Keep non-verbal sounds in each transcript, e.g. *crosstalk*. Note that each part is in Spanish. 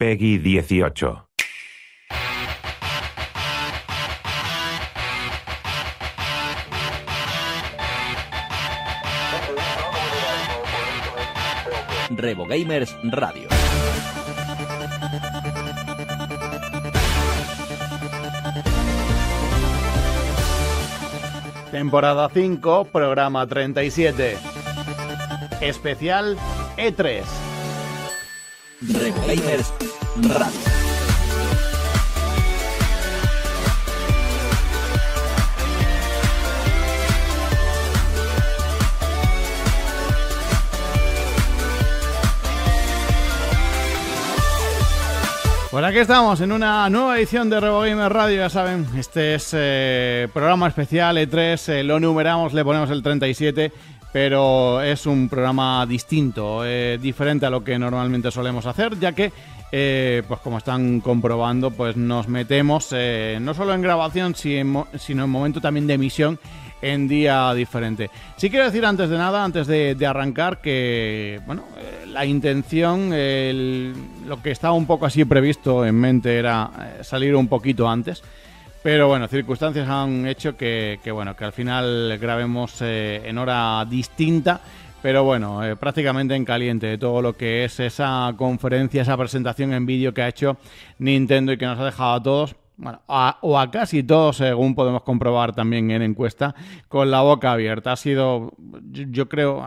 Peggy 18. Revogamers Radio. Temporada 5, programa 37. Especial E3. Revogamers Radio. Pues aquí estamos en una nueva edición de Rebovime Radio, ya saben, este es eh, programa especial E3, eh, lo numeramos, le ponemos el 37, pero es un programa distinto, eh, diferente a lo que normalmente solemos hacer, ya que eh, pues como están comprobando, pues nos metemos eh, no solo en grabación, sino en momento también de emisión en día diferente. Sí quiero decir antes de nada, antes de, arrancar, que bueno, eh, la intención, lo que estaba un poco así previsto en mente era salir un poquito antes. Pero bueno, circunstancias han hecho que, bueno, que al final grabemos en hora distinta pero bueno, eh, prácticamente en caliente de todo lo que es esa conferencia, esa presentación en vídeo que ha hecho Nintendo y que nos ha dejado a todos bueno, o a casi todos, según podemos comprobar también en encuesta, con la boca abierta. Ha sido, yo creo,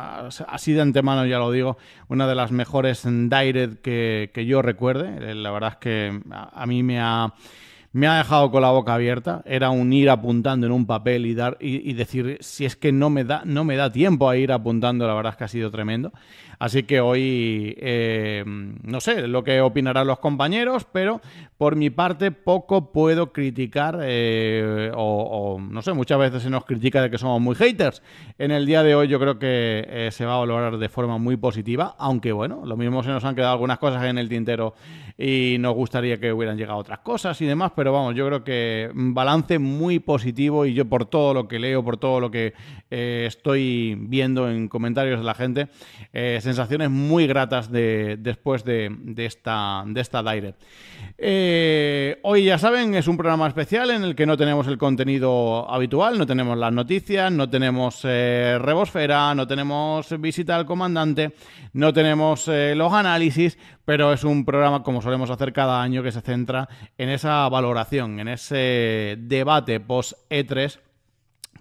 así de antemano ya lo digo, una de las mejores Direct que, yo recuerde. Eh, la verdad es que a mí me ha me ha dejado con la boca abierta. Era un ir apuntando en un papel y dar y, decir si es que no me da, no me da tiempo a ir apuntando, la verdad es que ha sido tremendo. Así que hoy, eh, no sé lo que opinarán los compañeros, pero por mi parte poco puedo criticar, eh, o, no sé, muchas veces se nos critica de que somos muy haters. En el día de hoy yo creo que eh, se va a valorar de forma muy positiva, aunque bueno, lo mismo se nos han quedado algunas cosas en el tintero y nos gustaría que hubieran llegado otras cosas y demás, pero vamos, yo creo que un balance muy positivo y yo por todo lo que leo, por todo lo que estoy viendo en comentarios de la gente, se sensaciones muy gratas después de, esta, de esta Direct. Eh, hoy ya saben, es un programa especial en el que no tenemos el contenido habitual, no tenemos las noticias, no tenemos eh, Rebosfera, no tenemos visita al comandante, no tenemos eh, los análisis, pero es un programa como solemos hacer cada año que se centra en esa valoración, en ese debate post E3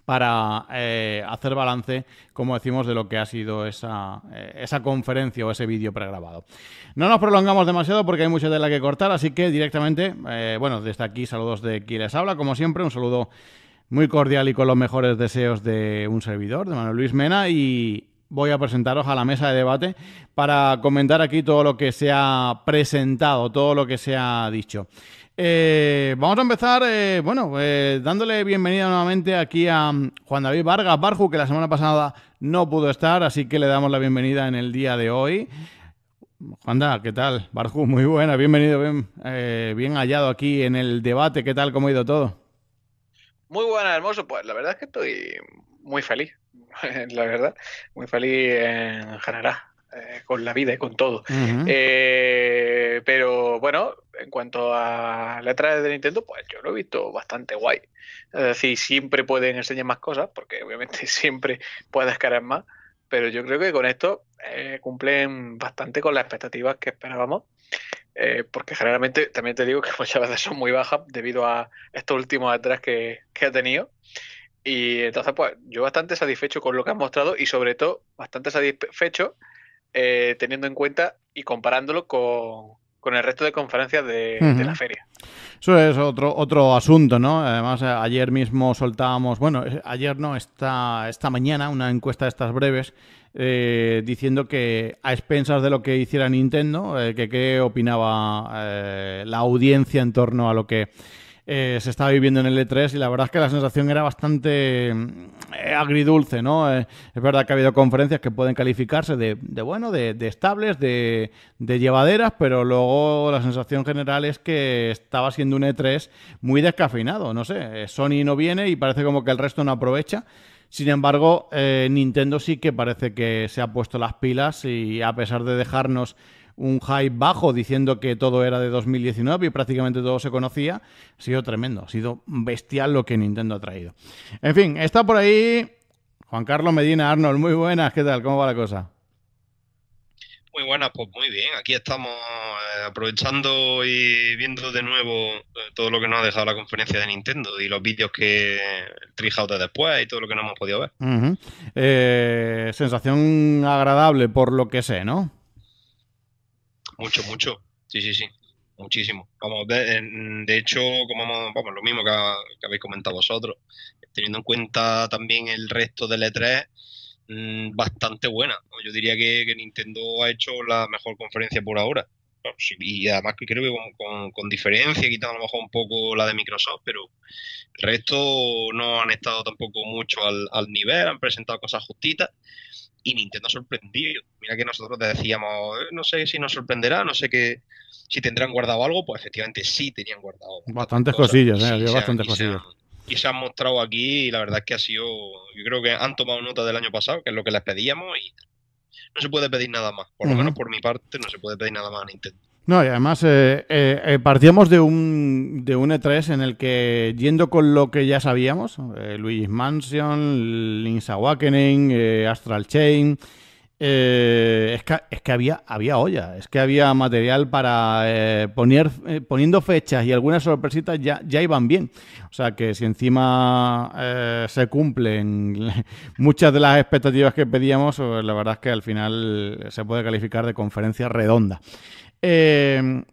para eh, hacer balance, como decimos, de lo que ha sido esa, eh, esa conferencia o ese vídeo pregrabado. No nos prolongamos demasiado porque hay mucha tela que cortar, así que directamente, eh, bueno, desde aquí saludos de quien les habla, como siempre, un saludo muy cordial y con los mejores deseos de un servidor, de Manuel Luis Mena, y voy a presentaros a la mesa de debate para comentar aquí todo lo que se ha presentado, todo lo que se ha dicho. Eh, vamos a empezar, eh, bueno, eh, dándole bienvenida nuevamente aquí a mm, Juan David Vargas Barju, que la semana pasada no pudo estar, así que le damos la bienvenida en el día de hoy. David, ¿qué tal? Barju, muy buena, bienvenido, bien, bien hallado aquí en el debate. ¿Qué tal? ¿Cómo ha ido todo? Muy buena, hermoso. Pues la verdad es que estoy muy feliz, *laughs* la verdad, muy feliz en general. Eh, con la vida y con todo. Eh, pero bueno, en cuanto a letras de Nintendo, pues yo lo he visto bastante guay. Es decir, siempre pueden enseñar más cosas, porque *laughs* obviamente siempre puedes escalar más. Pero yo creo que con esto eh, cumplen bastante con las expectativas que esperábamos. porque generalmente, también te digo que *laughs* muchas veces son muy bajas debido a estos últimos atrás que, que ha tenido. Y entonces, pues yo bastante satisfecho con lo que han mostrado y sobre todo bastante satisfecho eh, teniendo en cuenta y comparándolo con, el resto de conferencias de, la feria. Eso es otro, otro asunto, ¿no? Además, eh, ayer mismo soltábamos, bueno, ayer no, esta, esta mañana, una encuesta de estas breves, eh, diciendo que a expensas de lo que hiciera Nintendo, que qué opinaba la audiencia en torno a lo que eh, se estaba viviendo en el E3 y la verdad es que la sensación era bastante eh, agridulce, ¿no? Eh, es verdad que ha habido conferencias que pueden calificarse de, bueno, de, estables, de, llevaderas, pero luego la sensación general es que estaba siendo un E3 muy descafeinado, no sé, Sony no viene y parece como que el resto no aprovecha. Sin embargo, Nintendo sí que parece que se ha puesto las pilas y a pesar de dejarnos un hype bajo diciendo que todo era de 2019 y prácticamente todo se conocía, ha sido tremendo, ha sido bestial lo que Nintendo ha traído. En fin, está por ahí Juan Carlos Medina Arnold, muy buenas, ¿qué tal? ¿Cómo va la cosa? Muy buenas, pues muy bien. Aquí estamos eh, aprovechando y viendo de nuevo eh, todo lo que nos ha dejado la conferencia de Nintendo y los vídeos que el después y todo lo que no hemos podido ver. Eh, sensación agradable por lo que sé, ¿no? Mucho, mucho. Sí, sí, sí. Muchísimo. Vamos, de, hecho, como vamos, lo mismo que, habéis comentado vosotros, teniendo en cuenta también el resto del E3, mm, bastante buena. Yo diría que, Nintendo ha hecho la mejor conferencia por ahora. y además creo que con, diferencia, quitando a lo mejor un poco la de Microsoft, pero el resto no han estado tampoco mucho al, al nivel, han presentado cosas justitas y Nintendo ha sorprendido. Mira que nosotros decíamos, eh, no sé si nos sorprenderá, no sé qué, si tendrán guardado algo, pues efectivamente sí tenían guardado. Bastantes cosillas, ¿eh? había bastantes cosillas. y se han mostrado aquí y la verdad es que ha sido, yo creo que han tomado nota del año pasado, que es lo que les pedíamos y no se puede pedir nada más, por lo menos por mi parte no se puede pedir nada más a Nintendo. No, y además eh, eh, eh, partíamos de un, de un E3 en el que, yendo con lo que ya sabíamos, Luis Luigi's Mansion, Link's Awakening, Astral Chain, es que, había, había olla, es que había material para poner, poniendo fechas y algunas sorpresitas ya, ya iban bien. O sea que si encima se cumplen *laughs* muchas de las expectativas que pedíamos, pues, la verdad es que al final se puede calificar de conferencia redonda. Em,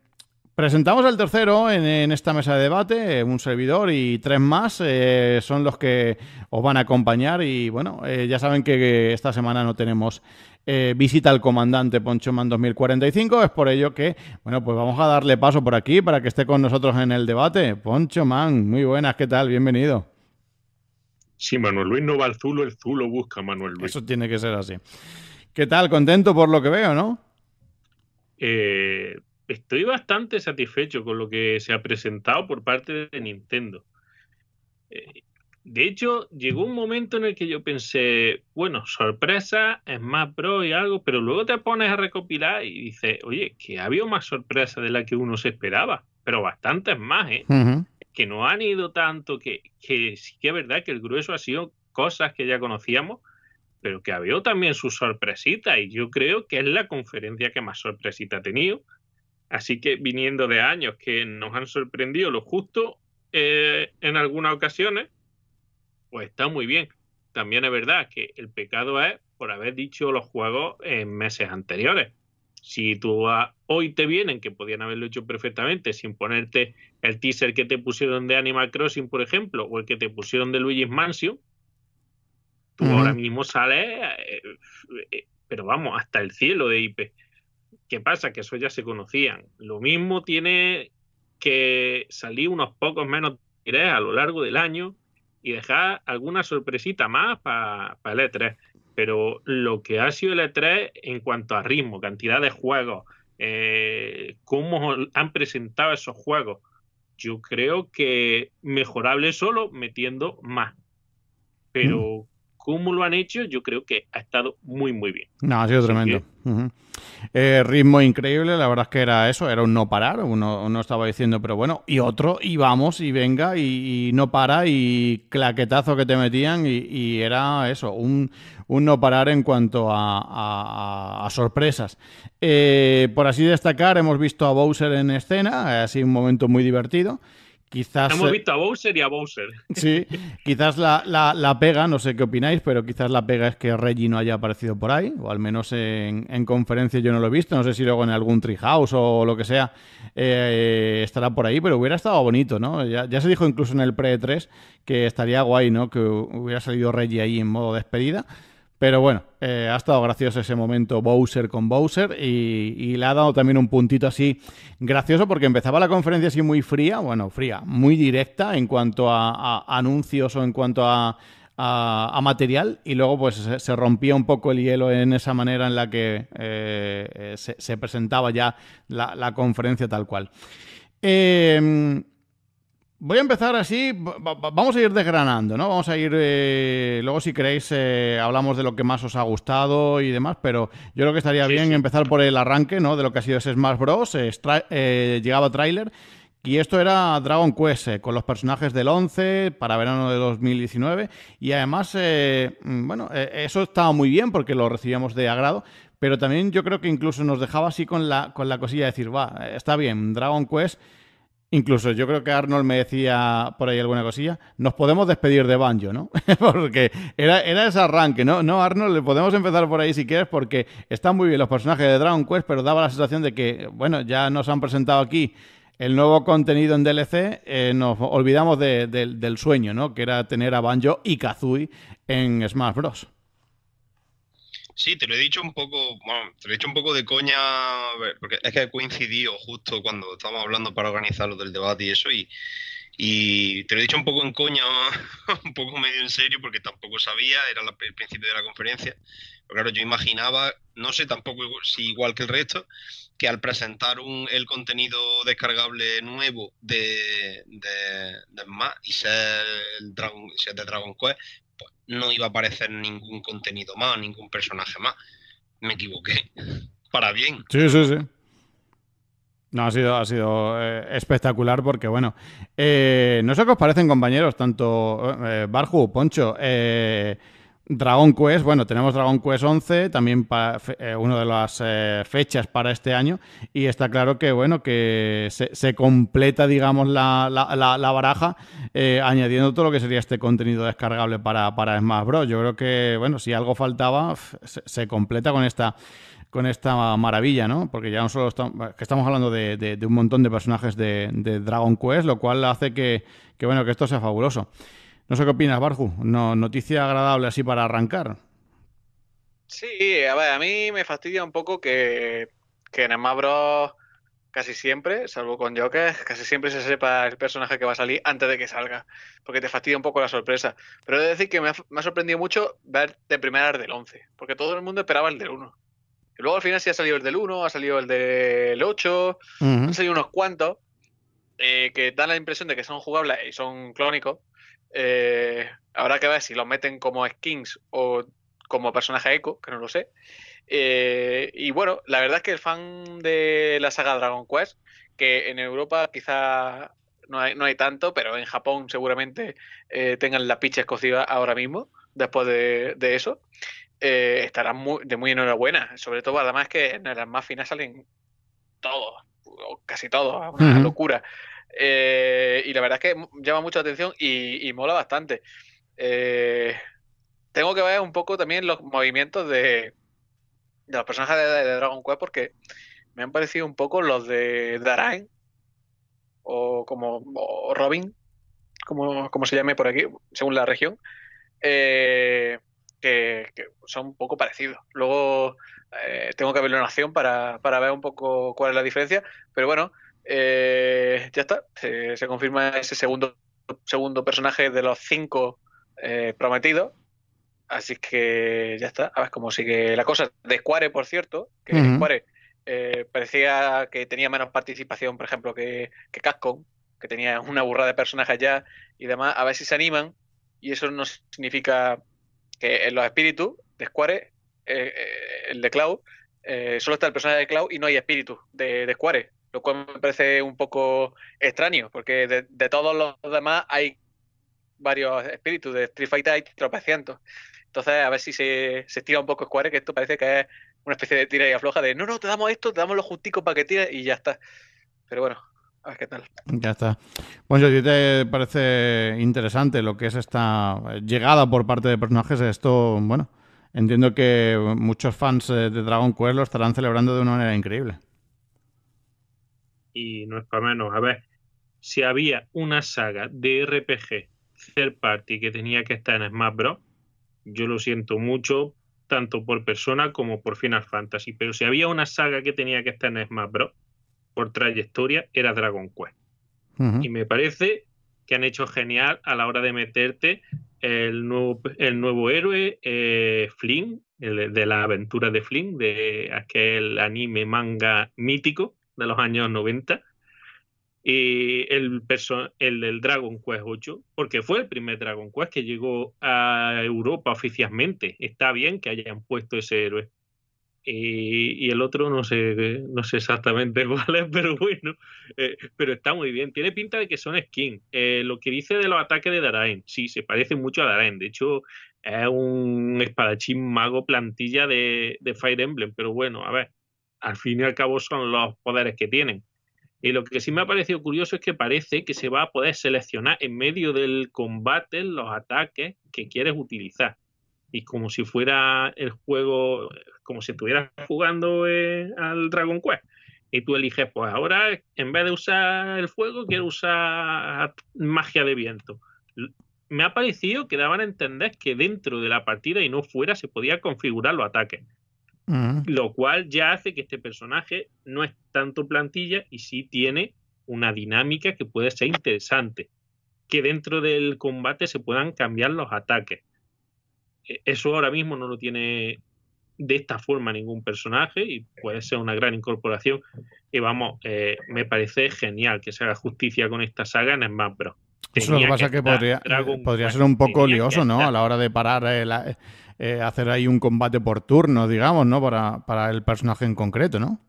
presentamos al tercero en, esta mesa de debate, eh, un servidor y tres más eh, son los que os van a acompañar y bueno, eh, ya saben que esta semana no tenemos visita al comandante Poncho Man 2045. Es por ello que, bueno, pues vamos a darle paso por aquí para que esté con nosotros en el debate. Poncho Man, muy buenas, ¿qué tal? Bienvenido. Si Manuel Luis no va al Zulo, el Zulo busca a Manuel Luis. Eso tiene que ser así. ¿Qué tal? Contento por lo que veo, ¿no? Eh, estoy bastante satisfecho con lo que se ha presentado por parte de Nintendo. Eh, de hecho, llegó un momento en el que yo pensé, bueno, sorpresa, es más pro y algo, pero luego te pones a recopilar y dices, oye, que ha habido más sorpresa de la que uno se esperaba, pero bastantes más, ¿eh? Que no han ido tanto, que, que sí que es verdad que el grueso ha sido cosas que ya conocíamos, pero que ha habido también su sorpresita y yo creo que es la conferencia que más sorpresita ha tenido. Así que viniendo de años que nos han sorprendido lo justo eh, en algunas ocasiones, pues está muy bien. También es verdad que el pecado es por haber dicho los juegos en meses anteriores. Si tú hoy te vienen, que podían haberlo hecho perfectamente, sin ponerte el teaser que te pusieron de Animal Crossing, por ejemplo, o el que te pusieron de Luigi's Mansion, Tú ahora mismo sales, eh, eh, pero vamos, hasta el cielo de IP. ¿Qué pasa? Que eso ya se conocían. Lo mismo tiene que salir unos pocos menos tres a lo largo del año y dejar alguna sorpresita más para el E3. Pero lo que ha sido el E3 en cuanto a ritmo, cantidad de juegos, eh, cómo han presentado esos juegos, yo creo que mejorable solo metiendo más. Pero cómo lo han hecho, yo creo que ha estado muy, muy bien. No, ha sido tremendo. Eh, ritmo increíble, la verdad es que era eso, era un no parar, uno, estaba diciendo, pero bueno, y otro, y vamos, y venga, y, no para, y claquetazo que te metían, y, era eso, un, no parar en cuanto a, sorpresas. Eh, por así destacar, hemos visto a Bowser en escena, sido un momento muy divertido. Quizás, Hemos visto a Bowser y a Bowser. Sí, quizás la, la, la, pega, no sé qué opináis, pero quizás la pega es que Reggie no haya aparecido por ahí, o al menos en, conferencia yo no lo he visto, no sé si luego en algún treehouse o lo que sea eh, estará por ahí, pero hubiera estado bonito, ¿no? Ya, se dijo incluso en el pre-3 e que estaría guay, ¿no? Que hubiera salido Reggie ahí en modo despedida. Pero bueno, eh, ha estado gracioso ese momento Bowser con Bowser y, le ha dado también un puntito así gracioso porque empezaba la conferencia así muy fría, bueno, fría, muy directa en cuanto a, anuncios o en cuanto a, material y luego pues se, rompía un poco el hielo en esa manera en la que eh, eh, se, presentaba ya la, la, conferencia tal cual. Eh, Voy a empezar así, vamos a ir desgranando, ¿no? Vamos a ir, eh, luego si queréis eh, hablamos de lo que más os ha gustado y demás, pero yo creo que estaría bien empezar por el arranque, ¿no? De lo que ha sido ese Smash Bros. Eh, llegaba tráiler y esto era Dragon Quest, con los personajes del 11 para verano de 2019 y además, mm, bueno, eso estaba muy bien porque lo recibíamos de agrado, pero también yo creo que incluso nos dejaba así con la, con la cosilla de decir, va, está bien, Dragon Quest Incluso yo creo que Arnold me decía por ahí alguna cosilla, nos podemos despedir de Banjo, ¿no? *laughs* porque era, era ese arranque, ¿no? No, Arnold, podemos empezar por ahí si quieres, porque están muy bien los personajes de Dragon Quest, pero daba la sensación de que, bueno, ya nos han presentado aquí el nuevo contenido en DLC, eh, nos olvidamos del sueño, ¿no? Que era tener a Banjo y Kazooie en Smash Bros. Sí, te lo he dicho un poco, te he dicho un poco de coña, eh, porque es que coincidió justo cuando estábamos hablando para organizar lo del debate y eso, y, te lo he dicho un poco en coña, *laughs* un poco medio en serio, porque tampoco sabía, era la, el principio de la conferencia. Pero claro, yo imaginaba, no sé tampoco si igual que el resto, que al presentar un, el contenido descargable nuevo de, de, más y el ser de Dragon Quest, no iba a aparecer ningún contenido más, ningún personaje más. Me equivoqué. Para bien. Sí, sí, sí. No, ha sido, ha sido eh, espectacular porque, bueno, eh, no sé qué os parecen, compañeros, tanto Barhu, eh, Barju, Poncho, Dragon Quest, bueno, tenemos Dragon Quest 11, también eh, una de las eh, fechas para este año, y está claro que, bueno, que se, completa, digamos, la, la, baraja eh, añadiendo todo lo que sería este contenido descargable para, para Smash Bros. Yo creo que, bueno, si algo faltaba, se, completa con esta con esta maravilla, ¿no? Porque ya no solo estamos, que estamos hablando de, un montón de personajes de, Dragon Quest, lo cual hace que, que, bueno, que esto sea fabuloso. No sé qué opinas, Barju. No, noticia agradable así para arrancar. Sí, a ver, a mí me fastidia un poco que, en Smash casi siempre, salvo con Joker, *laughs* casi siempre se sepa el personaje que va a salir antes de que salga, porque te fastidia un poco la sorpresa. Pero he de decir que me ha, sorprendido mucho ver de el del 11, porque todo el mundo esperaba el del 1. Y luego al final sí ha salido el del 1, ha salido el del 8, han salido unos cuantos eh, que dan la impresión de que son jugables y son clónicos, eh, habrá que ver si los meten como skins o como personaje eco, que no lo sé. Eh, y bueno, la verdad es que el fan de la saga Dragon Quest, que en Europa quizá no hay, no hay tanto, pero en Japón seguramente eh, tengan la picha escocida ahora mismo, después de, eso, eh, estarán de muy enhorabuena. Sobre todo, además, que en las más finas salen todos, o casi todos, una locura. Eh, y la verdad es que llama mucha atención y, mola bastante. Eh, tengo que ver un poco también los movimientos de, de los personajes de, Dragon Quest porque me han parecido un poco los de Darain o como Robin, como, se llame por aquí, según la región, eh, que, son un poco parecidos. Luego tengo que ver en acción para ver un poco cuál es la diferencia, pero bueno, eh, ya está, se, confirma ese segundo, segundo personaje de los cinco eh, prometidos. Así que ya está, a ver cómo sigue la cosa. De Square, por cierto, que Square eh, parecía que tenía menos participación, por ejemplo, que, que que tenía una burrada de personajes ya y demás. A ver si se animan. Y eso no significa que en los espíritus de Square, el de Cloud, solo está el personaje de Cloud y no hay espíritu de, de Square lo cual me parece un poco extraño, porque de, todos los demás hay varios espíritus, de Street Fighter hay tropecientos. Entonces, a ver si se, estira un poco Square, que esto parece que es una especie de tira y afloja de no, no, te damos esto, te damos lo justico para que tires y ya está. Pero bueno, a ver qué tal. Ya está. Bueno, yo te parece interesante lo que es esta llegada por parte de personajes. Esto, bueno, entiendo que muchos fans eh, de Dragon Quest lo estarán celebrando de una manera increíble y no es para menos. A ver, si había una saga de RPG third party que tenía que estar en Smash Bros., yo lo siento mucho, tanto por persona como por Final Fantasy. Pero si había una saga que tenía que estar en Smash Bros., por trayectoria, era Dragon Quest. Y me parece que han hecho genial a la hora de meterte el nuevo, el nuevo héroe, eh, Flynn, de la aventura de Flynn, de aquel anime manga mítico de los años 90 y el, el del Dragon Quest 8, porque fue el primer Dragon Quest que llegó a Europa oficialmente. Está bien que hayan puesto ese héroe. Y, el otro no sé, no sé exactamente *laughs* cuál es, pero bueno, eh, pero está muy bien. Tiene pinta de que son skins. Eh, lo que dice de los ataques de Daraen, sí, se parece mucho a Daraen. De hecho, es un espadachín mago plantilla de Fire Emblem, pero bueno, a ver al fin y al cabo son los poderes que tienen. Y lo que sí me ha parecido curioso es que parece que se va a poder seleccionar en medio del combate los ataques que quieres utilizar. Y como si fuera el juego, como si estuvieras jugando eh, al Dragon Quest. Y tú eliges, pues ahora en vez de usar el fuego, quiero usar magia de viento. Me ha parecido que daban a entender que dentro de la partida y no fuera se podía configurar los ataques Mm. Lo cual ya hace que este personaje no es tanto plantilla y sí tiene una dinámica que puede ser interesante. Que dentro del combate se puedan cambiar los ataques. E, eso ahora mismo no lo tiene de esta forma ningún personaje y puede ser una gran incorporación. Y vamos, eh, me parece genial que se haga justicia con esta saga en Smash Bros. Eso lo que pasa que podría, ser un poco lioso, ¿no? A la hora de parar eh, la, eh, hacer ahí un combate por turno digamos, ¿no? Para, el personaje en concreto, ¿no?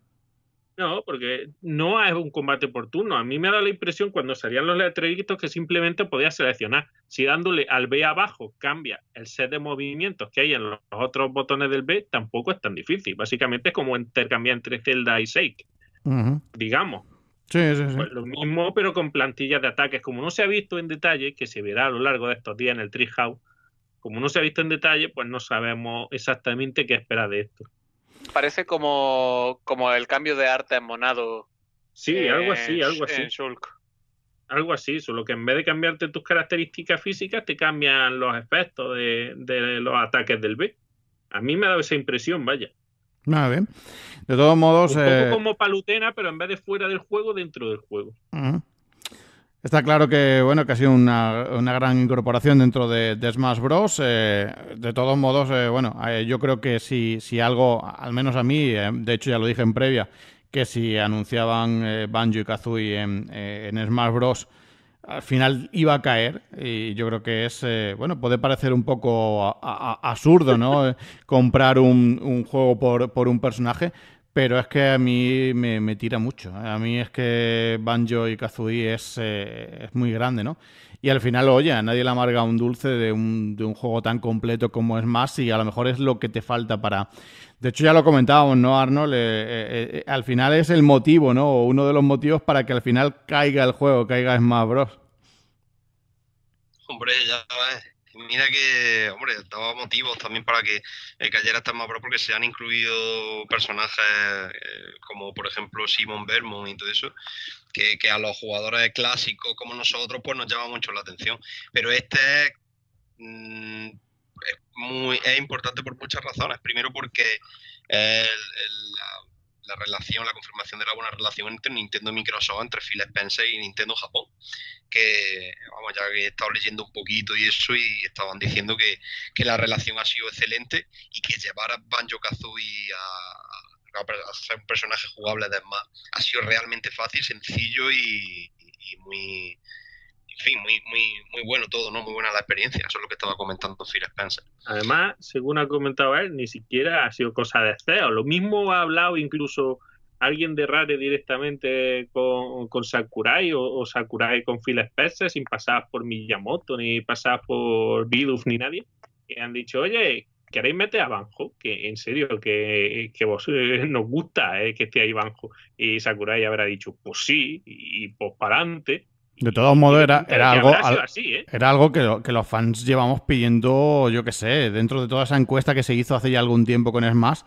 No, porque no es un combate por turno. A mí me da la impresión cuando salían los letreritos que simplemente podía seleccionar. Si dándole al B abajo cambia el set de movimientos que hay en los otros botones del B, tampoco es tan difícil. Básicamente es como intercambiar entre Zelda y Shake, digamos. Sí, sí, sí. Pues lo mismo, pero con plantillas de ataques. Como no se ha visto en detalle, que se verá a lo largo de estos días en el Treehouse, como no se ha visto en detalle, pues no sabemos exactamente qué esperar de esto. Parece como, como el cambio de arte en Monado. Sí, algo así, algo así. Algo así, solo que en vez de cambiarte tus características físicas, te cambian los efectos de, los ataques del B. A mí me ha dado esa impresión, vaya. De todos modos. Un poco eh, como palutena, pero en vez de fuera del juego, dentro del juego. Ajá. Está claro que bueno que ha sido una, una gran incorporación dentro de, Smash Bros. Eh, de todos modos, eh, bueno, eh, yo creo que si, algo, al menos a mí, de hecho ya lo dije en previa, que si anunciaban Banjo y Kazooie en, en, Smash Bros. Al final iba a caer y yo creo que es, bueno, puede parecer un poco absurdo, ¿no? *laughs* Comprar un, un juego por, por un personaje, pero es que a mí me, tira mucho. A mí es que Banjo y Kazooie es, eh, muy grande, ¿no? Y al final, oye, a nadie le amarga un dulce de un, juego tan completo como es más y a lo mejor es lo que te falta para... De hecho, ya lo comentábamos, ¿no, Arnold? Eh, eh, al final es el motivo, ¿no? uno de los motivos para que al final caiga el juego, caiga Smash Bros. Hombre, ya ves. Mira que, hombre, daba motivos también para que el eh, cayera esta mapa porque se han incluido personajes eh, como, por ejemplo, Simon Vermont y todo eso, que, a los jugadores clásicos como nosotros pues nos llama mucho la atención. Pero este mm, es, muy, es importante por muchas razones. Primero porque la relación, la confirmación de la buena relación entre Nintendo y Microsoft, entre Phil Spencer y Nintendo Japón. Que, vamos, ya que he estado leyendo un poquito y eso, y estaban diciendo que, la relación ha sido excelente y que llevar a Banjo Kazooie a, ser un personaje jugable, además, ha sido realmente fácil, sencillo y muy en fin, muy, muy, muy bueno todo, ¿no? Muy buena la experiencia, eso es lo que estaba comentando Phil Spencer. Además, según ha comentado él, ni siquiera ha sido cosa de CEO. Lo mismo ha hablado incluso alguien de Rare directamente con, con Sakurai o, Sakurai con Phil Spencer sin pasar por Miyamoto, ni pasar por Biduf, ni nadie. han dicho, oye, ¿queréis meter a Banjo? Que en serio, que, que vos eh, nos gusta eh, que esté ahí Banjo. Y Sakurai habrá dicho, pues sí, y, y pues para adelante. De todos modos, era, ¿eh? era algo, era algo que, los fans llevamos pidiendo, yo qué sé, dentro de toda esa encuesta que se hizo hace ya algún tiempo con Smash,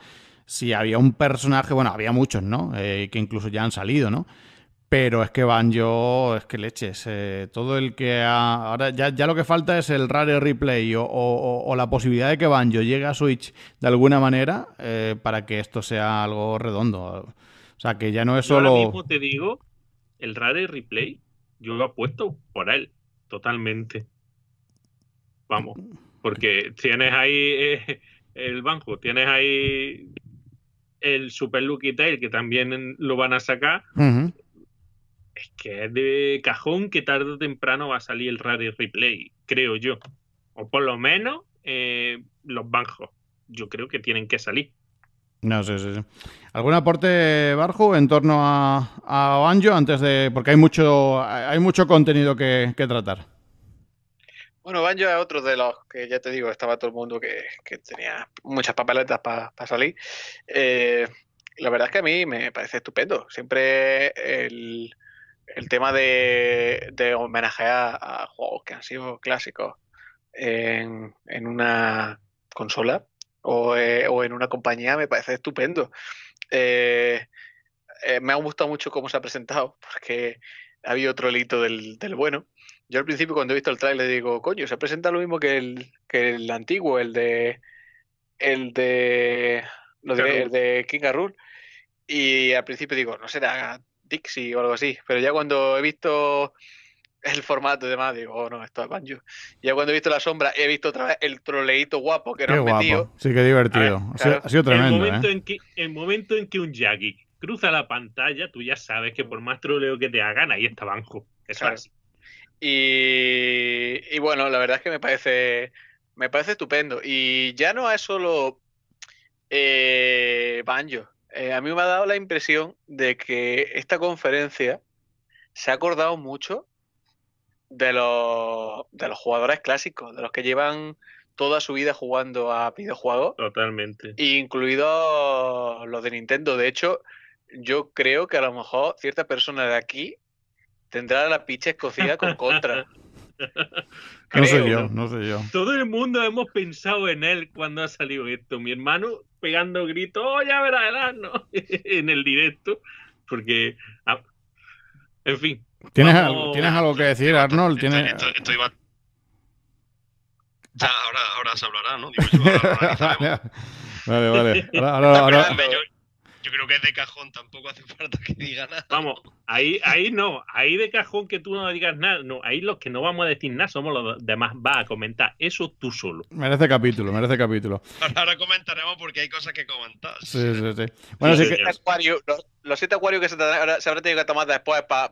si había un personaje, bueno, había muchos, ¿no? Eh, que incluso ya han salido, ¿no? Pero es que Banjo, es que leches, eh, todo el que ha, ahora ya, lo que falta es el Rare Replay o, la posibilidad de que Banjo llegue a Switch de alguna manera para que esto sea algo redondo. O sea, que ya no es solo... ahora mismo te digo, el Rare Replay yo lo apuesto por él, totalmente. Vamos, porque tienes ahí eh, el Banjo, tienes ahí el Super Lucky Tail, que también lo van a sacar. Es que es de cajón que tarde o temprano va a salir el Radio Replay, creo yo. O por lo menos eh, los Banjos, Yo creo que tienen que salir. No, sí, sí, sí. ¿Algún aporte, Barju, en torno a, a Banjo antes de. porque hay mucho, hay mucho contenido que, tratar. Bueno, Banjo es otro de los que ya te digo, estaba todo el mundo que, tenía muchas papeletas para salir. Eh, la verdad es que a mí me parece estupendo. Siempre el, tema de, de, homenajear a juegos que han sido clásicos en, en una consola o, eh, o en una compañía me parece estupendo. Eh, eh, me ha gustado mucho cómo se ha presentado, porque ha habido otro hito del, del bueno. Yo al principio cuando he visto el trailer digo, coño, se presenta lo mismo que el, que el antiguo, el de... El de... Lo de King arthur Y al principio digo, no será Dixie o algo así. Pero ya cuando he visto el formato y demás, digo, oh no, esto es Banjo. ya cuando he visto la sombra, he visto otra vez el troleíto guapo que nos metido. Sí, que divertido. ha, sido, tremendo. El momento, ¿eh? en que, un Jackie cruza la pantalla, tú ya sabes que por más troleo que te hagan, ahí está Banjo. Eso es Y, bueno, la verdad es que me parece, me parece estupendo. Y ya no es solo eh, Banjo. Eh, a mí me ha dado la impresión de que esta conferencia se ha acordado mucho de los, de los jugadores clásicos, de los que llevan toda su vida jugando a videojuegos. Totalmente. Incluidos los de Nintendo. De hecho, yo creo que a lo mejor cierta persona de aquí tendrá la picha escocida con contra. *laughs* No sé yo, no sé yo. Todo el mundo hemos pensado en él cuando ha salido esto. Mi hermano pegando gritos, oh, ya verás el *laughs* en el directo. Porque, ah, en fin, ¿Tienes, algo, ¿Tienes algo que decir, Arnold? ¿Tienes... Estoy, Ya, ah. ahora, ahora, se hablará, ¿no? *laughs* vale, vale. Ahora, ahora, Yo, creo que es de cajón, tampoco hace falta que diga nada. Vamos, ahí, ahí no, ahí de cajón que tú no digas nada, no, ahí los que no vamos a decir nada somos los demás, va a comentar, eso tú solo. Merece capítulo, merece capítulo. Ahora, comentaremos porque hay cosas que comentar. Sí, sí, sí. Bueno, sí, los, siete acuarios que se, habrá tenido que tomar después para...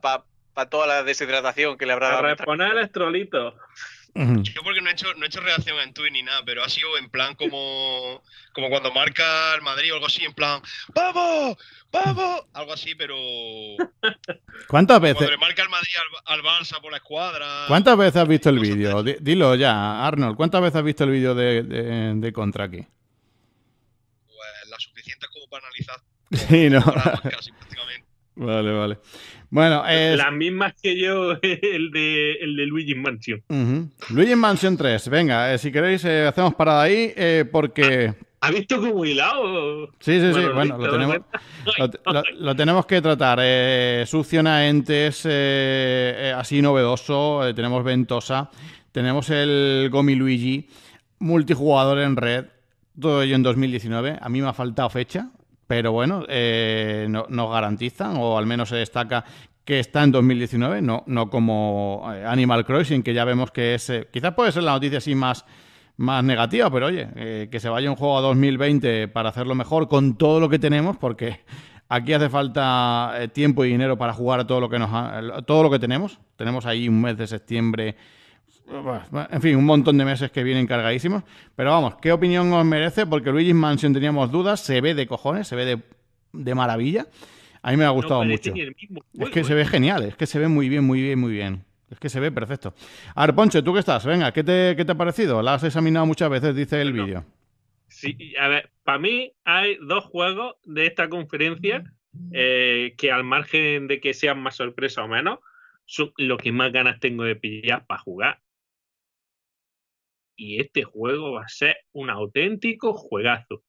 A toda la deshidratación que le habrá dado. Reponer el estrolito. Yo porque no he hecho, no he hecho reacción en Twitch ni nada, pero ha sido en plan como, como cuando marca el Madrid o algo así, en plan ¡Vamos! ¡Vamos! Algo así, pero. *laughs* ¿Cuántas veces? Cuando marca el Madrid al, Barça por la escuadra. ¿Cuántas veces has visto el vídeo? Dilo ya, Arnold, ¿cuántas veces has visto el vídeo de, de, contra aquí? Pues las suficientes como para analizar. *laughs* sí, no. Casi prácticamente. Vale, vale. Bueno, es... Las mismas que yo, *laughs* el de, el de Luigi Mansion. Luigi's Luigi Mansion 3, venga, eh, si queréis eh, hacemos parada ahí eh, porque... Ah, ¿Ha, visto como hilado? Sí, sí, sí, bueno, lo, tenemos, *laughs* lo, tenemos que tratar. succiona entes, así novedoso, tenemos ventosa, tenemos el Gomi Luigi, multijugador en red, todo ello en 2019. A mí me ha faltado fecha, pero bueno, eh, nos garantizan, o al menos se destaca que está en 2019, no, como eh, Animal Crossing, que ya vemos que es, eh, quizás puede ser la noticia así más, más negativa, pero oye, que se vaya un juego a 2020 para hacerlo mejor con todo lo que tenemos, porque aquí hace falta tiempo y dinero para jugar todo lo que, nos todo lo que tenemos. Tenemos ahí un mes de septiembre en fin, un montón de meses que vienen cargadísimos. Pero vamos, ¿qué opinión os merece? Porque Luigi's Mansion teníamos dudas, se ve de cojones, se ve de, maravilla. A mí me ha gustado mucho. es que se ve genial, es que se ve muy bien, muy bien, muy bien. Es que se ve perfecto. A ver, Poncho, ¿tú qué estás? Venga, ¿qué te, ha parecido? La has examinado muchas veces, dice el vídeo. Sí, a ver, para mí hay dos juegos de esta conferencia eh, que al margen de que sean más sorpresa o menos, son lo que más ganas tengo de pillar para jugar y este juego va a ser un auténtico juegazo.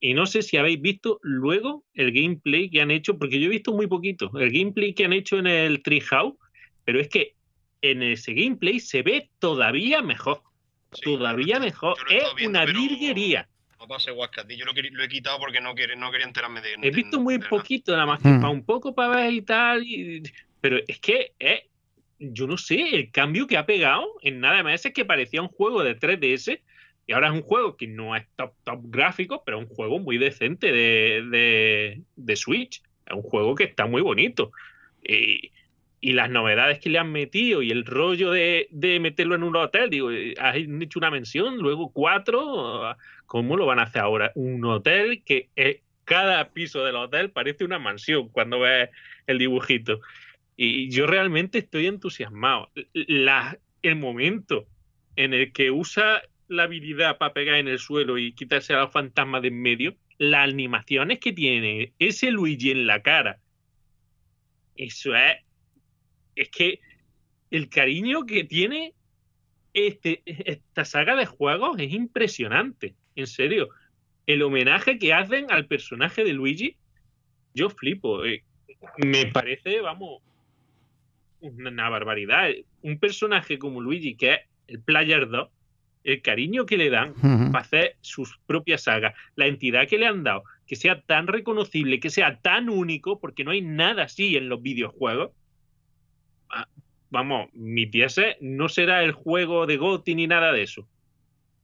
Y no sé si habéis visto luego el gameplay que han hecho, porque yo he visto muy poquito, el gameplay que han hecho en el Treehouse, pero es que en ese gameplay se ve todavía mejor. todavía mejor. es una virguería. No pasa Yo lo, he quitado porque no, quería, no enterarme de. He visto muy poquito, nada más que hmm. para un poco para ver y tal. pero es que es yo no sé, el cambio que ha pegado en nada más es que parecía un juego de 3DS y ahora es un juego que no es top, top gráfico, pero es un juego muy decente de, Switch. Es un juego que está muy bonito. Y, las novedades que le han metido y el rollo de, de meterlo en un hotel, digo, eh, han hecho una mención, luego cuatro, ah, ¿cómo lo van a hacer ahora? Un hotel que eh, cada piso del hotel parece una mansión cuando ves el dibujito. Y yo realmente estoy entusiasmado. el momento en el que usa la habilidad para pegar en el suelo y quitarse a los fantasmas de en medio, las animaciones que tiene, ese Luigi en la cara, eso es. Es que el cariño que tiene este, esta saga de juegos es impresionante, en serio. El homenaje que hacen al personaje de Luigi, yo flipo. Eh, me parece, vamos, una barbaridad. Un personaje como Luigi, que es el Player 2, el cariño que le dan para hacer sus propias sagas, la entidad que le han dado, que sea tan reconocible, que sea tan único, porque no hay nada así en los videojuegos. Vamos, mi pieza no será el juego de Gotti ni nada de eso.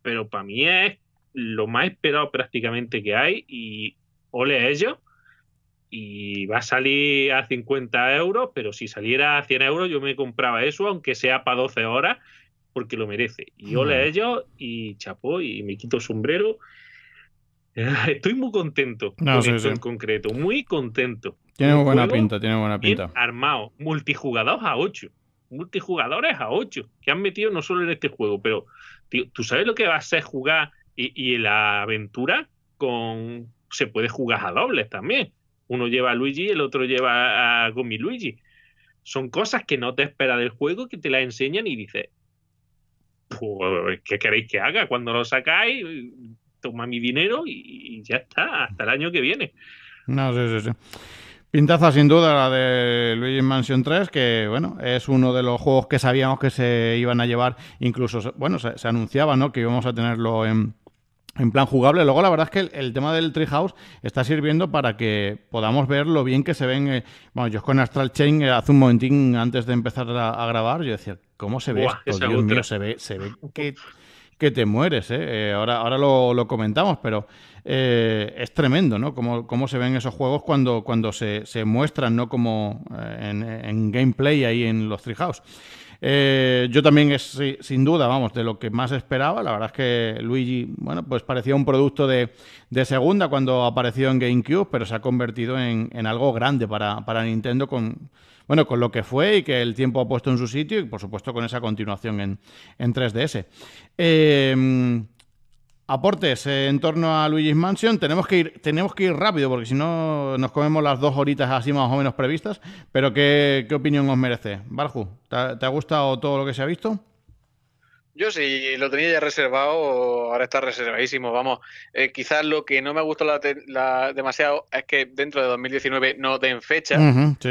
Pero para mí es lo más esperado prácticamente que hay y ole a ellos y va a salir a 50 euros, pero si saliera a 100 euros yo me compraba eso, aunque sea para 12 horas, porque lo merece. Y ole a ellos y chapó y me quito sombrero. Ah, estoy muy contento con en concreto, muy contento. Tiene buena pinta, tiene buena pinta. armado, multijugadores a 8, multijugadores a 8, que han metido no solo en este juego, pero tú sabes lo que va a ser jugar y, en la aventura con... Se puede jugar a dobles también uno lleva a Luigi y el otro lleva a Gumi Luigi. Son cosas que no te espera del juego, que te las enseñan y dices, pues, ¿qué queréis que haga? Cuando lo sacáis, toma mi dinero y, ya está, hasta el año que viene. No, sí, sí, sí. Pintaza sin duda la de Luigi Mansion 3, que bueno, es uno de los juegos que sabíamos que se iban a llevar, incluso, bueno, se, se anunciaba, ¿no? Que íbamos a tenerlo en, en plan jugable. Luego, la verdad es que el, tema del Treehouse está sirviendo para que podamos ver lo bien que se ven. Eh, bueno, yo con Astral Chain eh, hace un momentín antes de empezar a, grabar, yo decía, ¿cómo se ve esto? Dios mío, se ve, se ve que, te mueres, eh. ¿eh? ahora ahora lo, comentamos, pero es tremendo, ¿no? Cómo, cómo, se ven esos juegos cuando, cuando se, muestran, ¿no? Como en, en gameplay ahí en los Treehouse. Eh, yo también es sin duda, vamos, de lo que más esperaba. La verdad es que Luigi, bueno, pues parecía un producto de, segunda cuando apareció en GameCube, pero se ha convertido en, algo grande para, Nintendo con, bueno, con lo que fue y que el tiempo ha puesto en su sitio y por supuesto con esa continuación en, en 3DS. Eh, Aportes en torno a Luigi's Mansion. Tenemos que ir, tenemos que ir rápido porque si no nos comemos las dos horitas así más o menos previstas. Pero ¿qué, opinión os merece? Barju, ¿te, ha gustado todo lo que se ha visto? Yo sí, lo tenía ya reservado, ahora está reservadísimo, vamos. Eh, quizás lo que no me ha gustado demasiado es que dentro de 2019 no den fecha,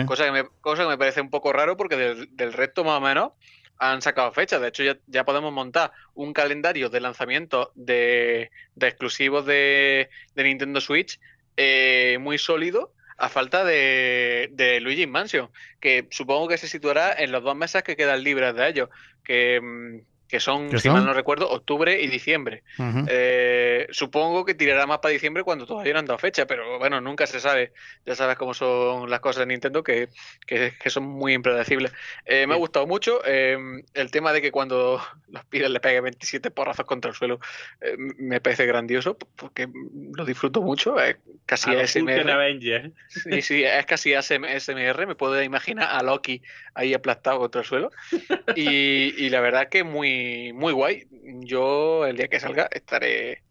cosa, que me, cosa me parece un poco raro porque del, del resto más o menos han sacado fechas. De hecho, ya, podemos montar un calendario de lanzamiento de, exclusivos de, Nintendo Switch eh, muy sólido a falta de, de Luigi's Mansion, que supongo que se situará en las dos mesas que quedan libres de ellos. Que mm, que son, si mal no recuerdo, octubre y diciembre. Eh, supongo que tirará más para diciembre cuando todavía no han dado fecha, pero bueno, nunca se sabe. Ya sabes cómo son las cosas de Nintendo, que, son muy impredecibles. Eh, me ha gustado mucho em, el tema de que cuando *laughs* los pibes le peguen 27 porrazos contra el suelo, eh, me parece grandioso, porque lo disfruto mucho. Es casi ASMR. Sí, sí, es casi ASMR. Me puedo imaginar a Loki ahí aplastado contra el suelo. *laughs* y la verdad que muy muy, guay. Yo el día que salga estaré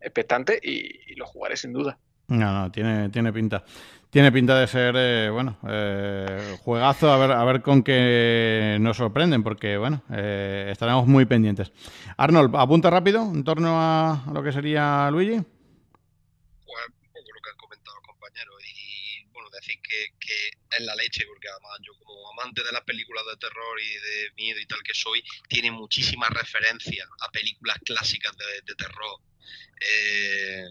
expectante y, lo jugaré sin duda. No, no, tiene, tiene pinta. Tiene pinta de ser, eh, bueno, eh, juegazo, a ver, a ver con qué nos sorprenden, porque, bueno, eh, estaremos muy pendientes. Arnold, apunta rápido en torno a lo que sería Luigi. en la leche, porque además yo como amante de las películas de terror y de miedo y tal que soy, tiene muchísimas referencias a películas clásicas de, terror. Eh,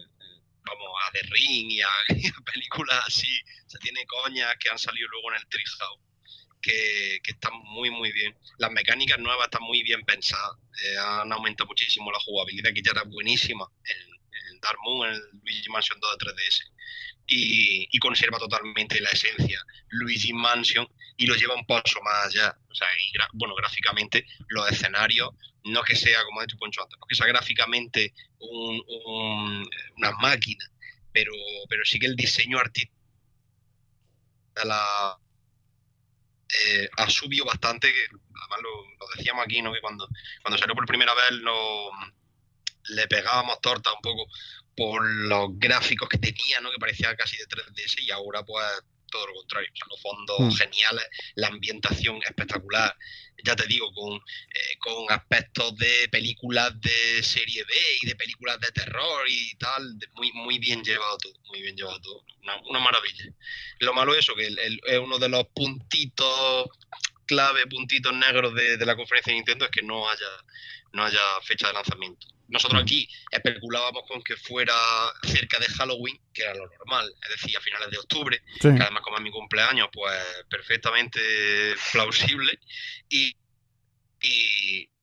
vamos, a The Ring y a, *laughs* películas así. Se tiene coñas que han salido luego en el Treehouse. Que, están muy, muy bien. Las mecánicas nuevas están muy bien pensadas. Eh, han aumentado muchísimo la jugabilidad, que ya era buenísima en, Dark Moon, en el Luigi Mansion 2 de 3DS y, conserva totalmente la esencia Luigi Mansion y lo lleva un paso más allá. O sea, y bueno, gráficamente los escenarios, no que sea, como ha dicho Poncho antes, no que sea gráficamente una máquina, pero, pero sí que el diseño artístico eh, ha subido bastante, además lo, decíamos aquí, ¿no? que cuando, salió por primera vez no, le pegábamos torta un poco por los gráficos que tenía, ¿no? que parecía casi de 3DS y ahora pues todo lo contrario, los fondos mm. geniales, la ambientación espectacular, ya te digo, con, eh, con aspectos de películas de serie B y de películas de terror y tal, muy, muy bien llevado todo, muy bien llevado todo, una, maravilla. Lo malo es eso, que es uno de los puntitos clave, puntitos negros de, de la conferencia de Nintendo, es que no haya, no haya fecha de lanzamiento. Nosotros aquí especulábamos con que fuera cerca de Halloween, que era lo normal, es decir, a finales de octubre, que además como es mi cumpleaños, pues perfectamente plausible. Y,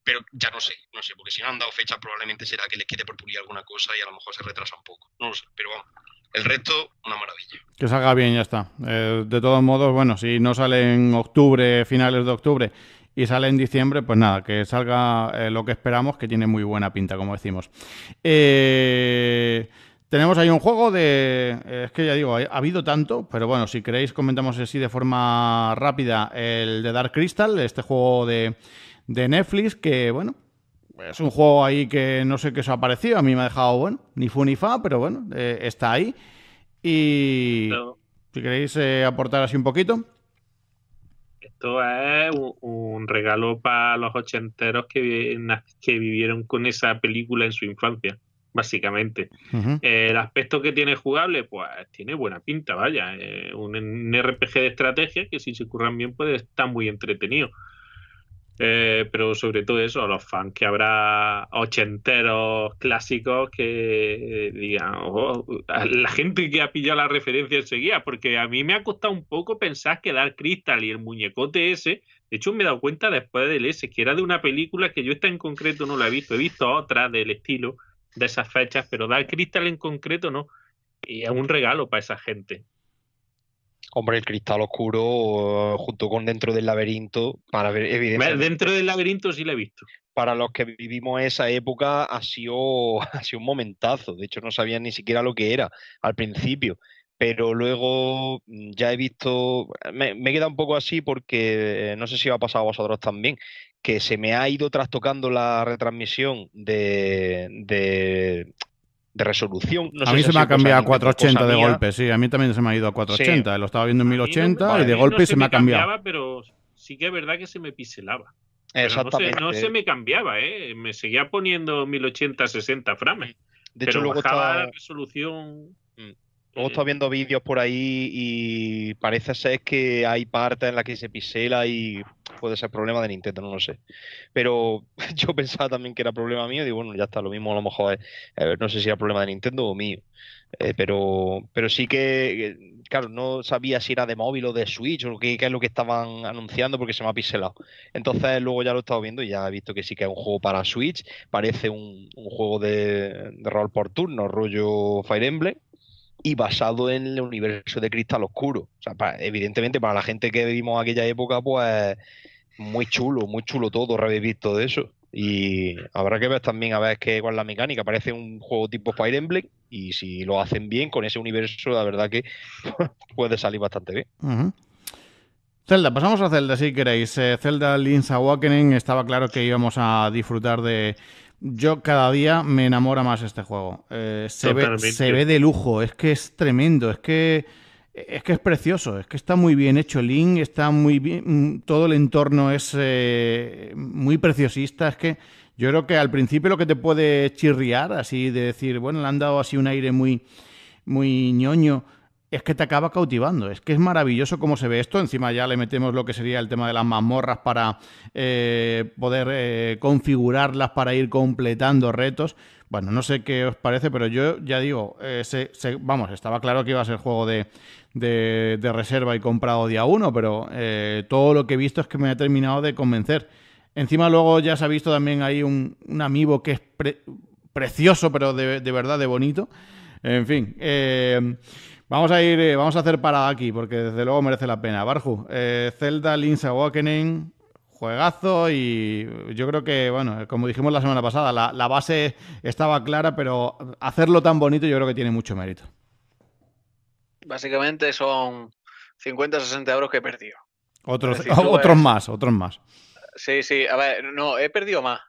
pero ya no sé, no sé, porque si no han dado fecha probablemente será que les quede por pulir alguna cosa y a lo mejor se retrasa un poco. No lo sé, pero vamos. El resto, una maravilla. Que salga bien, ya está. Eh, de todos modos, bueno, si no sale en octubre, finales de octubre, y sale en diciembre, pues nada, que salga eh, lo que esperamos, que tiene muy buena pinta, como decimos. Eh, tenemos ahí un juego de... Eh, es que ya digo, ha habido tanto, pero bueno, si queréis comentamos así de forma rápida el de Dark Crystal, este juego de, Netflix, que bueno, es un juego ahí que no sé qué os ha parecido. A mí me ha dejado, bueno, ni fu ni fa, pero bueno, está ahí. Y si queréis aportar así un poquito esto es un, regalo para los ochenteros que, que vivieron con esa película en su infancia, básicamente. el aspecto que tiene jugable, pues tiene buena pinta, vaya. Eh, un, un, RPG de estrategia que si se curran bien puede estar muy entretenido. Eh, pero sobre todo eso, los fans, que habrá ochenteros clásicos que digan, la gente que ha pillado la referencia enseguida, porque a mí me ha costado un poco pensar que Dar Crystal y el muñecote ese, de hecho me he dado cuenta después del ese, que era de una película que yo esta en concreto no la he visto, he visto otras del estilo de esas fechas, pero Dar Crystal en concreto no, y es un regalo para esa gente. Hombre, el cristal oscuro junto con dentro del laberinto, para ver, evidentemente. Dentro del laberinto sí lo he visto. Para los que vivimos esa época ha sido, *laughs* ha un momentazo. De hecho, no sabían ni siquiera lo que era al principio. Pero luego mm, ya he visto. Me, he queda un poco así porque eh, no sé si os ha pasado a vosotros también que se me ha ido trastocando la retransmisión de, de resolución. a mí se me ha cambiado a 480 de golpe, sí. A mí también se me ha ido a 480. Lo estaba viendo en 1080 y de golpe se, me ha cambiado. Cambiaba, pero sí que es verdad que se me piselaba. no, se, me cambiaba, ¿eh? Me seguía poniendo 1080, 60 frames. De hecho, luego bajaba la resolución. Mm. Luego estado viendo vídeos por ahí y parece ser que hay partes en las que se pisela y puede ser problema de Nintendo, no lo sé. Pero *laughs* yo pensaba también que era problema mío, digo, bueno, ya está, lo mismo a lo mejor no sé si era problema de Nintendo o mío. Eh, pero, pero sí que, claro, no sabía si era de móvil o de Switch o qué, es lo que estaban anunciando porque se me ha piselado Entonces luego ya lo he estado viendo y ya he visto que sí que es un juego para Switch, parece un, juego de, de rol por turno, rollo Fire Emblem y basado en el universo de Cristal Oscuro. O sea, evidentemente para la gente que vivimos aquella época, pues muy chulo, muy chulo todo, revivir de eso. Y habrá que ver también a ver qué cuál es la mecánica. Parece un juego tipo Fire Emblem y si lo hacen bien con ese universo, la verdad que *laughs* puede salir bastante bien. Zelda, pasamos a Zelda si queréis. Eh, Zelda Link's Awakening, estaba claro que íbamos a disfrutar de, yo cada día me enamora más este juego. Eh, se, ve, de lujo, es que es tremendo, es que, es que es precioso, es que está muy bien hecho el Link, está muy bien, mm, todo el entorno es eh, muy preciosista, es que yo creo que al principio lo que te puede chirriar, así de decir, bueno, le han dado así un aire muy, muy ñoño, es que te acaba cautivando. Es que es maravilloso cómo se ve esto. Encima ya le metemos lo que sería el tema de las mazmorras para eh, poder eh, configurarlas, para ir completando retos. Bueno, no sé qué os parece, pero yo ya digo, eh, vamos, estaba claro que iba a ser juego de, reserva y comprado día uno, pero todo lo que he visto es que me ha terminado de convencer. Encima luego ya se ha visto también ahí un, un amiibo que es precioso, pero de, de, verdad de bonito. En fin. Vamos a ir, eh, vamos a hacer parada aquí, porque desde luego merece la pena. Barju, eh, Zelda Link's Awakening, juegazo y yo creo que, bueno, como dijimos la semana pasada, la, base estaba clara, pero hacerlo tan bonito yo creo que tiene mucho mérito. Básicamente son 50, o 60 euros que he perdido. Otros, otros más, otros más. Sí, sí, a ver, no, he perdido más,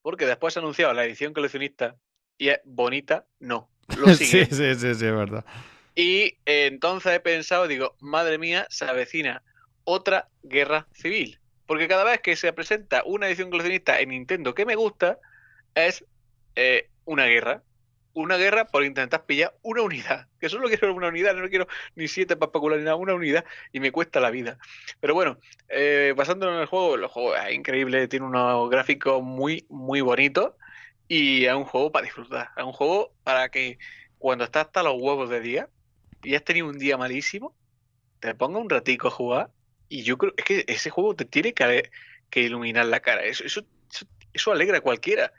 porque después se anunciado la edición coleccionista y es bonita, no. *laughs* sí, sí, sí, es verdad. Y eh, entonces he pensado, digo, madre mía, se avecina otra guerra civil. Porque cada vez que se presenta una edición coleccionista en Nintendo que me gusta, es eh, una guerra. Una guerra por intentar pillar una unidad. *laughs* Que solo quiero una unidad, no quiero ni siete para especular ni nada, una unidad y me cuesta la vida. Pero bueno, eh, en el juego, el juego es increíble, tiene unos gráficos muy, muy bonitos y es un juego para disfrutar. Es un juego para que cuando estás hasta los huevos de día, y has tenido un día malísimo, te ponga un ratico a jugar y yo creo es que ese juego te tiene que, que iluminar la cara. Eso, eso, eso, alegra a cualquiera.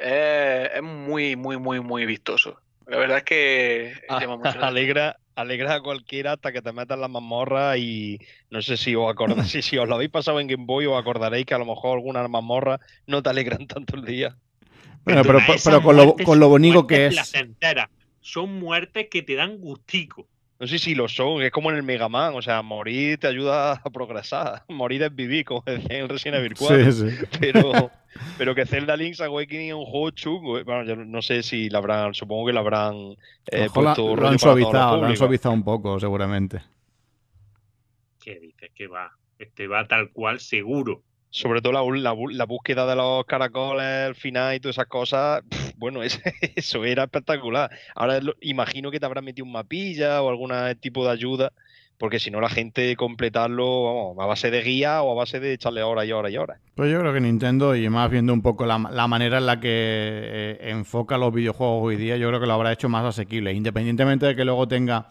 Eh, es muy, muy, muy, muy vistoso. La verdad es que ah, *laughs* alegra, alegra a cualquiera hasta que te metas la mamorra y no sé si os acordáis, *laughs* si, os lo habéis pasado en Game Boy os acordaréis que a lo mejor algunas mazmorras no te alegran *laughs* tanto el día. Bueno, pero, pero, con, lo, con lo bonito que es son muertes que te dan gustico. No sé si lo son, es como en el Mega Man, o sea, morir te ayuda a progresar, *laughs* morir es vivir, como decía en Resident Evil Sí, sí. Pero, *laughs* pero que Zelda Link's Awakening es un juego chungo, eh. bueno, yo no sé si la habrán, supongo que la habrán eh, puesto la, lo han suavizado, lo han suavizado un poco, seguramente. ¿Qué dices? Que va, este va tal cual seguro. Sobre todo la, la, búsqueda de los caracoles al final y todas esas cosas. bueno, *laughs* eso era espectacular. Ahora imagino que te habrán metido un mapilla o algún tipo de ayuda, porque si no, la gente completarlo a base de guía o a base de echarle horas y horas y horas. Pues yo creo que Nintendo, y más viendo un poco la, manera en la que eh, enfoca los videojuegos hoy día, yo creo que lo habrá hecho más asequible, independientemente de que luego tenga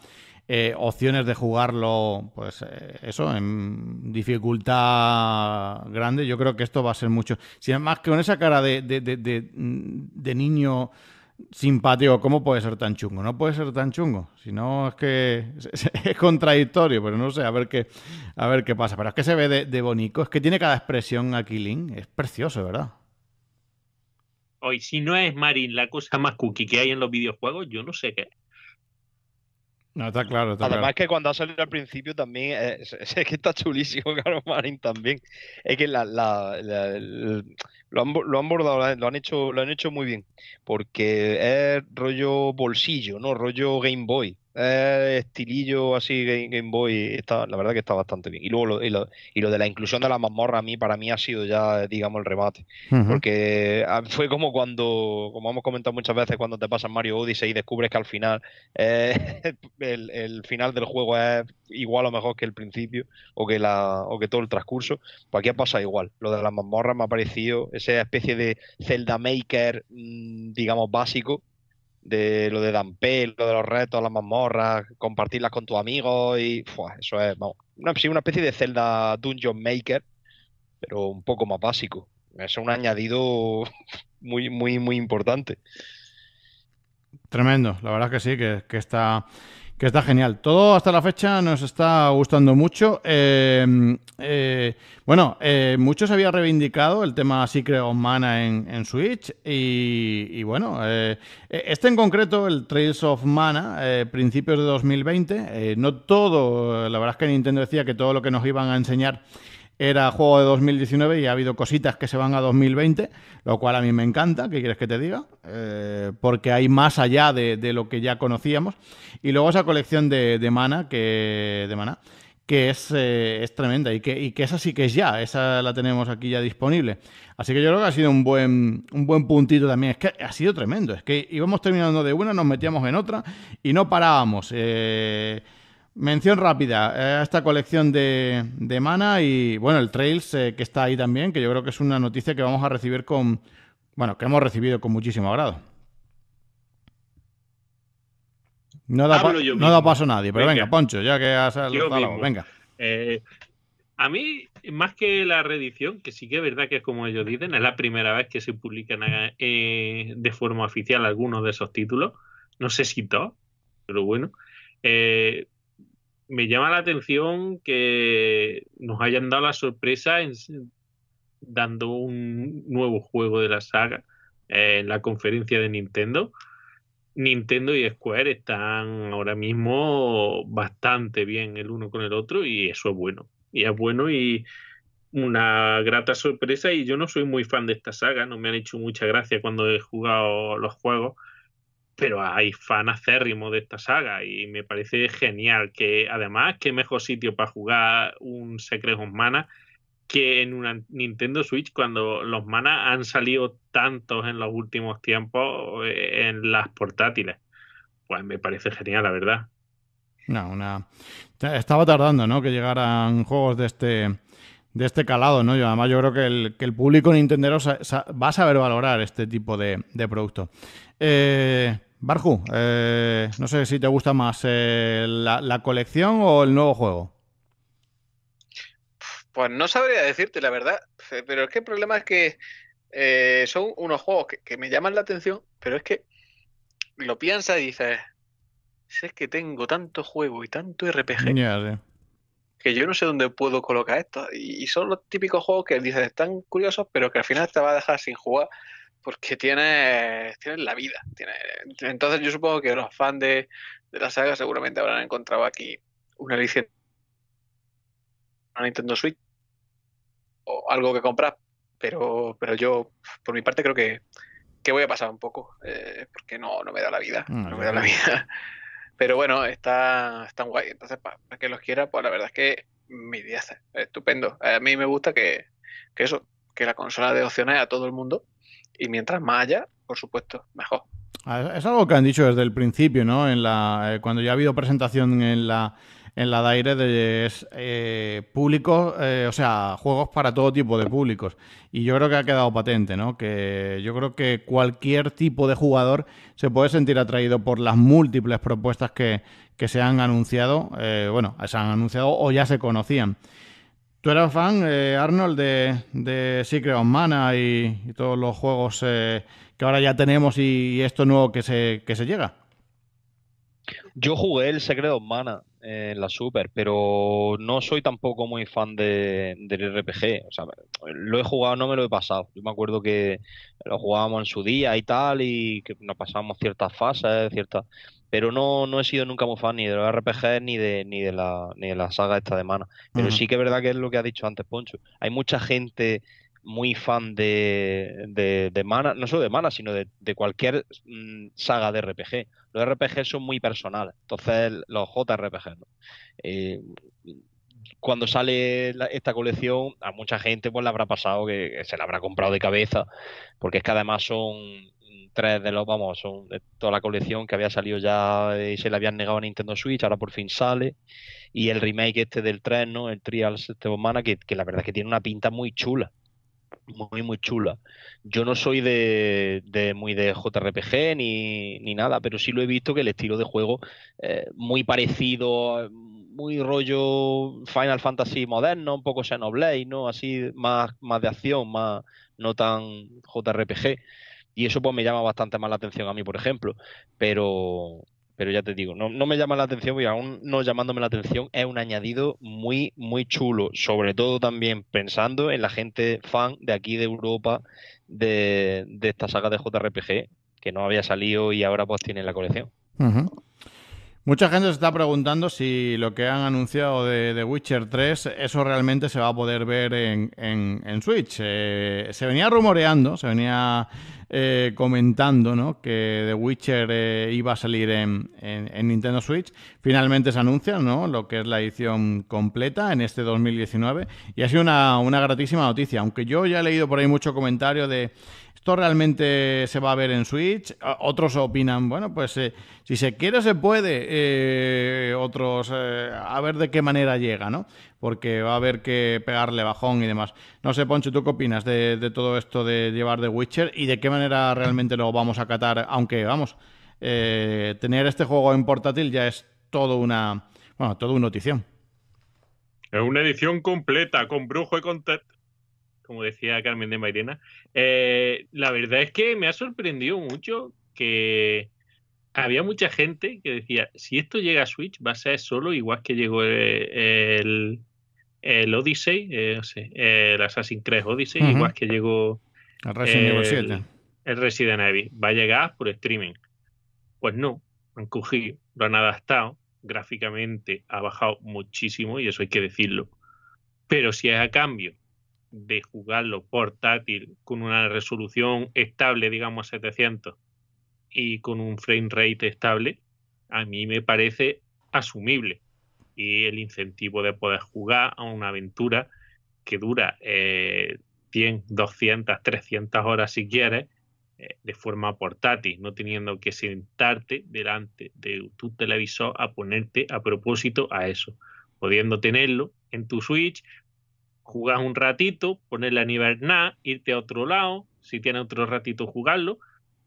eh, opciones de jugarlo, pues eh, eso, en dificultad grande. Yo creo que esto va a ser mucho. Si además que con esa cara mm, de, niño simpático, ¿cómo puede ser tan chungo? No puede ser tan chungo. Si no, es que es, *laughs* contradictorio, pero no sé, a ver qué, a ver qué pasa. Pero es que se ve de, bonito, es que tiene cada expresión aquí Link, es precioso, ¿verdad? Hoy, si no es Marin la cosa más cookie que hay en los videojuegos, yo no sé qué. No, está claro. Además que cuando ha salido al principio también, eh, *laughs* es, que está chulísimo caro *laughs* Marín también. Es que la, la, lo han, lo bordado, lo han hecho, lo han hecho muy bien, porque es rollo bolsillo, ¿no? Rollo Game Boy. Es estilillo así Game, Boy, está, la verdad que está bastante bien. Y luego lo, y lo, de la inclusión de la mazmorra a mí, para mí ha sido ya, digamos, el remate. Porque ah, fue como cuando, como hemos comentado muchas veces, cuando te pasas Mario Odyssey y descubres que al final eh, *laughs* el, final del juego es igual o mejor que el principio o que, la, o que todo el transcurso. Pues aquí pasado igual. Lo de la mazmorra me ha parecido esa especie de Zelda Maker, mm, digamos, básico, de lo de Dampel, lo de los retos, las mazmorras, compartirlas con tus amigos y eso es, una, sí, una especie de Zelda Dungeon Maker, pero un poco más básico. Es un añadido *laughs* muy, muy, muy importante. Tremendo, la verdad que sí, que, está que está genial. Todo hasta la fecha nos está gustando mucho. Eh, eh, bueno, eh, mucho se había reivindicado el tema Secret of Mana en, Switch y, y bueno, e-, este en concreto, el Trails of Mana, principios de 2020, no todo, la verdad es que Nintendo decía que todo lo que nos iban a enseñar era juego de 2019 y ha habido cositas que se van a 2020, lo cual a mí me encanta, ¿qué quieres que te diga? Eh, porque hay más allá de, lo que ya conocíamos. Y luego esa colección de, de mana, que, de mana, que es, eh, es tremenda y que, esa sí que es ya, esa la tenemos aquí ya disponible. Así que yo creo que ha sido un buen, un buen puntito también, es que ha sido tremendo, es que íbamos terminando de una, nos metíamos en otra y no parábamos. Eh, Mención rápida eh, a esta colección de, mana y bueno, el Trails eh, que está ahí también, que yo creo que es una noticia que vamos a recibir con. Bueno, que hemos recibido con muchísimo agrado. No da, paso nadie, pero venga, Poncho, ya que has venga. Eh, a mí, más que la reedición, que sí que es verdad que es como ellos dicen, es la primera vez que se publican de forma oficial algunos de esos títulos. No sé si todos, pero bueno me llama la atención que nos hayan dado la sorpresa dando un nuevo juego de la saga en la conferencia de Nintendo. Nintendo y Square están ahora mismo bastante bien el uno con el otro y eso es bueno. Y es bueno y una grata sorpresa y yo no soy muy fan de esta saga, no me han hecho mucha gracia cuando he jugado los juegos pero hay fan acérrimo de esta saga y me parece genial que además qué mejor sitio para jugar un Secretos Mana que en una Nintendo Switch cuando los Mana han salido tantos en los últimos tiempos eh, en las portátiles. Pues me parece genial, la verdad. No, una... Estaba tardando, ¿no? Que llegaran juegos de este de este calado, ¿no? Yo, además, yo creo que el, público nintendero va a saber valorar este tipo de, de producto. Eh, Barju, eh, no sé si te gusta más eh, la, colección o el nuevo juego. Pues no sabría decirte la verdad, pero es que el problema es que eh, son unos juegos que, me llaman la atención, pero es que lo piensas y dices, si es que tengo tanto juego y tanto RPG que yo no sé dónde puedo colocar esto. Y, y son los típicos juegos que dices, están curiosos, pero que al final te va a dejar sin jugar porque tiene tiene la vida. Entonces yo supongo que los fans de, la saga seguramente habrán encontrado aquí una licencia a Nintendo Switch o algo que comprar, pero, pero yo por mi parte creo que, voy a pasar un poco, eh, porque no, no me da la vida, mm, no me da la vida. *laughs* Pero bueno, está, está guay, entonces para, que los quiera, pues la verdad es que mi idea estupendo. A mí me gusta que, que eso, que la consola de opciones a todo el mundo, y mientras más haya, por supuesto, mejor. Ah, es algo que han dicho desde el principio, ¿no? En la, eh, cuando ya ha habido presentación en la, en la Daire de eh, públicos, eh, o sea, juegos para todo tipo de públicos. Y yo creo que ha quedado patente, ¿no? Que yo creo que cualquier tipo de jugador se puede sentir atraído por las múltiples propuestas que, que se han anunciado, bueno, se han anunciado o ya se conocían. Tú eras fan, eh, Arnold, de, de Secret of Mana y, todos los juegos eh, que ahora ya tenemos y, esto nuevo que se, que se llega. Yo jugué el Secret of Mana en la Super, pero no soy tampoco muy fan de, del RPG. lo he jugado, no me lo he pasado. Yo me acuerdo que lo jugábamos en su día y tal, y que nos pasábamos ciertas fases, ciertas pero no, no he sido nunca muy fan ni de los RPG ni de, ni de, la, ni de la saga esta de Mana. Pero sí que es verdad que es lo que ha dicho antes Poncho. Hay mucha gente muy fan de, de, de Mana, no solo de Mana, sino de, cualquier mm, saga de RPG. Los RPG son muy personales, entonces los JRPG, eh, cuando sale esta colección, a mucha gente pues le habrá pasado que se la habrá comprado de cabeza, porque es que además son tres de los, vamos, de toda la colección que había salido ya y se le habían negado a Nintendo Switch, ahora por fin sale. Y el remake este del 3, ¿no? El Trials de este Mana, que, la verdad es que tiene una pinta muy chula. Muy, muy chula. Yo no soy de, muy de JRPG ni, ni, nada, pero sí lo he visto que el estilo de juego eh, muy parecido, muy rollo Final Fantasy moderno, un poco Xenoblade, ¿no? Así más, más de acción, más no tan JRPG. Y eso pues me llama bastante más la atención a mí, por ejemplo. Pero, pero ya te digo, no, me llama la atención y aún no llamándome la atención es un añadido muy, muy chulo, sobre todo también pensando en la gente fan de aquí de Europa de, esta saga de JRPG que no había salido y ahora pues tiene en la colección. Mucha gente se está preguntando si lo que han anunciado de, The Witcher 3, eso realmente se va a poder ver en, en, Switch. Eh, se venía rumoreando, se venía eh, comentando ¿no? que The Witcher eh, iba a salir en, en, Nintendo Switch. Finalmente se anuncia ¿no? lo que es la edición completa en este 2019 y ha sido una gratísima noticia, aunque yo ya he leído por ahí mucho comentario de realmente se va a ver en Switch. Otros opinan, bueno, pues eh, si se quiere se puede. Eh, otros, eh, a ver de qué manera llega, ¿no? Porque va a haber que pegarle bajón y demás. No sé, Poncho, ¿tú qué opinas de, todo esto de llevar de Witcher y de qué manera realmente lo vamos a catar? Aunque, vamos, tener este juego en portátil ya es todo una, bueno, todo una notición. Es una edición completa, con brujo y con como decía Carmen de Mairena. Eh, la verdad es que me ha sorprendido mucho que había mucha gente que decía, si esto llega a Switch va a ser solo igual que llegó eh, el, Odyssey, eh, no sé, el Assassin's Creed Odyssey, igual que llegó el Resident, el Resident Evil. Va a llegar por streaming. Pues no, han cogido, lo han adaptado, gráficamente ha bajado muchísimo y eso hay que decirlo. Pero si es a cambio de jugarlo portátil con una resolución estable, digamos 700, y con un frame rate estable, a mí me parece asumible. Y el incentivo de poder jugar a una aventura que dura 100, 200, 300 horas si quieres, eh, de forma portátil, no teniendo que sentarte delante de tu televisor a ponerte a propósito a eso, pudiendo tenerlo en tu Switch, ...jugar un ratito, ponerle a nivel nada... irte a otro lado, si tienes otro ratito jugarlo.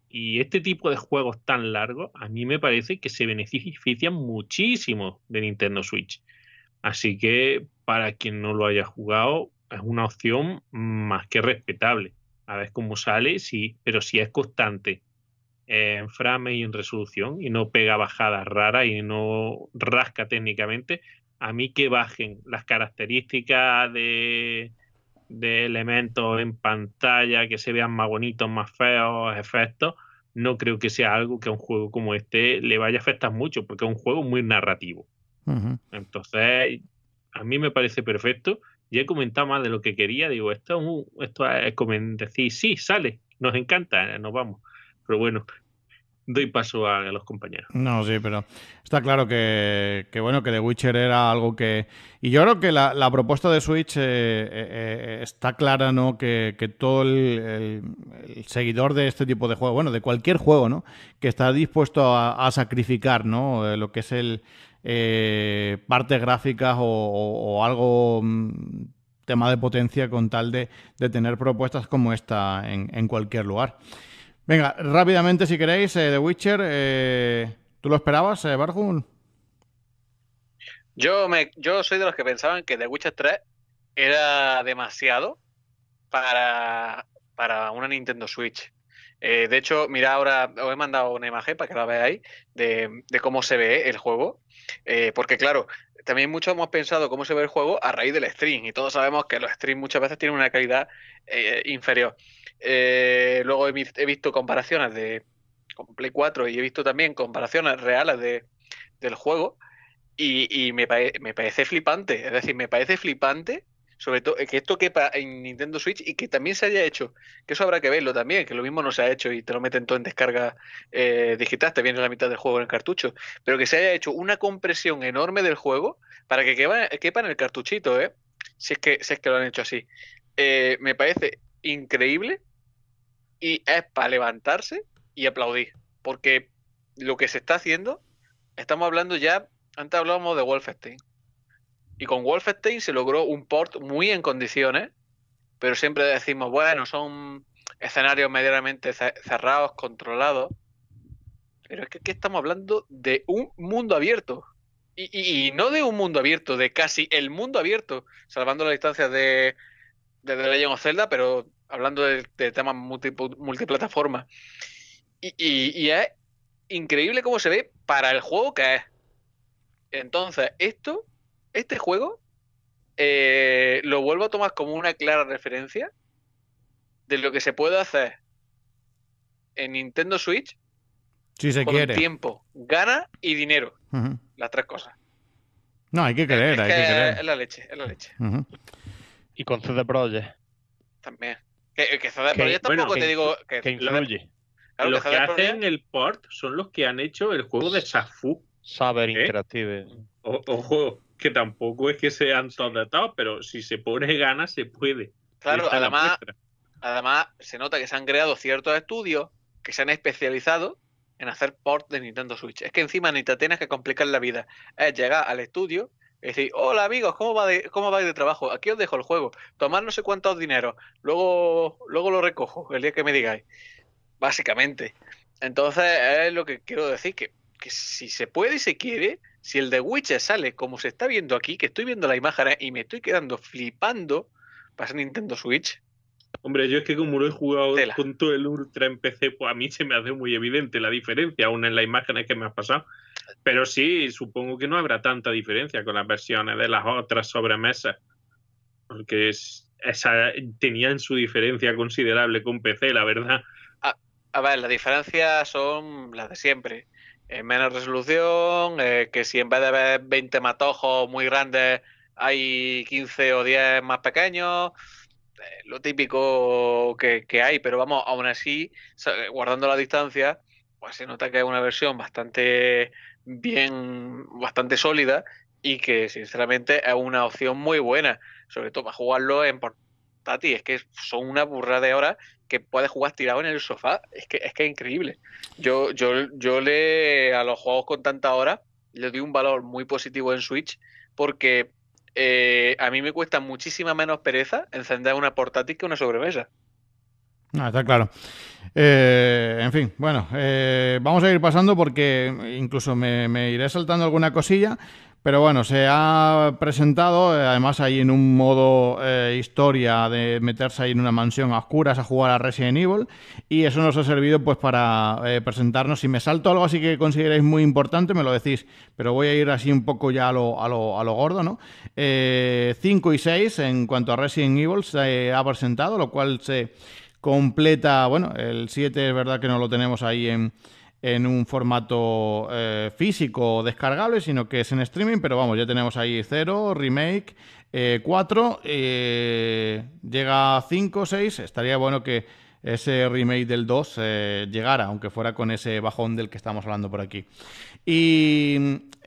Y este tipo de juegos tan largos, a mí me parece que se benefician muchísimo de Nintendo Switch. Así que para quien no lo haya jugado, es una opción más que respetable. A ver cómo sale, sí, pero si es constante en frame y en resolución y no pega bajadas raras y no rasca técnicamente, a mí que bajen las características de, elementos en pantalla, que se vean más bonitos, más feos, efectos, no creo que sea algo que a un juego como este le vaya a afectar mucho, porque es un juego muy narrativo. Entonces, a mí me parece perfecto. Ya he comentado más de lo que quería. Digo, esto es, esto es como decir, sí, sale, nos encanta, nos vamos. Pero bueno, doy paso a, los compañeros. No, sí, pero está claro que, bueno, que The Witcher era algo que... Y yo creo que la, propuesta de Switch eh, eh, eh, está clara, ¿no? Que, todo el, seguidor de este tipo de juego, bueno, de cualquier juego, ¿no? Que está dispuesto a, sacrificar, ¿no? lo que es el... partes gráficas o, algo mm, tema de potencia con tal de, tener propuestas como esta en, en cualquier lugar. Venga, rápidamente si queréis, eh, The Witcher, eh, ¿tú lo esperabas, eh, Yo, me, yo soy de los que pensaban que The Witcher 3 era demasiado para, una Nintendo Switch. Eh, de hecho, mira, ahora os he mandado una imagen para que la veáis de, de cómo se ve el juego. porque, claro, también muchos hemos pensado cómo se ve el juego a raíz del stream. Y todos sabemos que los streams muchas veces tienen una calidad inferior. Eh, luego he, visto comparaciones de Play 4 y he visto también comparaciones reales de, del juego y, me, parece flipante. Es decir, me parece flipante sobre todo que esto quepa en Nintendo Switch y que también se haya hecho. Que eso habrá que verlo también, que lo mismo no se ha hecho y te lo meten todo en descarga eh, digital, te viene la mitad del juego en el cartucho. Pero que se haya hecho una compresión enorme del juego para que quepa, en el cartuchito, ¿eh? Si es que, si es que lo han hecho así. Eh, me parece increíble y es para levantarse y aplaudir, porque lo que se está haciendo, estamos hablando ya, antes hablábamos de Wolfenstein, y con Wolfenstein se logró un port muy en condiciones, pero siempre decimos, bueno, son escenarios medianamente cerrados, controlados, pero es que aquí estamos hablando de un mundo abierto. Y, no de un mundo abierto, de casi el mundo abierto, salvando la distancia de, de The Legend of Zelda, pero hablando de, temas multiplataforma. Y, es increíble cómo se ve para el juego que es. Entonces, esto, este juego, eh, lo vuelvo a tomar como una clara referencia de lo que se puede hacer en Nintendo Switch si se con tiempo, gana y dinero. Las tres cosas. No, hay que creer, es, hay que, creer. Es la leche, es la leche. Y con CD Projekt. También. Que, tampoco te digo. Que, los que, hacen el port son los que han hecho el juego de Safu. Saber ¿Eh? Interactive. ojo, que tampoco es que sean soldados, pero si se pone ganas se puede. Claro, además, además se nota que se han creado ciertos estudios que se han especializado en hacer port de Nintendo Switch. Es que encima ni te tienes que complicar la vida. Es llegar al estudio, es decir, hola amigos, ¿cómo, va de, ¿cómo vais de trabajo? Aquí os dejo el juego. Tomad no sé cuántos dinero. Luego, luego lo recojo el día que me digáis. Básicamente. Entonces, es lo que quiero decir, que, que si se puede y se quiere, si el de Witcher sale como se está viendo aquí, que estoy viendo la imagen y me estoy quedando flipando pasa Nintendo Switch. Hombre, yo es que como lo he jugado con todo el Ultra en PC, pues a mí se me hace muy evidente la diferencia, aún en las imágenes que me ha pasado. Pero sí, supongo que no habrá tanta diferencia con las versiones de las otras sobremesas. Porque esa, tenían su diferencia considerable con PC, la verdad. A, ver, las diferencias son las de siempre. Eh, menos resolución, eh, que si en vez de haber 20 matojos muy grandes hay 15 o 10 más pequeños, eh, lo típico que, que, hay, pero vamos, aún así, guardando la distancia, pues se nota que es una versión bastante bien, bastante sólida y que sinceramente es una opción muy buena, sobre todo para jugarlo en portátil. Es que son una burra de horas que puedes jugar tirado en el sofá. Es que es, que increíble. Yo, yo, yo le a los juegos con tanta hora le doy un valor muy positivo en Switch porque eh, a mí me cuesta muchísima menos pereza encender una portátil que una sobremesa. Ah, está claro. Eh, en fin, bueno, eh, vamos a ir pasando porque incluso me, iré saltando alguna cosilla, pero bueno, se ha presentado, eh, además ahí en un modo historia de meterse ahí en una mansión a oscuras a jugar a Resident Evil, y eso nos ha servido pues para presentarnos. Si me salto algo así que consideréis muy importante, me lo decís, pero voy a ir así un poco ya a lo, a lo gordo, ¿no? 5 y 6 en cuanto a Resident Evil se ha presentado, lo cual se completa. Bueno, el 7 es verdad que no lo tenemos ahí en, un formato eh, físico descargable, sino que es en streaming, pero vamos, ya tenemos ahí 0, remake, 4, eh, eh, llega 5, 6, estaría bueno que ese remake del 2 llegara, aunque fuera con ese bajón del que estamos hablando por aquí. Y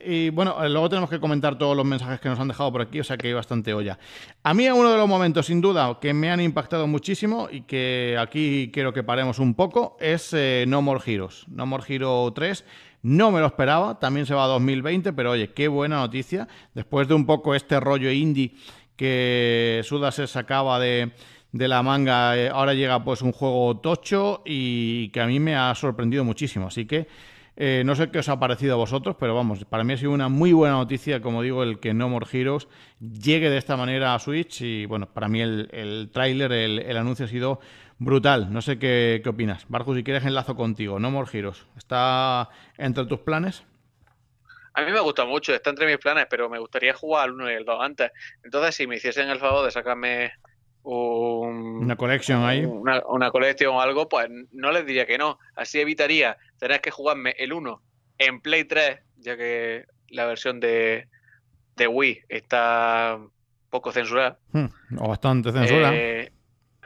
y bueno, eh, luego tenemos que comentar todos los mensajes que nos han dejado por aquí, o sea que hay bastante olla. A mí uno de los momentos, sin duda, que me han impactado muchísimo y que aquí quiero que paremos un poco, es eh, No More Heroes. No More Hero 3. No me lo esperaba, también se va a 2020, pero oye, qué buena noticia. Después de un poco este rollo indie que Suda se sacaba de, de la manga, eh, ahora llega pues un juego tocho y que a mí me ha sorprendido muchísimo. Así que eh, no sé qué os ha parecido a vosotros, pero vamos, para mí ha sido una muy buena noticia, como digo, el que No More Heroes llegue de esta manera a Switch. Y bueno, para mí el, el tráiler, el, anuncio ha sido brutal. No sé qué, opinas. Barco, si quieres enlazo contigo. No More ¿está entre tus planes? A mí me gusta mucho, está entre mis planes, pero me gustaría jugar al 1 y el 2 antes. Entonces, si me hiciesen el favor de sacarme una colección ahí. Una, colección o algo, pues no les diría que no. Así evitaría tener que jugarme el 1 en Play 3, ya que la versión de, de Wii está poco censurada. Hmm, o bastante censurada. Eh,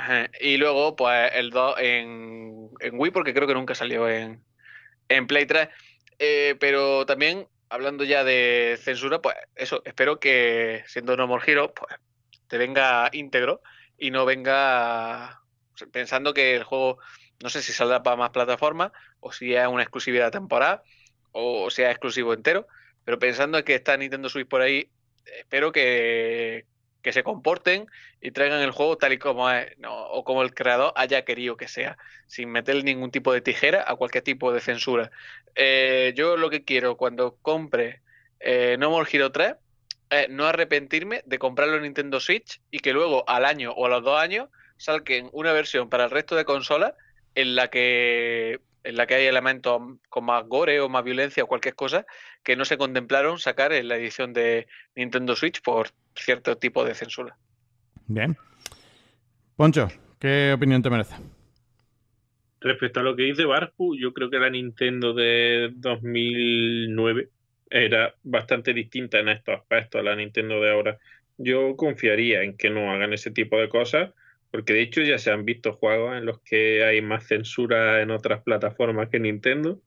eh, y luego, pues el 2 en, Wii, porque creo que nunca salió en, en Play 3. Eh, pero también, hablando ya de censura, pues eso, espero que siendo No More Hero, pues te venga íntegro y no venga pensando que el juego no sé si saldrá para más plataformas o si es una exclusividad temporal o sea exclusivo entero, pero pensando que está Nintendo Switch por ahí, espero que, se comporten y traigan el juego tal y como es o como el creador haya querido que sea, sin meter ningún tipo de tijera a cualquier tipo de censura. Eh, yo lo que quiero cuando compre eh, No More Hero 3 eh, no arrepentirme de comprarlo en Nintendo Switch y que luego al año o a los dos años salquen una versión para el resto de consolas en la que en la que hay elementos con más gore o más violencia o cualquier cosa que no se contemplaron sacar en la edición de Nintendo Switch por cierto tipo de censura. Bien. Poncho, ¿qué opinión te merece? Respecto a lo que dice Barku, yo creo que la Nintendo de 2009 era bastante distinta en estos aspectos a la Nintendo de ahora. Yo confiaría en que no hagan ese tipo de cosas, porque de hecho ya se han visto juegos en los que hay más censura en otras plataformas que Nintendo,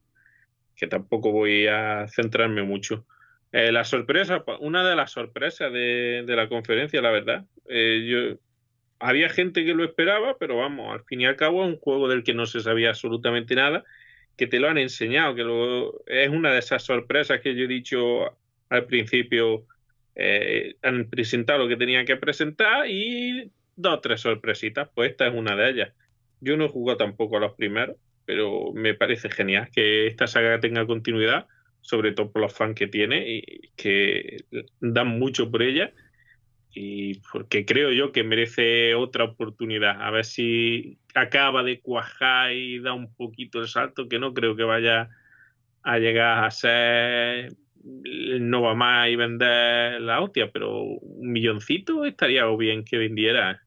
que tampoco voy a centrarme mucho. Eh, la sorpresa, una de las sorpresas de, la conferencia, la verdad, eh, yo, había gente que lo esperaba, pero vamos, al fin y al cabo es un juego del que no se sabía absolutamente nada que te lo han enseñado, que lo, es una de esas sorpresas que yo he dicho al principio, eh, han presentado lo que tenían que presentar y dos o tres sorpresitas, pues esta es una de ellas. Yo no he jugado tampoco a los primeros, pero me parece genial que esta saga tenga continuidad, sobre todo por los fans que tiene y que dan mucho por ella y porque creo yo que merece otra oportunidad. A ver si acaba de cuajar y da un poquito el salto, que no creo que vaya a llegar a ser no va más y vender la hostia, pero un milloncito estaría bien que vendiera.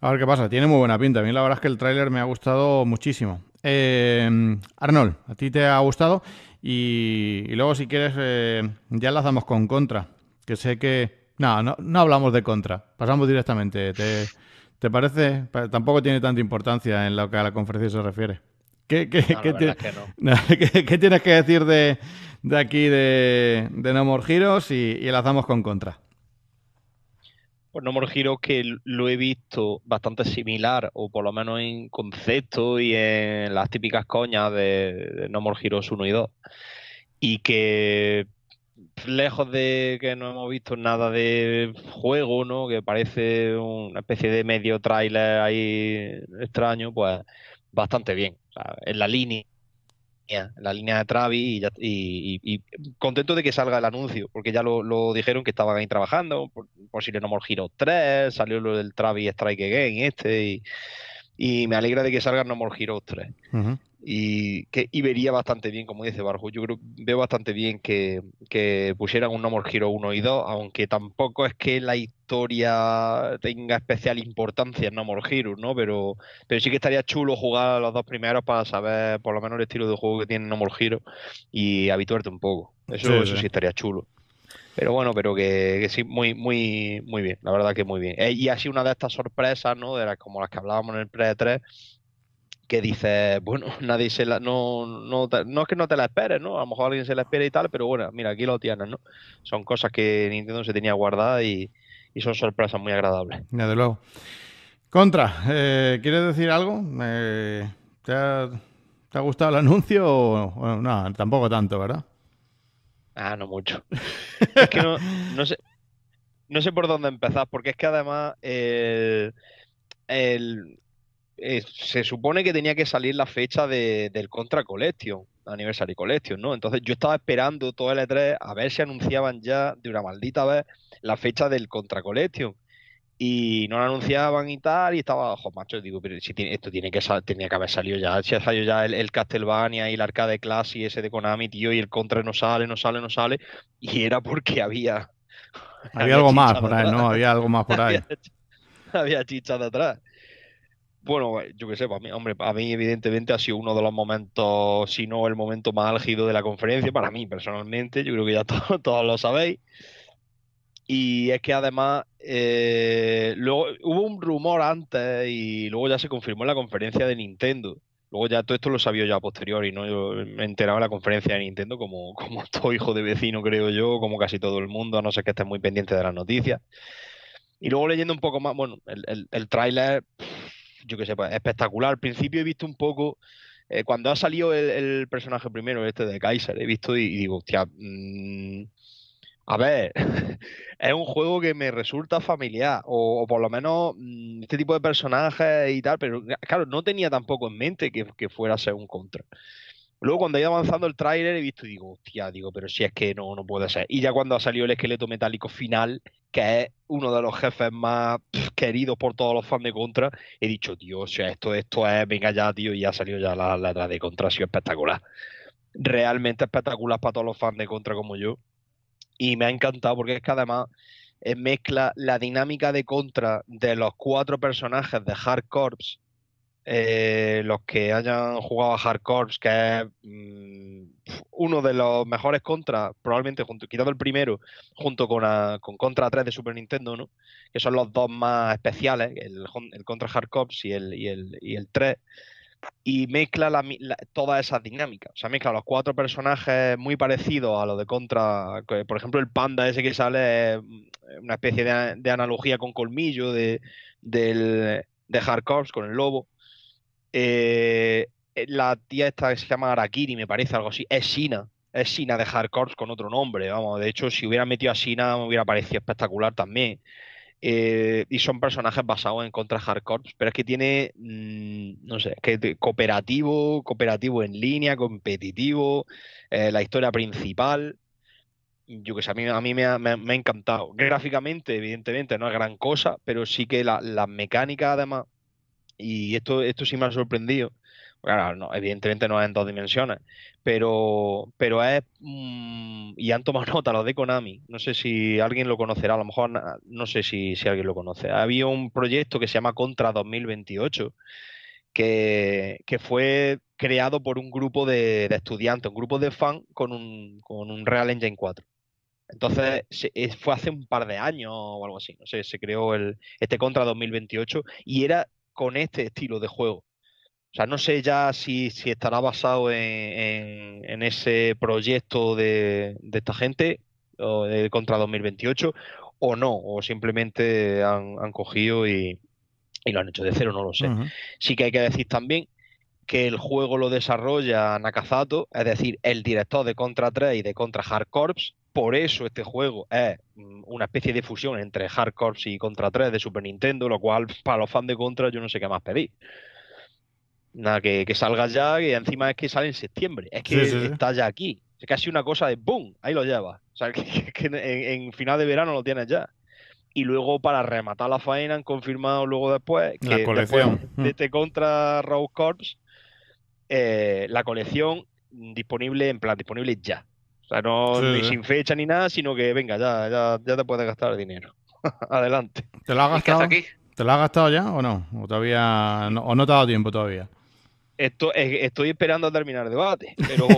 A ver qué pasa, tiene muy buena pinta. A mí la verdad es que el tráiler me ha gustado muchísimo. Eh, Arnold, a ti te ha gustado y, luego si quieres eh, ya las damos con Contra, que sé que, no, no, hablamos de contra. Pasamos directamente. ¿Te, parece? Tampoco tiene tanta importancia en lo que a la conferencia se refiere. ¿Qué, tienes que decir de, aquí de, No More Heroes y, la damos con contra? Pues No More Heroes que lo he visto bastante similar, o por lo menos en concepto y en las típicas coñas de, de No More Heroes 1 y 2. Y que lejos de que no hemos visto nada de juego, ¿no? Que parece una especie de medio trailer ahí extraño, pues bastante bien. en la línea, la línea de Travis y, contento de que salga el anuncio, porque ya lo, dijeron que estaban ahí trabajando, por, si No More tres, 3, salió lo del Travis Strike Again este y, me alegra de que salga No More Heroes 3 y que y vería bastante bien, como dice Barjo, yo creo veo bastante bien que, pusieran un No More Hero 1 y 2, aunque tampoco es que la historia tenga especial importancia en No More Hero, ¿no? Pero, pero sí que estaría chulo jugar los dos primeros para saber por lo menos el estilo de juego que tiene No More Hero y habituarte un poco. Eso sí, eso sí estaría chulo. Pero bueno, pero que, sí, muy, muy, muy bien, la verdad que muy bien. Eh, y así una de estas sorpresas, ¿no? De como las que hablábamos en el pre 3 que dice bueno, *laughs* nadie se la. No, no, no es que no te la esperes, ¿no? A lo mejor alguien se la espera y tal, pero bueno, mira, aquí lo tienes, ¿no? Son cosas que Nintendo se tenía guardadas y, son sorpresas muy agradables. de luego. Contra, eh, ¿quieres decir algo? Eh, ¿te, ha, ¿te, gustado el anuncio o, no? tampoco tanto, ¿verdad? Ah, no mucho. *laughs* es que no, no, sé, no sé por dónde empezar, porque es que además el, eh, se supone que tenía que salir la fecha del Contra Collection, Anniversary Collection, ¿no? Entonces yo estaba esperando todo el E3 a ver si anunciaban ya de una maldita vez la fecha del Contra Collection. Y no la anunciaban y tal, y estaba, ojo, macho, digo, pero tiene, esto tiene que tenía que haber salido ya, si ha salido ya el, Castlevania y el arcade class y ese de Konami, tío, y el contra no sale, no sale, no sale, y era porque había... Había, algo más por ahí, ¿no? Había algo más por ahí. *laughs* había chichas de atrás. Bueno, eh, yo qué sé, para mí, hombre, para mí evidentemente ha sido uno de los momentos, si no el momento más álgido de la conferencia, para mí personalmente, yo creo que ya *laughs* todos lo sabéis. Y es que además, eh, luego hubo un rumor antes y luego ya se confirmó en la conferencia de Nintendo. Luego ya todo esto lo sabía yo a posteriori, ¿no? Yo me enteraba en la conferencia de Nintendo como, *laughs* como todo hijo de vecino, creo yo, como casi todo el mundo, a no ser que esté muy pendiente de las noticias. Y luego leyendo un poco más, bueno, el, el, el tráiler yo qué sé, pues, espectacular. Al principio he visto un poco, eh, cuando ha salido el, personaje primero, este de Kaiser, he visto y, digo, hostia, mm, a ver, *laughs* es un juego que me resulta familiar, o, por lo menos mm, este tipo de personajes y tal, pero claro, no tenía tampoco en mente que, que fuera a ser un contra. Luego cuando he ido avanzando el tráiler he visto y digo, hostia, digo, pero si es que no, no puede ser. Y ya cuando ha salido el esqueleto metálico final, que es uno de los jefes más queridos por todos los fans de Contra, he dicho, Dios, esto, esto es, venga ya, tío, y ha salido ya la, letra de Contra, ha sido espectacular. Realmente espectacular para todos los fans de Contra como yo. Y me ha encantado porque es que además eh, mezcla la dinámica de Contra de los cuatro personajes de Hard Corps eh, los que hayan jugado a Corps que es mm, uno de los mejores Contra, probablemente junto, quitado el primero, junto con, Contra 3 de Super Nintendo, ¿no? que son los dos más especiales, el, Contra Corps y el, y, el, 3, y mezcla todas esas dinámicas. O sea, mezcla los cuatro personajes muy parecidos a los de Contra. por ejemplo, el panda ese que sale mm, una especie de, analogía con colmillo de, del, de con el lobo eh, eh, la tía esta que se llama Arakiri, me parece, algo así, es Sina. Es Sina de Hardcore con otro nombre, vamos. De hecho, si hubiera metido a Sina me hubiera parecido espectacular también. Eh, y son personajes basados en contra hardcore, pero es que tiene, mm, no sé, que cooperativo, cooperativo en línea, competitivo, la historia principal. Yo que sé, a mí, a mí me, ha, encantado. Gráficamente, evidentemente, no es gran cosa, pero sí que las la mecánicas, además, y esto, esto sí me ha sorprendido. Claro, evidentemente no es en dos dimensiones, pero, pero es. Mm, y han tomado *laughs* nota los de Konami. No sé si alguien lo conocerá, a lo mejor no sé si, alguien lo conoce. Había un proyecto que se llama Contra 2028, que, fue creado por un grupo de, estudiantes, un grupo de fans con un, con un Real Engine 4. Entonces, eh, fue hace un par de años o algo así, no sé, se creó el, este Contra 2028 y era con este estilo de juego. O sea, no sé ya si, si estará basado en, en, ese proyecto de, de esta gente o de, contra 2028 o no, o simplemente han, han cogido y, y, lo han hecho de cero, no lo sé. Sí que hay que decir también que el juego lo desarrolla Nakazato, es decir, el director de Contra 3 y de Contra Hard Corps, por eso este juego es mm, una especie de fusión entre Hardcore y Contra 3 de Super Nintendo, lo cual para los fans de Contra yo no sé qué más pedir. Nada, que, salga ya, que encima es que sale en septiembre, es que está ya aquí. Es casi una cosa de ¡boom! Ahí lo llevas. O sea, *laughs* que, en, final de verano lo tienes ya y luego para rematar la faena han confirmado luego después que la colección de mm. este contra Rose Corps eh, la colección disponible en plan disponible ya no ni sin fecha ni nada, sino que venga, ya, ya, te puedes gastar el dinero. *laughs* Adelante. ¿Te lo has gastado? ¿Te lo has gastado ya o no? ¿O, todavía, no, ¿o no te ha dado tiempo todavía? Esto, estoy esperando a terminar el debate, *laughs* pero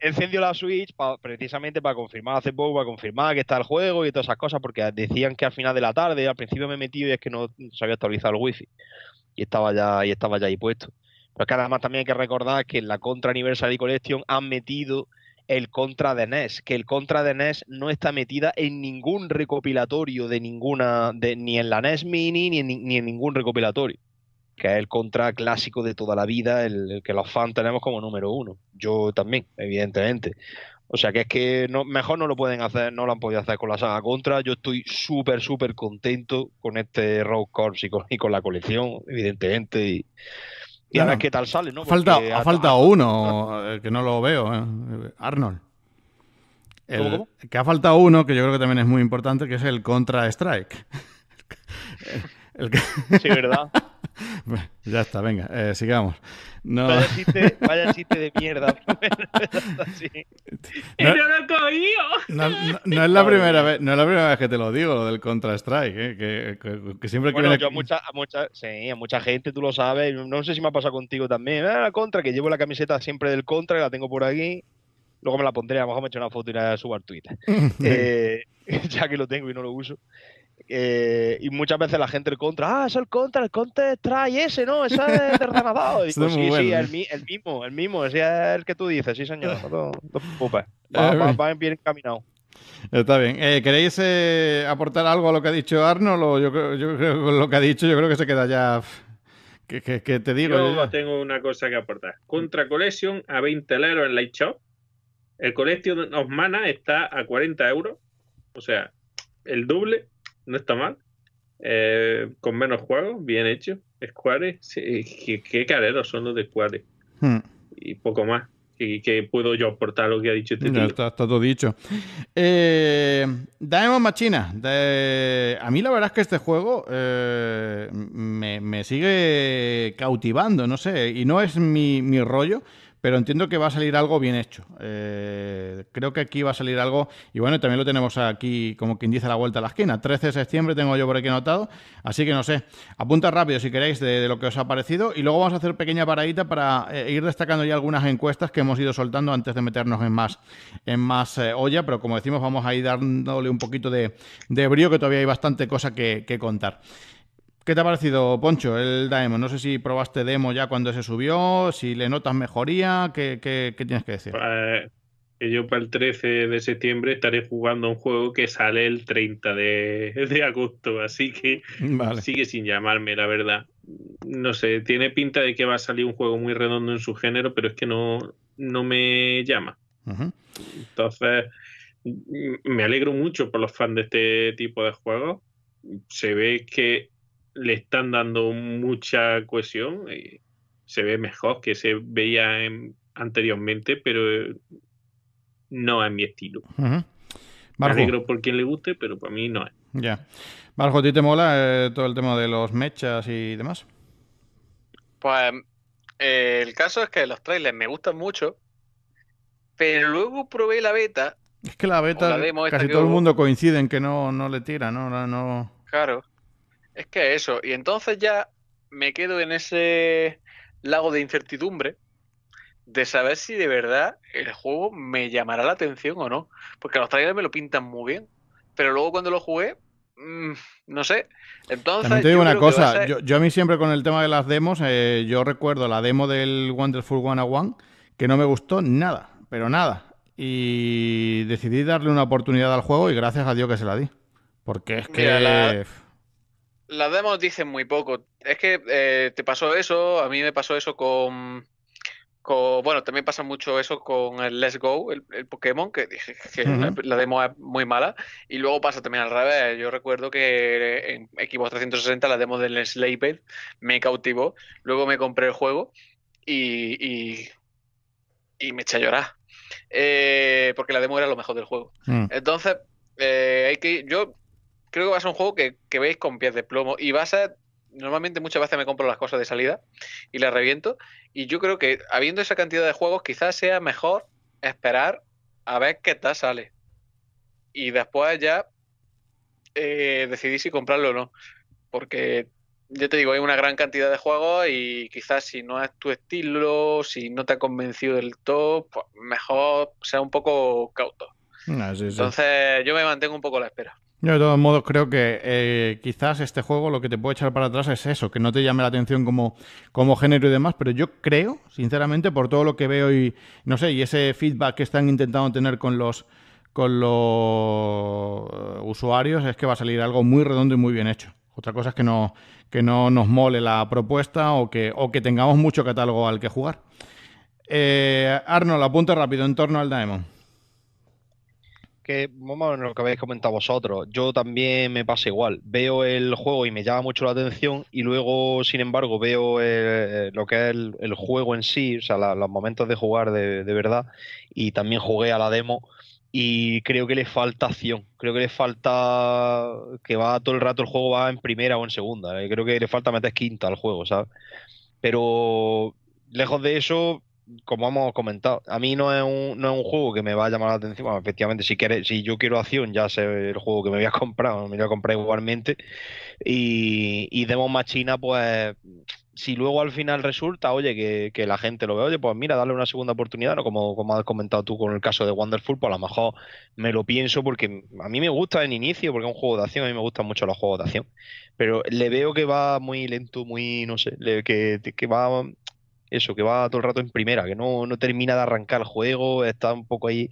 encendió la Switch precisamente para confirmar hace poco, para confirmar que está el juego y todas esas cosas, porque decían que al final de la tarde, al principio me he metido y es que no se había actualizado el wifi y estaba ya y estaba ya ahí puesto. Pero que además también hay que recordar que en la Contra Anniversary Collection han metido el Contra de NES, que el Contra de NES no está metida en ningún recopilatorio de ninguna, de, ni en la NES Mini, ni en, ningún recopilatorio que es el contra clásico de toda la vida, el, que los fans tenemos como número uno. Yo también, evidentemente. O sea que es que mejor no lo pueden hacer, no lo han podido hacer con la saga contra. Yo estoy súper, súper contento con este Road Corps y con, la colección, evidentemente. Y ahora qué tal sale, ¿no? Falta, ha faltado uno, eh, que no lo veo, eh, Arnold. Que ha faltado uno, que yo creo que también es muy importante, que es el Contra Strike. *laughs* Sí, ¿verdad? *laughs* *laughs* ya está, venga, eh, sigamos. No... Vaya, chiste, de mierda. *laughs* *laughs* no, no, es la primera vez, no es la primera vez que te lo digo, lo del Contra strike eh, que, siempre bueno, que yo a mucha, mucha, sí, a mucha gente, tú lo sabes. No sé si me ha pasado contigo también. a ah, la contra, que llevo la camiseta siempre del contra, que la tengo por aquí. Luego me la pondré, a lo mejor me echo una foto y la subo al Twitter. Eh, ya que lo tengo y no lo uso. Eh, y muchas veces la gente el contra, ah, es el contra, el contra trae ese, ¿no? Ese *laughs* es sí, sí, ¿eh? el, mismo, el mismo, ese es el que tú dices, sí, señor. *laughs* No, te preocupes. *laughs* Va, bien encaminado. Está bien. Eh, ¿Queréis aportar algo a lo que ha dicho Arno? yo, lo que ha dicho, yo creo que se queda ya. Que, te digo. Yo tengo una cosa que aportar. Contra Collection a 20 euros en Lightshop, El Collection Osmana está a 40 euros. O sea, el doble no está mal. Eh, con menos juegos, bien hecho. Square, sí, qué, careros son los de Square. Hmm. Y poco más. que puedo yo aportar lo que ha dicho este tío está, todo dicho. Eh, Daemon Machina. A mí la verdad es que este juego eh, me, me, sigue cautivando, no sé. Y no es mi, mi rollo pero entiendo que va a salir algo bien hecho. Eh, creo que aquí va a salir algo, y bueno, también lo tenemos aquí como quien dice la vuelta a la esquina. 13 de septiembre tengo yo por aquí anotado, así que no sé. Apunta rápido si queréis de, lo que os ha parecido, y luego vamos a hacer pequeña paradita para eh, ir destacando ya algunas encuestas que hemos ido soltando antes de meternos en más, en más eh, olla, pero como decimos, vamos a ir dándole un poquito de, brío, que todavía hay bastante cosa que, que contar. ¿Qué te ha parecido, Poncho, el Daemon? No sé si probaste demo ya cuando se subió, si le notas mejoría, ¿qué, tienes que decir? Pues, yo para el 13 de septiembre estaré jugando un juego que sale el 30 de, agosto, así que sigue sin llamarme, la verdad. No sé, tiene pinta de que va a salir un juego muy redondo en su género, pero es que no, no me llama. Entonces, me alegro mucho por los fans de este tipo de juegos. Se ve que le están dando mucha cohesión. Y eh, se ve mejor que se veía anteriormente, pero eh, no es mi estilo. Me alegro por quien le guste, pero para mí no es. Ya. Marjo, ¿a ti te mola eh, todo el tema de los mechas y demás? Pues el caso es que los trailers me gustan mucho, pero luego probé la beta. Es que la beta, casi todo el mundo coincide en que no, no le tira, no... Claro. Es que eso. Y entonces ya me quedo en ese lago de incertidumbre de saber si de verdad el juego me llamará la atención o no. Porque los trailers me lo pintan muy bien. Pero luego cuando lo jugué, mm, no sé. Entonces. te digo una cosa. yo, a mí siempre con el tema de las demos, eh, yo recuerdo la demo del Wonderful 101 que no me gustó nada, pero nada. Y decidí darle una oportunidad al juego y gracias a Dios que se la di. Porque es que las demos dicen muy poco. Es que eh, te pasó eso, a mí me pasó eso con, Bueno, también pasa mucho eso con el Let's Go, el, Pokémon, que dije la demo es muy mala. Y luego pasa también al revés. Yo recuerdo que en Xbox 360 la demo del Slaypad me cautivó. Luego me compré el juego y. y, me eché a llorar. Eh, porque la demo era lo mejor del juego. Mm. Entonces, eh, hay que. Yo creo que va a ser un juego que, veis con pies de plomo y va a ser normalmente muchas veces me compro las cosas de salida y las reviento. Y yo creo que habiendo esa cantidad de juegos, quizás sea mejor esperar a ver qué tal sale. Y después ya eh, decidir si comprarlo o no. Porque yo te digo, hay una gran cantidad de juegos y quizás si no es tu estilo, si no te ha convencido del todo, pues mejor sea un poco cauto. Ah, Entonces yo me mantengo un poco a la espera. Yo de todos modos creo que eh, quizás este juego lo que te puede echar para atrás es eso, que no te llame la atención como, como género y demás, pero yo creo, sinceramente, por todo lo que veo y no sé, y ese feedback que están intentando tener con los con los usuarios, es que va a salir algo muy redondo y muy bien hecho. Otra cosa es que no, que no nos mole la propuesta o que, o que tengamos mucho catálogo al que jugar. Eh, Arnold, apunta rápido en torno al Daemon que ver lo que habéis comentado vosotros, yo también me pasa igual. Veo el juego y me llama mucho la atención y luego, sin embargo, veo eh, lo que es el, juego en sí, o sea, los momentos de jugar de, verdad y también jugué a la demo y creo que le falta acción, creo que le falta que va todo el rato el juego va en primera o en segunda, creo que le falta meter quinta al juego, ¿sabes? Pero lejos de eso, como hemos comentado, a mí no es, un, juego que me va a llamar la atención. efectivamente, si, quiere, si yo quiero acción, ya sé el juego que me voy comprado. *laughs* comprar, me voy a comprar igualmente. Y, y más Machina, pues si luego al final resulta, oye, que, la gente lo ve, oye, pues mira, darle una segunda oportunidad, ¿no? Como, como has comentado tú con el caso de Wonderful, pues a lo mejor me lo pienso porque a mí me gusta en inicio, porque es un juego de acción, a mí me gustan mucho los juegos de acción, pero le veo que va muy lento, muy, no sé, que, que va eso, que va todo el rato en primera, que no, no termina de arrancar el juego, está un poco ahí.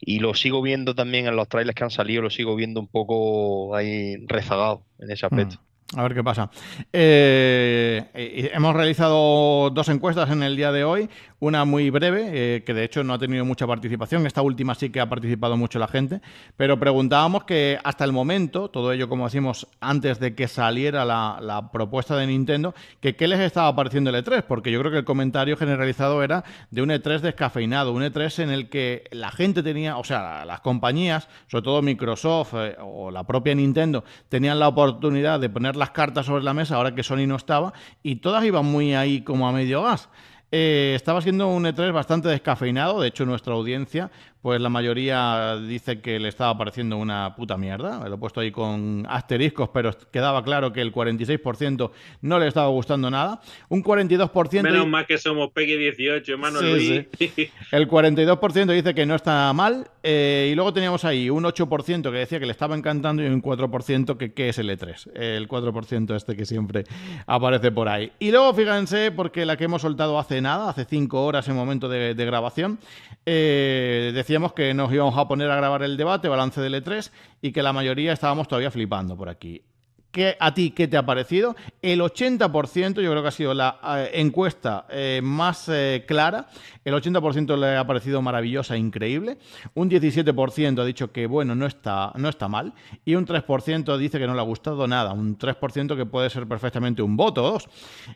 Y lo sigo viendo también en los trailers que han salido, lo sigo viendo un poco ahí rezagado en ese aspecto. Mm. A ver qué pasa. Eh, hemos realizado dos encuestas en el día de hoy. Una muy breve, eh, que de hecho no ha tenido mucha participación. Esta última sí que ha participado mucho la gente. Pero preguntábamos que hasta el momento, todo ello como decimos antes de que saliera la, propuesta de Nintendo, que qué les estaba pareciendo el E3. Porque yo creo que el comentario generalizado era de un E3 descafeinado. Un E3 en el que la gente tenía, o sea, las compañías, sobre todo Microsoft eh, o la propia Nintendo, tenían la oportunidad de poner las cartas sobre la mesa ahora que Sony no estaba y todas iban muy ahí como a medio gas. Eh, estaba siendo un E3 bastante descafeinado, de hecho nuestra audiencia pues la mayoría dice que le estaba pareciendo una puta mierda. Lo he puesto ahí con asteriscos, pero quedaba claro que el 46% no le estaba gustando nada. Un 42%... Menos más que somos Peggy 18, hermano *laughs* El 42% dice que no está mal. Eh, y luego teníamos ahí un 8% que decía que le estaba encantando y un 4% que qué es el E3. El 4% este que siempre aparece por ahí. Y luego fíjense, porque la que hemos soltado hace nada, hace 5 horas en momento de grabación, eh, decíamos que nos íbamos a poner a grabar el debate, balance del E3, y que la mayoría estábamos todavía flipando por aquí. ¿Qué, ¿A ti qué te ha parecido? El 80%, yo creo que ha sido la eh, encuesta eh, más clara, el 80% le ha parecido maravillosa, e increíble, un 17% ha dicho que bueno, no está, no está mal, y un 3% dice que no le ha gustado nada, un 3% que puede ser perfectamente un voto o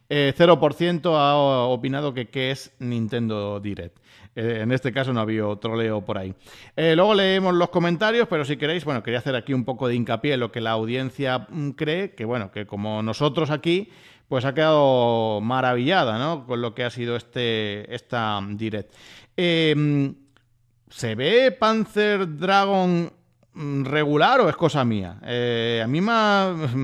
0% ha opinado que qué es Nintendo Direct. Eh, en este caso no ha había troleo por ahí. Eh, luego leemos los comentarios, pero si queréis, bueno, quería hacer aquí un poco de hincapié en lo que la audiencia mm, cree, que bueno, que como nosotros aquí, pues ha quedado maravillada, ¿no? Con lo que ha sido este, esta direct. Em, ¿Se ve Panzer Dragon mm, regular o es cosa mía? Eh, a mí *laughs* me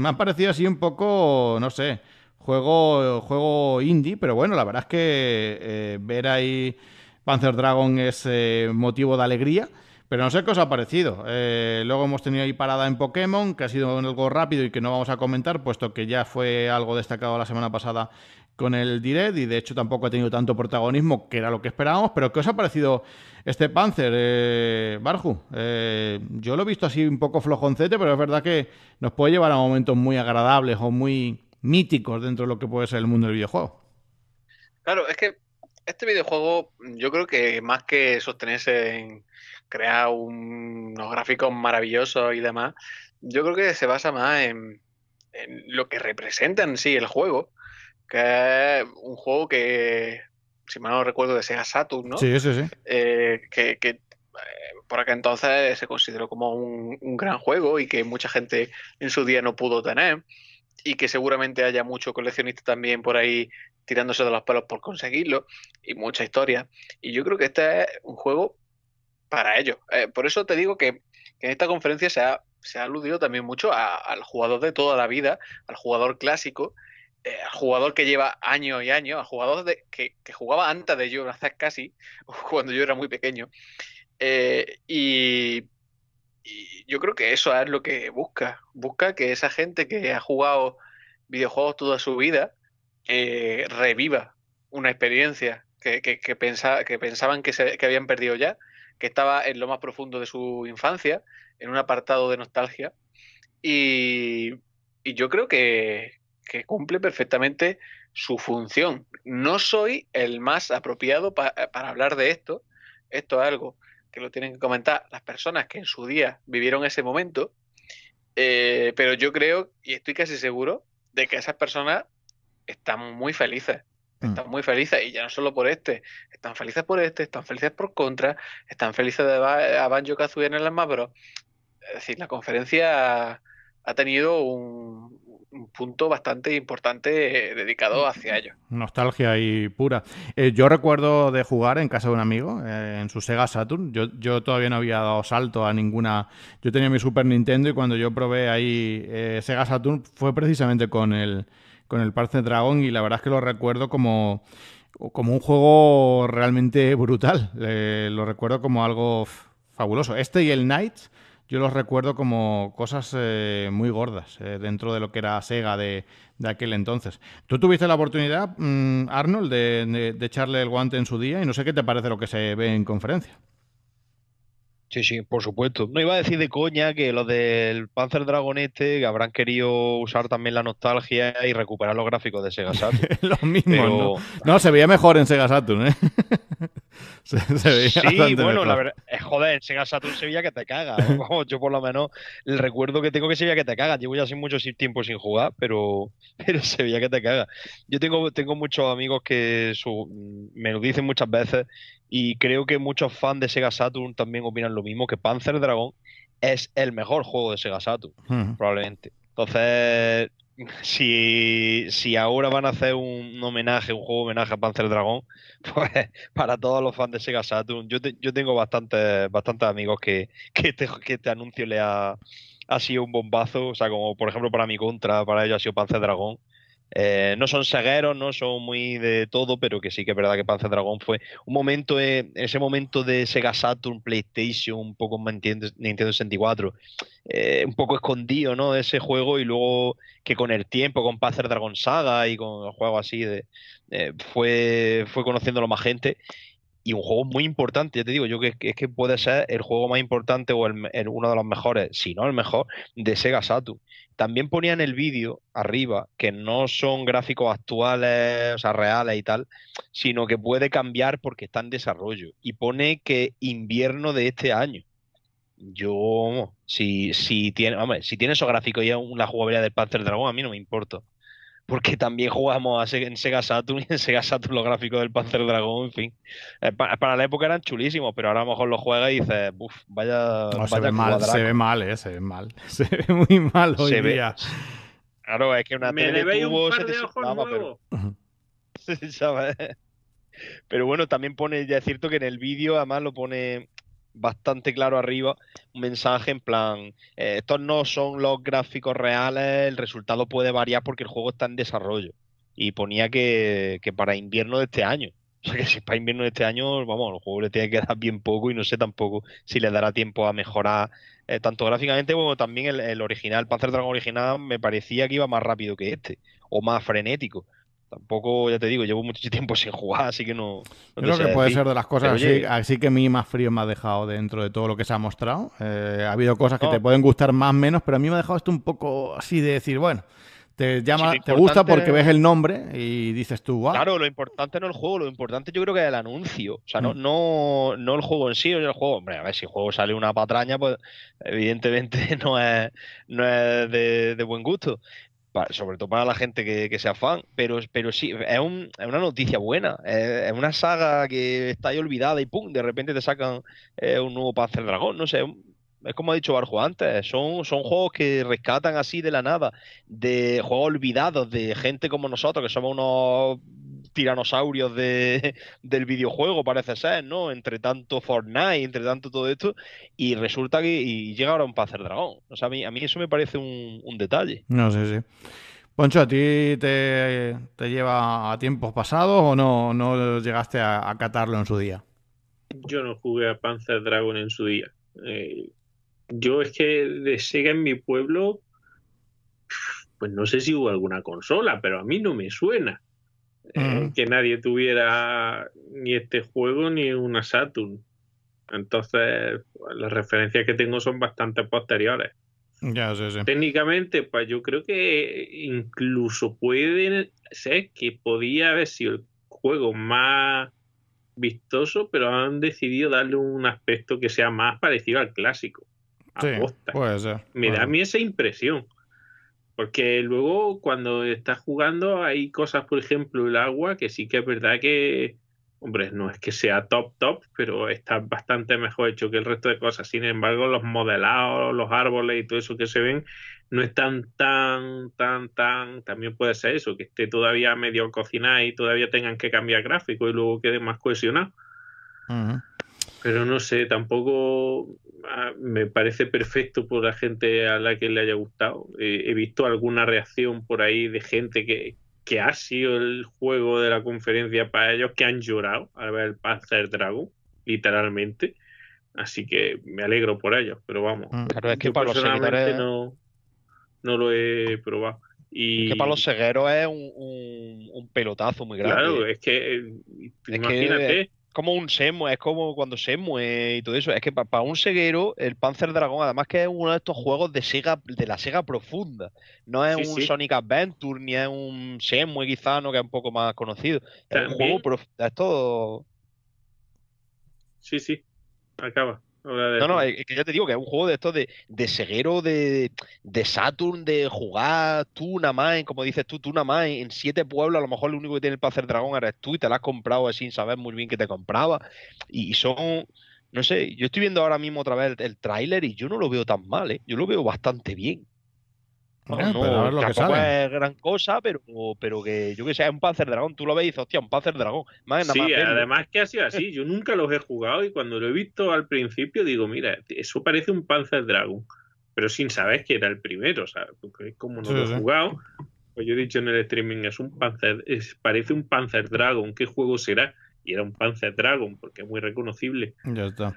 ha, parecido así un poco, no sé, juego, juego indie, pero bueno, la verdad es que ver ahí Panzer Dragon es eh, motivo de alegría. Pero no sé qué os ha parecido. Eh, luego hemos tenido ahí parada en Pokémon, que ha sido algo rápido y que no vamos a comentar, puesto que ya fue algo destacado la semana pasada con el Direct y de hecho tampoco ha tenido tanto protagonismo que era lo que esperábamos. Pero ¿qué os ha parecido este Panzer, eh, Barju? yo lo he visto así un poco flojoncete, pero es verdad que nos puede llevar a momentos muy agradables o muy míticos dentro de lo que puede ser el mundo del videojuego. Claro, es que este videojuego, yo creo que más que sostenerse en crear unos gráficos maravillosos y demás, yo creo que se basa más en, lo que representa en sí el juego, que es un juego que, si mal no recuerdo, desea Saturn, ¿no? Sí, sí, sí. Eh, que, eh, por aquel entonces se consideró como un, gran juego y que mucha gente en su día no pudo tener y que seguramente haya mucho coleccionistas también por ahí tirándose de los palos por conseguirlo y mucha historia. Y yo creo que este es un juego para ellos. Eh, por eso te digo que, en esta conferencia se ha, aludido también mucho al jugador de toda la vida, al jugador clásico, eh, al jugador que lleva años y años, al jugador de, que, jugaba antes de yo, *laughs* casi, *laughs* cuando yo era muy pequeño. Eh, y y yo creo que eso es lo que busca. Busca que esa gente que ha jugado videojuegos toda su vida eh, reviva una experiencia que, pensaban que, se, habían perdido ya, que estaba en lo más profundo de su infancia, en un apartado de nostalgia. Y, yo creo que, cumple perfectamente su función. No soy el más apropiado para hablar de esto, esto es algo que lo tienen que comentar las personas que en su día vivieron ese momento, eh, pero yo creo y estoy casi seguro de que esas personas están muy felices. Mm. Están muy felices, y ya no solo por este, están felices por este, están felices por contra, están felices de yo eh, que Kazooie en el alma, pero, Es decir, la conferencia ha tenido un, punto bastante importante eh, dedicado mm. hacia ello. Nostalgia y pura. Eh, yo recuerdo de jugar en casa de un amigo, eh, en su Sega Saturn. Yo, todavía no había dado salto a ninguna. Yo tenía mi Super Nintendo y cuando yo probé ahí Sega Saturn fue precisamente con el, con el Parce Dragon y la verdad es que lo recuerdo como, como un juego realmente brutal. lo recuerdo como algo fabuloso. Este y el Knight yo los recuerdo como cosas eh, muy gordas eh, dentro de lo que era Sega de, aquel entonces. Tú tuviste la oportunidad, mm, Arnold, de, echarle el guante en su día y no sé qué te parece lo que se ve en conferencia. Sí, sí, por supuesto. No iba a decir de coña que los del Panzer Dragon este que habrán querido usar también la nostalgia y recuperar los gráficos de Sega Saturn. *laughs* los mismos, ¿no? se veía mejor en Sega Saturn, ¿eh? *laughs* se, veía sí, bueno, la verdad, eh, joder, en Sega Saturn se veía que te cagas. *laughs* Yo por lo menos el recuerdo que tengo que se veía que te cagas. Llevo ya sin mucho tiempo sin jugar, pero, se veía que te caga. Yo tengo, tengo muchos amigos que me lo dicen muchas veces y creo que muchos fans de Sega Saturn también opinan lo mismo, que Panzer Dragon es el mejor juego de Sega Saturn, hmm. probablemente. Entonces, *laughs* si, ahora van a hacer un, homenaje, un juego homenaje a Panzer Dragon, *laughs* pues para todos los fans de Sega Saturn, yo, tengo bastantes amigos que, que, este, que te este anuncio le ha, ha sido un bombazo. O sea, como por ejemplo para mi contra, para ellos ha sido Panzer Dragon eh, no son sagueros, no son muy de todo, pero que sí que es verdad que Panzer Dragon fue un momento, eh, ese momento de Sega Saturn, PlayStation, un poco Nintendo, Nintendo 64, eh, un poco escondido, ¿no? De ese juego y luego que con el tiempo, con Panzer Dragon Saga y con juegos así, de, fue, fue conociéndolo más gente y un juego muy importante, ya te digo, yo que es que puede ser el juego más importante o el, uno de los mejores, si no el mejor, de Sega Saturn. También ponía en el vídeo arriba que no son gráficos actuales, o sea, reales y tal, sino que puede cambiar porque está en desarrollo. Y pone que invierno de este año. Yo, si, si tiene, si tiene esos gráficos y una jugabilidad del Panzer Dragón a mí no me importa porque también jugamos en Sega Saturn y *laughs* en Sega Saturn los gráficos del Panzer Dragón, en fin. Eh, para la época eran chulísimos, pero ahora a lo mejor lo juegas y dices, uff, vaya, no, se, ve mal, se ve mal, eh, se ve mal. *laughs* Se ve muy mal hoy se día. Ve. Claro, es que una Me tele se de Pero... *laughs* Pero bueno, también pone, ya es cierto que en el vídeo además lo pone bastante claro arriba un mensaje en plan, eh, estos no son los gráficos reales, el resultado puede variar porque el juego está en desarrollo. Y ponía que, para invierno de este año. *laughs* O sea que si para invierno de este año, vamos, el juego le tiene que dar bien poco y no sé tampoco si le dará tiempo a mejorar eh, tanto gráficamente como también el, el original, el Panzer Dragon original me parecía que iba más rápido que este o más frenético. Tampoco, ya te digo, llevo mucho *laughs* tiempo sin jugar, así que no. Creo que puede ser de las cosas así, que a mí más frío me ha dejado dentro de todo lo que se ha mostrado. Eh, ha habido cosas que te pueden gustar más menos, pero a mí me ha dejado esto un poco así de decir, bueno, te llama, te gusta porque ves el nombre y dices tú, wow. Claro, lo importante no el juego, lo importante yo creo que es el anuncio. O sea, no, mm. no, no el juego en sí, o el juego. Hombre, a ver, si el juego sale una patraña, pues evidentemente *laughs* no es, no es de buen gusto sobre todo para la gente que, sea fan, pero, pero sí, es, una noticia buena, es, una saga que está ahí olvidada y pum, de repente te sacan eh, un nuevo Panzer Dragón, no sé, es como ha dicho Barjo antes, son, son juegos que rescatan así de la nada, de juegos olvidados, de gente como nosotros, que somos unos tiranosaurios de, del videojuego, parece ser, ¿no? Entre tanto Fortnite, entre tanto todo esto, y resulta que llega ahora un Panzer Dragón. O sea, a mí, eso me parece un, detalle. No sé, sí, Poncho, ¿a ti te, te, lleva a tiempos pasados o no, no llegaste a, catarlo en su día? Yo no jugué a Panzer Dragon en su día. Eh, yo es que de Sega en mi pueblo, pues no sé si hubo alguna consola, pero a mí no me suena que nadie tuviera ni este juego ni una Saturn. Entonces, las referencias que tengo son bastante posteriores. Ya, Técnicamente, pues yo creo que incluso puede ser que podía haber sido el juego más vistoso, pero han decidido darle un aspecto que sea más parecido al clásico. Me da a mí esa impresión. Porque luego cuando estás jugando hay cosas, por ejemplo, el agua, que sí que es verdad que, hombre, no es que sea top, top, pero está bastante mejor hecho que el resto de cosas. Sin embargo, los modelados, los árboles y todo eso que se ven no están tan, tan, tan... También puede ser eso, que esté todavía medio cocinado y todavía tengan que cambiar gráfico y luego quede más cohesionado pero no sé, tampoco ah, me parece perfecto por la gente a la que le haya gustado. Eh, he visto alguna reacción por ahí de gente que, ha sido el juego de la conferencia para ellos, que han llorado al ver el Panzer Dragon, literalmente. Así que me alegro por ellos, pero vamos. Mm, claro, es que yo para personalmente los no, lo he probado. Y... Es que para los cegueros es un, un, pelotazo muy grande. Claro, es que eh, imagínate como un semo es como cuando mueve eh, y todo eso. Es que para un seguero el Panzer Dragon, además que es uno de estos juegos de Sega, de la Sega profunda. No es un Sonic Adventure, ni es un semu eh, quizá, no que es un poco más conocido. Es juego es todo. Sí, sí. Acaba. No, no, es que yo te digo que es un juego de esto de, de ceguero de, Saturn, de jugar tú nada más, como dices tú, tú nada más, en siete pueblos, a lo mejor lo único que tiene para hacer dragón eres tú y te la has comprado sin saber muy bien que te compraba. Y son, no sé, yo estoy viendo ahora mismo otra vez el, el tráiler y yo no lo veo tan mal, ¿eh? yo lo veo bastante bien. No, es gran cosa, pero, pero que yo que sé, es un Panzer Dragón. Tú lo veis, hostia, un Panzer Dragón. sí, además que ha sido así. Yo nunca los he jugado y cuando lo he visto al principio digo, mira, eso parece un Panzer Dragon Pero sin saber que era el primero, o Porque como no lo he jugado, pues yo he dicho en el streaming, es un Panzer, parece un Panzer Dragon. ¿Qué juego será? Y era un Panzer Dragon, porque es muy reconocible. Ya está.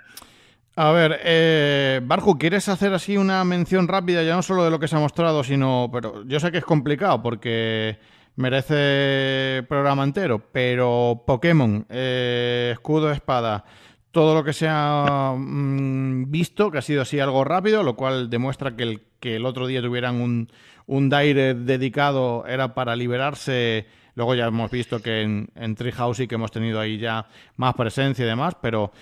A ver, eh, Barju, ¿quieres hacer así una mención rápida, ya no solo de lo que se ha mostrado, sino. Pero yo sé que es complicado porque merece programa entero, pero Pokémon, eh, escudo, espada, todo lo que se ha mm, visto, que ha sido así algo rápido, lo cual demuestra que el, que el otro día tuvieran un, un dedicado era para liberarse. Luego ya hemos visto que en, en Treehouse y que hemos tenido ahí ya más presencia y demás, pero.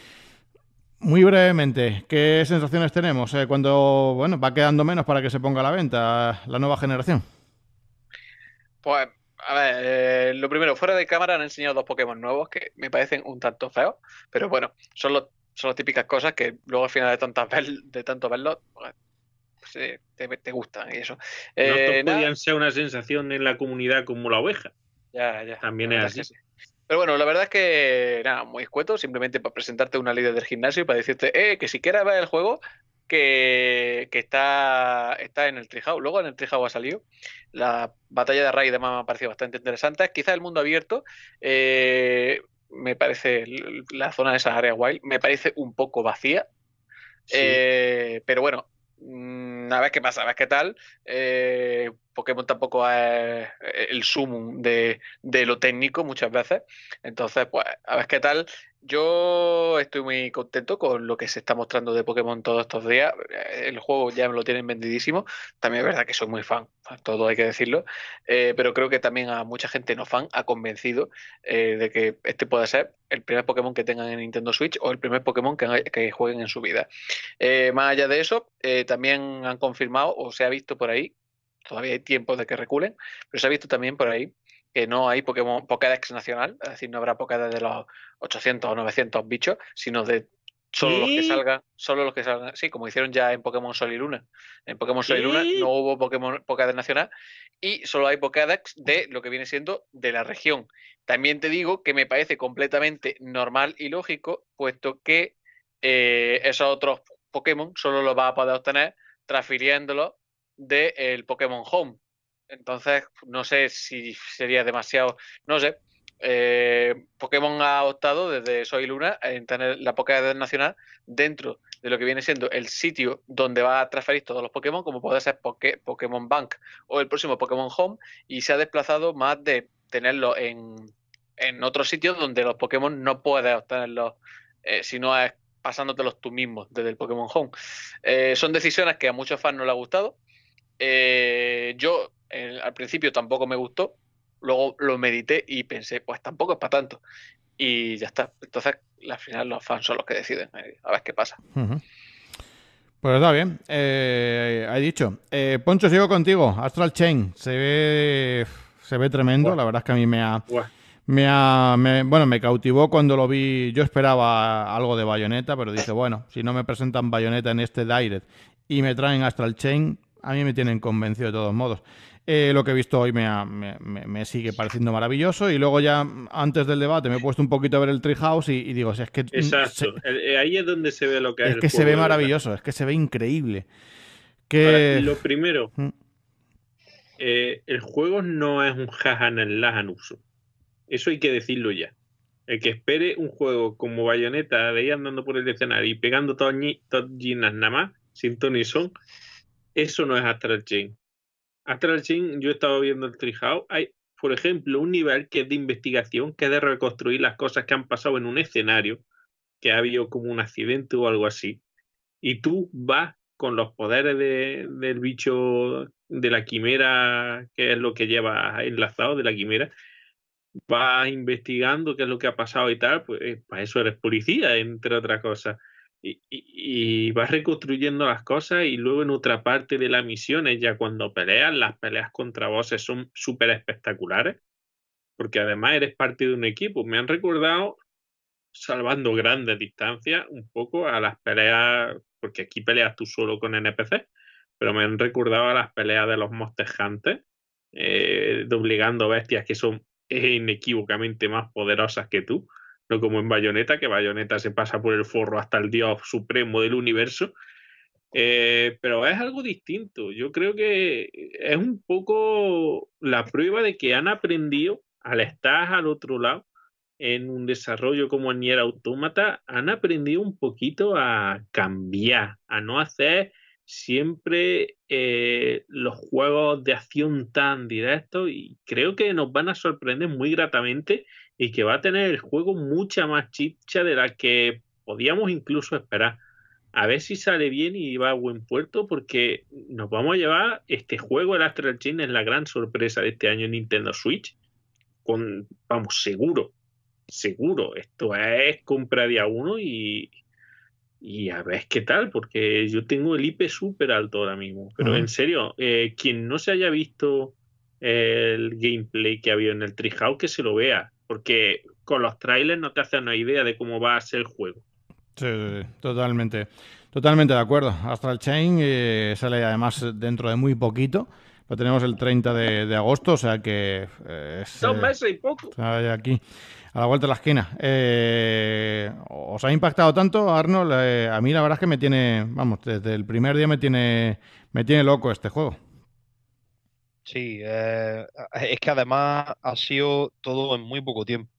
Muy brevemente, ¿qué sensaciones tenemos eh, cuando bueno, va quedando menos para que se ponga a la venta la nueva generación? Pues, a ver, eh, lo primero, fuera de cámara han enseñado dos Pokémon nuevos que me parecen un tanto feos, pero bueno, son, son las típicas cosas que luego al final de, tantas de tanto verlos pues, pues, eh, te, gustan y eso. no podían ser una sensación en la comunidad como la oveja. Ya, También es así. Pero bueno, la verdad es que nada, muy escueto, simplemente para presentarte una líder del gimnasio y para decirte, eh, que si quieres ver el juego, que, está, está en el Treehouse. Luego en el Treehouse ha salido. La batalla de Raid además me ha parecido bastante interesante. Quizá el mundo abierto, eh, me parece, la zona de esas áreas wild, me parece un poco vacía. Eh, pero bueno, una mm, vez que pasa, a ver qué tal. Eh, Pokémon tampoco es eh, el sumo de, lo técnico muchas veces. Entonces, pues, a ver qué tal. Yo estoy muy contento con lo que se está mostrando de Pokémon todos estos días. Eh, el juego ya me lo tienen vendidísimo. También es verdad que soy muy fan, todo hay que decirlo. Eh, pero creo que también a mucha gente no fan ha convencido de que este puede ser el primer Pokémon que tengan en Nintendo Switch o el primer Pokémon que, que jueguen en su vida. más allá de eso, también han confirmado o se ha visto por ahí todavía hay tiempo de que reculen, pero se ha visto también por ahí que no hay Pokémon Pokédex nacional, es decir, no habrá Pokédex de los 800 o 900 bichos, sino de solo los que salgan, solo los que salgan, sí, como hicieron ya en Pokémon Sol y Luna. En Pokémon Sol y Luna no hubo Pokémon Pokédex nacional y solo hay Pokédex de lo que viene siendo de la región. También te digo que me parece completamente normal y lógico, puesto que eh, esos otros Pokémon solo los va a poder obtener transfiriéndolos del Pokémon Home. Entonces, no sé si sería demasiado, no sé. Eh, Pokémon ha optado desde Soy Luna en tener la Pokédex Nacional dentro de lo que viene siendo el sitio donde va a transferir todos los Pokémon, como puede ser Pokémon Bank o el próximo Pokémon Home, y se ha desplazado más de tenerlo en, en otros sitios donde los Pokémon no puedes obtenerlos, eh, Si no es pasándotelos tú mismo desde el Pokémon Home. Eh, son decisiones que a muchos fans no les ha gustado, eh, yo eh, al principio tampoco me gustó, luego lo medité y pensé, pues tampoco es para tanto. Y ya está. Entonces, al final los fans son los que deciden. Eh, a ver qué pasa. Pues está bien, eh, he dicho. Poncho, sigo contigo. Astral Chain se ve, se ve tremendo. La verdad es que a mí me ha, me bueno, me cautivó cuando lo vi. Yo esperaba algo de Bayonetta, pero dice *laughs* bueno, si no me presentan Bayonetta en este direct y me traen Astral Chain, a mí me tienen convencido de todos modos. Eh, lo que he visto hoy me, sigue pareciendo maravilloso. Y luego ya antes del debate me he puesto un poquito a ver el Treehouse y, digo, si es que... Exacto, eh, ahí es donde se ve lo que es. Es que se ve maravilloso, es que se ve increíble. Que... lo primero, ¿Mm? eh, el juego no es un jajan en uso. Eso hay que decirlo ya. El que espere un juego como Bayonetta de ir andando por el escenario y pegando todas nada más, sin y Son, eso no es Astral Chain. Astral he yo estaba viendo el Treehouse, hay, por ejemplo, un nivel que es de investigación, que es de reconstruir las cosas que han pasado en un escenario, que ha habido como un accidente o algo así, y tú vas con los poderes del bicho de la quimera, que es lo que lleva enlazado de la quimera, vas investigando qué es lo que ha pasado y tal, pues eh, para eso eres policía, entre otras cosas y, vas reconstruyendo las cosas y luego en otra parte de la misión ella ya cuando peleas, las peleas contra bosses son súper espectaculares, porque además eres parte de un equipo. Me han recordado, salvando grandes distancias, un poco a las peleas, porque aquí peleas tú solo con NPC, pero me han recordado a las peleas de los mostejantes hunters, eh, bestias que son eh, inequívocamente más poderosas que tú no como en Bayonetta, que Bayonetta se pasa por el forro hasta el dios supremo del universo. Eh, pero es algo distinto. Yo creo que es un poco la prueba de que han aprendido al estar al otro lado en un desarrollo como en Nier Automata, han aprendido un poquito a cambiar, a no hacer siempre eh, los juegos de acción tan directos y creo que nos van a sorprender muy gratamente y que va a tener el juego mucha más chicha de la que podíamos incluso esperar. A ver si sale bien y va a buen puerto, porque nos vamos a llevar este juego, el Astral Chain, es la gran sorpresa de este año en Nintendo Switch. Con, vamos, seguro, seguro. Esto es compra día uno y, y a ver qué tal, porque yo tengo el IP súper alto ahora mismo. Pero en serio, eh, quien no se haya visto el gameplay que ha habido en el Treehouse, que se lo vea porque con los trailers no te haces una idea de cómo va a ser el juego. Sí, totalmente. Totalmente de acuerdo. Astral Chain eh, sale además dentro de muy poquito. Lo tenemos el 30 de, agosto, o sea que... Eh, Son eh, meses y poco. aquí, a la vuelta de la esquina. ¿Os ha impactado tanto, Arnold? a mí la verdad es que me tiene... Vamos, desde el primer día me tiene, me tiene loco este juego. Sí, eh, es que además ha sido todo en muy poco tiempo.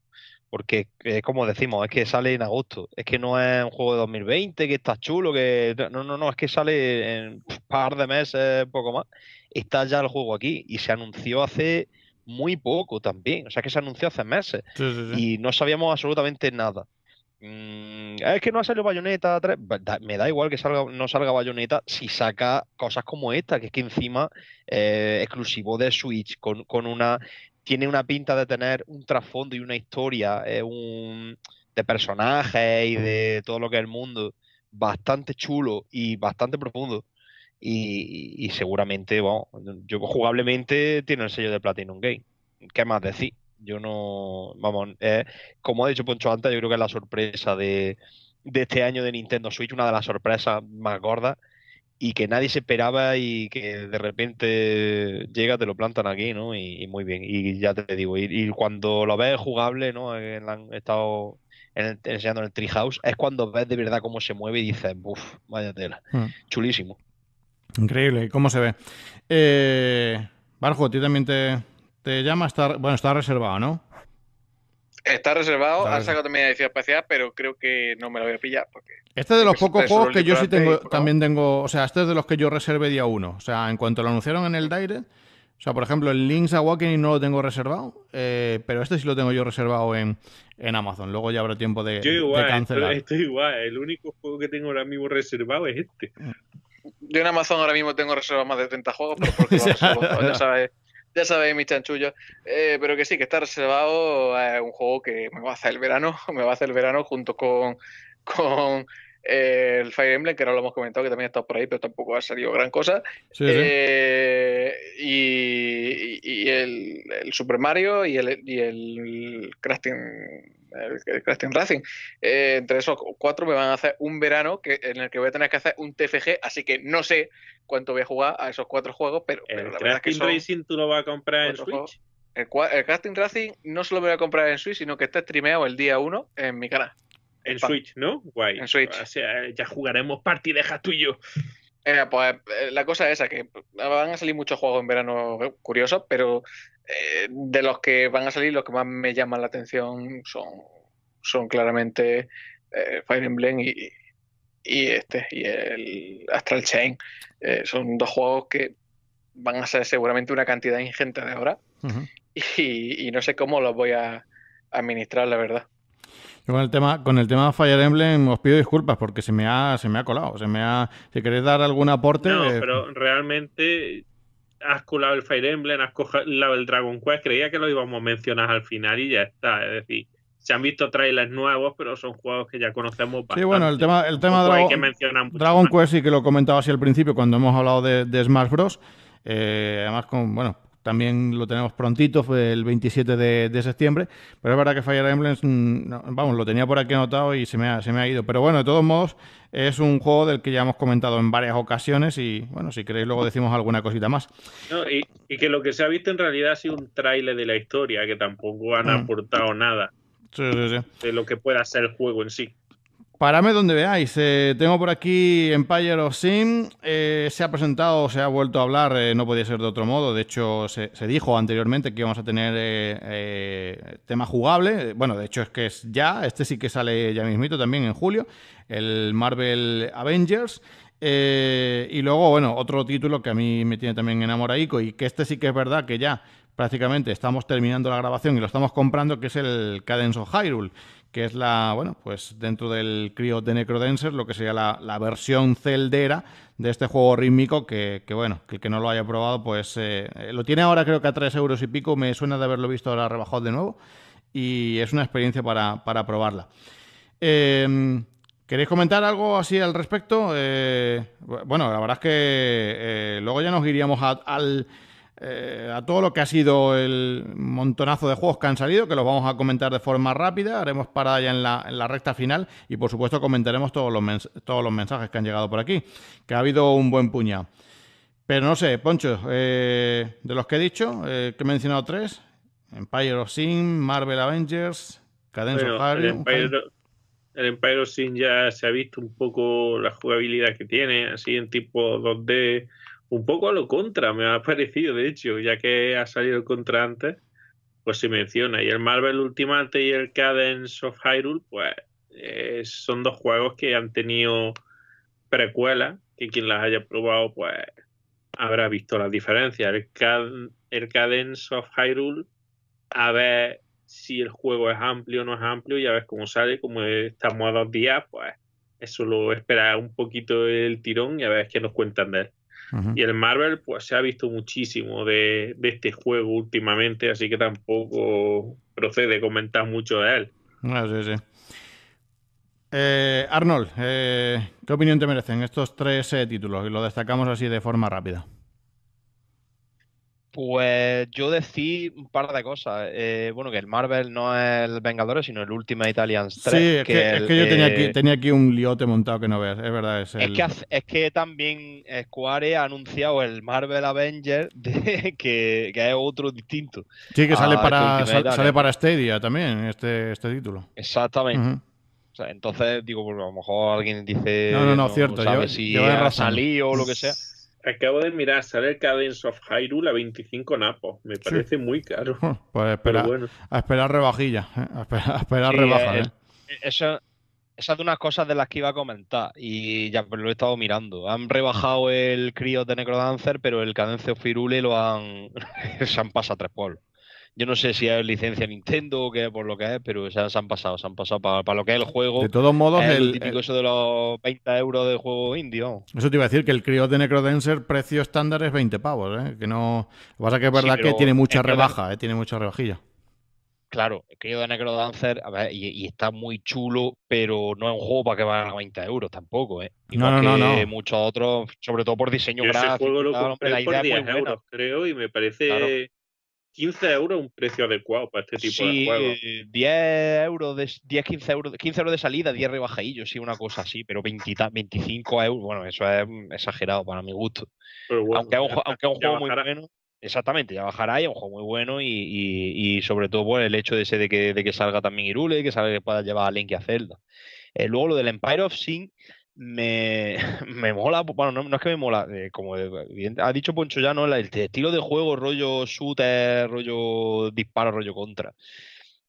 Porque, como decimos, es que sale en agosto. Es que no es un juego de 2020, que está chulo, que. No, no, no, es que sale en un par de meses, poco más. Está ya el juego aquí y se anunció hace muy poco también. O sea, que se anunció hace meses y no sabíamos absolutamente nada. Mm, ah, es que no ha salido Bayonetta Me da igual que salga, no salga Bayonetta si saca cosas como esta, que es que encima eh, exclusivo de Switch, con, una. Tiene una pinta de tener un trasfondo y una historia eh, de personajes y de mm. todo lo que es el mundo bastante chulo y bastante profundo. Y, seguramente, jugablemente tiene el sello de Platinum Game. ¿Qué más decir? Yo no. Vamos, eh, como ha dicho Poncho antes, yo creo que es la sorpresa de, este año de Nintendo Switch, una de las sorpresas más gordas y que nadie se esperaba y que de repente llega, te lo plantan aquí, ¿no? Y, muy bien, y ya te digo, y, cuando lo ves jugable, ¿no? Eh, en, han estado enseñando en el Treehouse, es cuando ves de verdad cómo se mueve y dices, uff, vaya tela, hmm. chulísimo. Increíble, ¿cómo se ve? Eh, Barjo, ¿tú también te, llama está, bueno, está reservado, ¿no? Está reservado, ha sacado también edición especial, pero creo que no me lo voy a pillar. Porque este es de los pocos juegos que yo sí tengo, también tengo, o sea, este es de los que yo reservé día uno. O sea, en cuanto lo anunciaron en el Direct, o sea, por ejemplo, el Link's a Awakening no lo tengo reservado, eh, pero este sí lo tengo yo reservado en, Amazon. Luego ya habrá tiempo de, cancelar. Estoy, igual, el único juego que tengo ahora mismo reservado es este. Yo en Amazon ahora mismo tengo reservado más de 30 juegos, pero porque *laughs* ya sabes ya sabéis mis chanchullos, eh, pero que sí, que está reservado a eh, un juego que me va a hacer el verano, *laughs* me va a hacer el verano junto con, con eh, el Fire Emblem, que no lo hemos comentado, que también ha estado por ahí, pero tampoco ha salido gran cosa. y, y el, Super Mario y el, y el Racing. entre esos cuatro me van a hacer un verano que, en el que voy a tener que hacer un TFG, así que no sé cuánto voy a jugar a esos cuatro juegos, pero, el Racing tú lo vas a comprar en Switch? El, Casting Racing no solo lo voy a comprar en Switch, sino que está streameado el día 1 en mi canal. En Switch, ¿no? Guay. En Switch. O sea, eh, ya jugaremos partidejas tú y yo. Eh, pues eh, la cosa es esa, que van a salir muchos juegos en verano curiosos, pero de los que van a salir, los que más me llaman la atención son, son claramente Fire Emblem y, y este y el Astral Chain. Eh, son dos juegos que van a ser seguramente una cantidad ingente de horas *laughs* y, no sé cómo los voy a administrar, la verdad. con el tema, con el tema Fire Emblem os pido disculpas porque se me ha, se me ha colado. Se me ha, si queréis dar algún aporte. No, eh, pero realmente has colado el Fire Emblem, has colado el Dragon Quest, creía que lo íbamos a mencionar al final y ya está. Es decir, se han visto trailers nuevos, pero son juegos que ya conocemos bastante. Sí, bueno, el tema, el tema Dragon, *laughs* Quest, sí que lo comentaba así al principio cuando hemos hablado de, Smash Bros. Eh, además, con, bueno, también lo tenemos prontito, fue el 27 de, septiembre. Pero es verdad que Fire Emblem, vamos, lo tenía por aquí anotado y se me, ha, se me ha ido. Pero bueno, de todos modos, es un juego del que ya hemos comentado en varias ocasiones y bueno, si queréis luego decimos alguna cosita más. y, que lo que se ha visto en realidad ha sido un tráiler de la historia, que tampoco han mm. aportado nada de lo que pueda ser el juego en sí. parame donde veáis. Eh, tengo por aquí Empire of Sin eh, se ha presentado, se ha vuelto a hablar, eh, no podía ser de otro modo. De hecho, se, dijo anteriormente que íbamos a tener tema jugable. Bueno, de hecho es que es ya, este sí que sale ya mismito también en julio, el Marvel Avengers. y luego, bueno, otro título que a mí me tiene también enamoradico y que este sí que es verdad que ya prácticamente estamos terminando la grabación y lo estamos comprando, que es el Cadence of Hyrule, que es la, bueno, pues dentro del Cryo de Necrodancer, lo que sería la, versión celdera de este juego rítmico, que, bueno, que el que no lo haya probado, pues eh, eh, lo tiene ahora creo que a 3 euros y pico, me suena de haberlo visto ahora rebajado de nuevo, y es una experiencia para, probarla. Em, ¿Queréis comentar algo así al respecto? Eh, bueno, la verdad es que luego ya nos iríamos al eh, a todo lo que ha sido el montonazo de juegos que han salido, que los vamos a comentar de forma rápida, haremos parada ya en la, en la recta final y por supuesto comentaremos todos los, todos los mensajes que han llegado por aquí, que ha habido un buen puñado. Pero no sé, Poncho, eh, de los que he dicho, eh, que he mencionado tres, Empire of Sin, Marvel Avengers, Cadence of Harry, el, Empire, el Empire, of Sin ya se ha visto un poco la jugabilidad que tiene, así en tipo 2D un poco a lo contra, me ha parecido, de hecho, ya que ha salido el contra antes, pues se menciona. Y el Marvel Ultimate y el Cadence of Hyrule, pues eh, son dos juegos que han tenido precuelas, que quien las haya probado, pues habrá visto las diferencias. El, el Cadence of Hyrule, a ver si el juego es amplio o no es amplio, a ver cómo sale, como estamos a dos días, pues eso lo espera un poquito el tirón y a ver qué nos cuentan de él. Y el Marvel, pues se ha visto muchísimo de, este juego últimamente, así que tampoco procede comentar mucho de él. Ah, sí, sí. Eh, Arnold, eh, ¿qué opinión te merecen estos tres eh, títulos? Y lo destacamos así de forma rápida. Pues yo decí un par de cosas. Eh, bueno, que el Marvel no es el Vengadores, sino el Ultimate Italians 3. Sí, es que, yo tenía, aquí, tenía aquí un liote montado que no veas, es verdad. Es, que, es que también Square ha anunciado el Marvel Avenger, *laughs* de, que, que, es otro distinto. Sí, que sale ah, para, este sale para Stadia también, este, este título. Exactamente. entonces digo, pues a lo mejor alguien dice. No, no, no, cierto. yo, si yo o lo que sea. Acabo de mirar, sale el Cadence of Hyrule a 25 napos. Me parece muy caro. *laughs* Pues a esperar rebajilla, ¿eh? a esperar, de eh, eh, unas cosas de las que iba a comentar y ya lo he estado mirando. Han rebajado el Crío de Necrodancer, pero el Cadence of Hyrule lo han. *laughs* se han pasado a tres polos. Yo no sé si hay licencia Nintendo o qué, por lo que es, pero se han, pasado, se han pasado para, lo que es el juego. De todos modos, el, típico eso de los 20 euros de juego indio. Eso te iba a decir que el Crios de Necrodancer, precio estándar es 20 pavos, ¿eh? Que no. Lo que pasa es que es verdad que tiene mucha rebaja, ¿eh? Tiene mucha rebajilla. Claro, el Crio de Necrodancer, a ver, y, está muy chulo, pero no es un juego para que valga 20 euros tampoco, ¿eh? no, no, no, muchos otros, sobre todo por diseño Yo gráfico. Ese juego lo la por 10 euros, creo, y me parece. 15 euros es un precio adecuado para este tipo de juegos. 10 euros, de, 10, 15 euros, 15 euros de salida, 10 rebajadillos, sí, una cosa así, pero 20, 25 euros, bueno, eso es exagerado para mi gusto. aunque es un, juego muy bueno. Exactamente, ya bajará y es un juego muy bueno y, sobre todo el hecho de, de, que, salga también Irule, que salga que pueda llevar a Link y a Zelda. Eh, luego lo del Empire of Sin, *laughs* me, mola, bueno, no, es que me mola, eh, como ha dicho Poncho ya, ¿no? El, estilo de juego, rollo shooter, rollo disparo, rollo contra.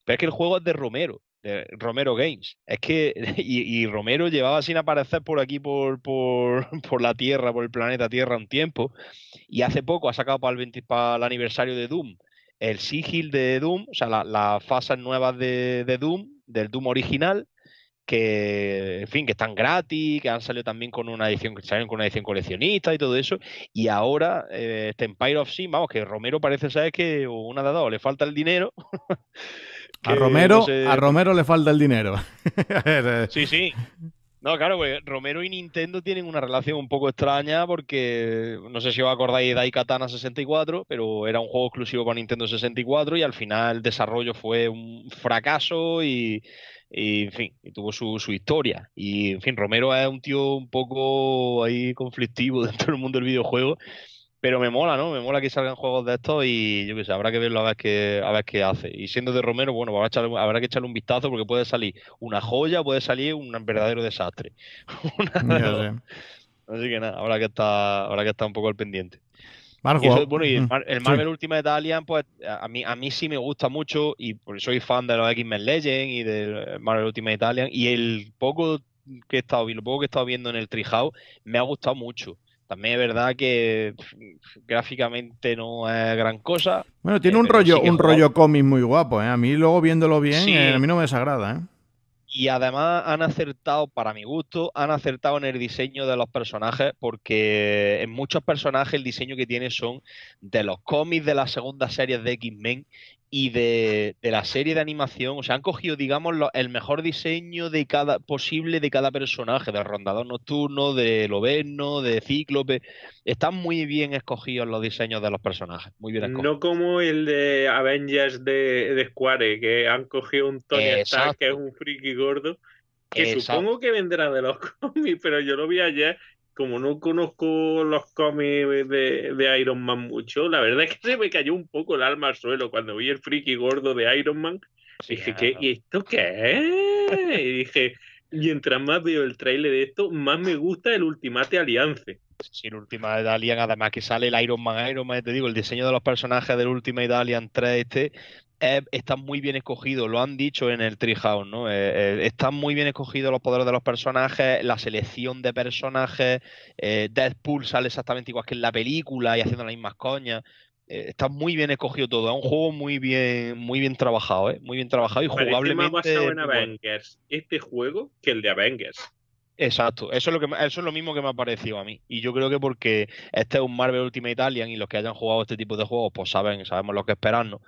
Pero es que el juego es de Romero, de Romero Games. Es que, *laughs* y, Romero llevaba sin aparecer por aquí, por, *laughs* por, la Tierra, por el planeta Tierra un tiempo, y hace poco ha sacado para el, aniversario de Doom el sigil de Doom, o sea, las fases nuevas de, de Doom, del Doom original, que en fin, que están gratis, que han salido también con una edición, que con una edición coleccionista y todo eso. Y ahora, eh, este Empire of Sin, vamos, que Romero parece, saber que Una de dos, le falta el dinero. *laughs* a Romero, a Romero le falta el dinero. *laughs* sí, sí. No, claro, pues Romero y Nintendo tienen una relación un poco extraña porque no sé si os acordáis de Daikatana 64, pero era un juego exclusivo para Nintendo 64 y al final el desarrollo fue un fracaso y, en fin, tuvo su, su, historia. Y en fin, Romero es un tío un poco ahí conflictivo *laughs* dentro del mundo del videojuego pero me mola, ¿no? Me mola que salgan juegos de estos y yo qué sé, habrá que verlo a ver qué, a ver qué hace. Y siendo de Romero, bueno, pues habrá, que echarle un vistazo porque puede salir una joya, puede salir un verdadero desastre. *laughs* Así que nada, ahora que está, ahora que está un poco al pendiente. Marvel Y bueno, y el, mm. Marvel Ultimate Italian pues a mí, a mí sí me gusta mucho y soy fan de los X-Men Legends y del Marvel Ultimate Italian y el poco que he estado, lo poco que he estado viendo en el Treehouse me ha gustado mucho. También es verdad que gráficamente no es gran cosa. Bueno, tiene eh, un rollo, un rollo cómic muy guapo, ¿eh? A mí luego viéndolo bien, eh, a mí no me desagrada, ¿eh? Y además han acertado, para mi gusto, han acertado en el diseño de los personajes, porque en muchos personajes el diseño que tiene son de los cómics de las segundas series de X-Men y de, la serie de animación, o sea, han cogido, digamos, el mejor diseño de cada posible de cada personaje, del rondador nocturno, de Loberno, de Cíclope. Están muy bien escogidos los diseños de los personajes, muy bien escogidos. No como el de Avengers de, de Square, que han cogido un Tony Stark, que es un friki gordo, que supongo que vendrá de los *laughs* cómics, pero yo lo vi ayer como no conozco los cómics de, de, Iron Man mucho, la verdad es que se me cayó un poco el alma al suelo cuando vi el friki gordo de Iron Man. dije, ¿qué, ¿y esto qué es? Y dije, mientras más veo el trailer de esto, más me gusta el Ultimate Alliance. Sí, el Ultimate Alliance, además que sale el Iron Man, Iron Man, te digo, el diseño de los personajes del Ultimate Alliance 3 este, está están muy bien escogidos, lo han dicho en el Treehouse, ¿no? Eh, eh, están muy bien escogidos los poderes de los personajes, la selección de personajes, eh, Deadpool sale exactamente igual que en la película y haciendo las mismas coñas. Está muy bien escogido todo, es un juego muy bien, muy bien trabajado, ¿eh? muy bien trabajado y jugablemente. Avengers, este juego que el de Avengers. Exacto, eso es, lo que, eso es lo mismo que me ha parecido a mí. Y yo creo que porque este es un Marvel Ultimate Italian y los que hayan jugado este tipo de juegos, pues saben, sabemos lo que esperarnos.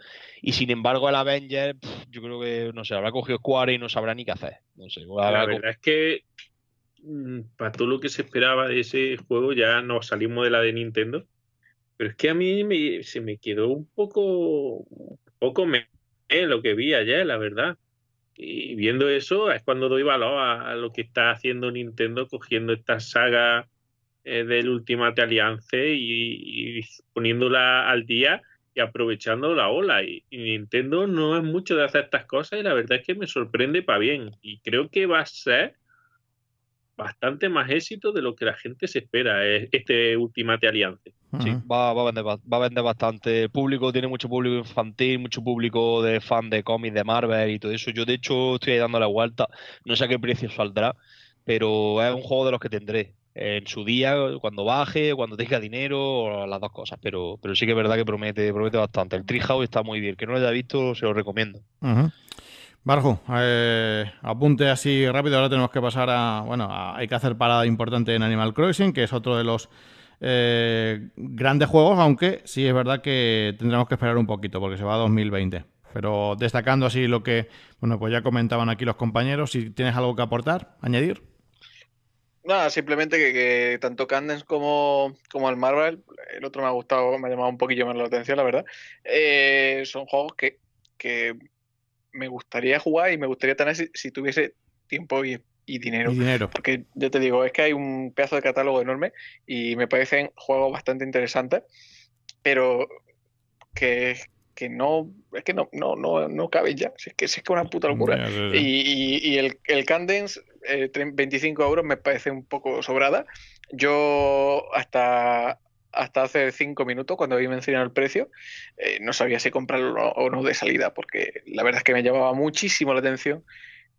Y sin embargo, el Avenger, yo creo que, no sé, habrá cogido Square y no sabrá ni qué hacer. No sé, la verdad es que mm, para todo lo que se esperaba de ese juego, ya nos salimos de la de Nintendo. Pero es que a mí se me quedó un poco, poco me, eh, lo que vi ayer, la verdad y viendo eso es cuando doy valor a, lo que está haciendo Nintendo cogiendo esta saga eh, del Ultimate Alliance y, poniéndola al día y aprovechando la ola. y, Nintendo no es mucho de hacer estas cosas y la verdad es que me sorprende para bien. Y creo que va a ser bastante más éxito de lo que la gente se espera eh, este Ultimate Alianza sí. va, va, a vender, va a bastante. público tiene mucho público infantil, mucho público de fan de cómics, de Marvel y todo eso. Yo, de hecho, estoy ahí dando la vuelta. No sé a qué precio saldrá, pero es un juego de los que tendré en su día, cuando baje, cuando tenga dinero, las dos cosas. Pero, pero sí que es verdad que promete, promete bastante. El Treehouse está muy bien. Que no lo haya visto, se lo recomiendo. Barjo, eh, apunte así rápido, ahora tenemos que pasar a, bueno, hay que hacer parada importante en Animal Crossing, que es otro de los eh, grandes juegos, aunque sí es verdad que tendremos que esperar un poquito, porque se va a 2020. Pero destacando así lo que, bueno, pues ya comentaban aquí los compañeros, si tienes algo que aportar, añadir. Nada, simplemente que, tanto Candence como, como el Marvel, el otro me ha gustado, me ha llamado un poquillo más la atención, la verdad. Eh, son juegos que, que me gustaría jugar y me gustaría tener si, tuviese tiempo y, dinero. dinero. Porque yo te digo, es que hay un pedazo de catálogo enorme y me parecen juegos bastante interesantes, pero que, que no, es que no, no, no, no cabe ya. es que es que una puta locura. Y, y, el, el Candence, 25 eh, euros me parece un poco sobrada. Yo hasta hasta hace cinco minutos, cuando vi mencionar el precio, eh, no sabía si comprarlo o no de salida, porque la verdad es que me llamaba muchísimo la atención.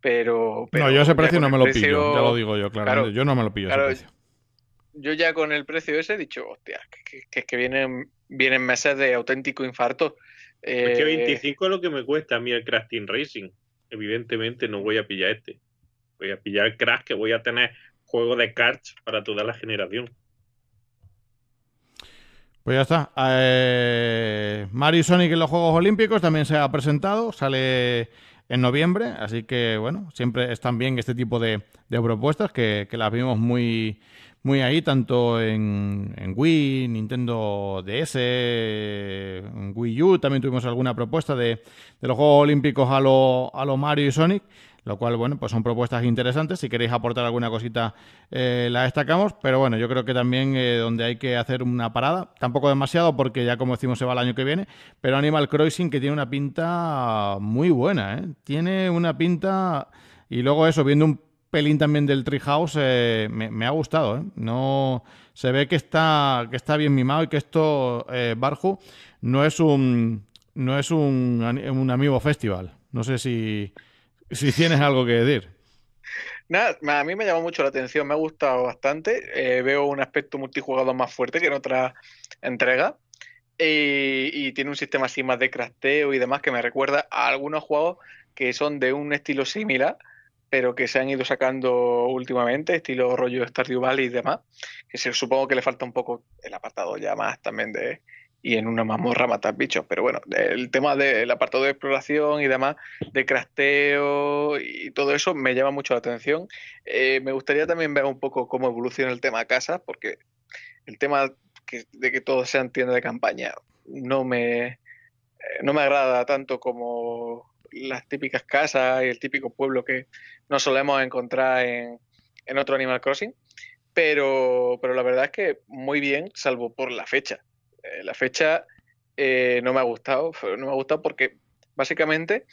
Pero, no, yo ese precio no me lo pillo, ya lo digo yo, Claro, yo no me lo pillo. Yo ya con el precio ese he dicho, hostia, que, que, que vienen, vienen meses de auténtico infarto. es que 25 eh, es lo que me cuesta a mí el crafting Racing. Evidentemente no voy a pillar este. Voy a pillar el Crash, que voy a tener juego de cards para toda la generación. Pues ya está. Eh, Mario Sonic en los Juegos Olímpicos también se ha presentado, sale en noviembre, así que bueno, siempre están bien este tipo de, propuestas que, las vimos muy, muy ahí, tanto en, Wii, Nintendo DS, Wii U, también tuvimos alguna propuesta de, de los Juegos Olímpicos a lo, a lo Mario y Sonic. Lo cual, bueno, pues son propuestas interesantes. Si queréis aportar alguna cosita, eh, la destacamos. Pero bueno, yo creo que también eh, donde hay que hacer una parada, tampoco demasiado, porque ya como decimos se va el año que viene. Pero Animal Crossing, que tiene una pinta muy buena, ¿eh? Tiene una pinta. Y luego eso, viendo un pelín también del Treehouse, eh, me, ha gustado. ¿eh? No, se ve que está, que está bien mimado y que esto, eh, no es un no es un, un amigo festival. No sé si, si tienes algo que decir. Nada, a mí me llamó mucho la atención, me ha gustado bastante. Eh, veo un aspecto multijugador más fuerte que en otra entrega Y, tiene un sistema así más de crafteo y demás que me recuerda a algunos juegos que son de un estilo similar, pero que se han ido sacando últimamente, estilo rollo Stardew Valley y demás, que se, supongo que le falta un poco el apartado ya más también de, y en una mamorra matar bichos. Pero bueno, el tema del apartado de exploración y demás, de crasteo y todo eso me llama mucho la atención. Eh, me gustaría también ver un poco cómo evoluciona el tema casas, porque el tema de que todo sean tiendas de campaña no me, eh, no me agrada tanto como las típicas casas y el típico pueblo que no solemos encontrar en, en otro Animal Crossing. Pero, pero la verdad es que muy bien, salvo por la fecha eh, la fecha eh, no me ha gustado. No me ha gustado porque básicamente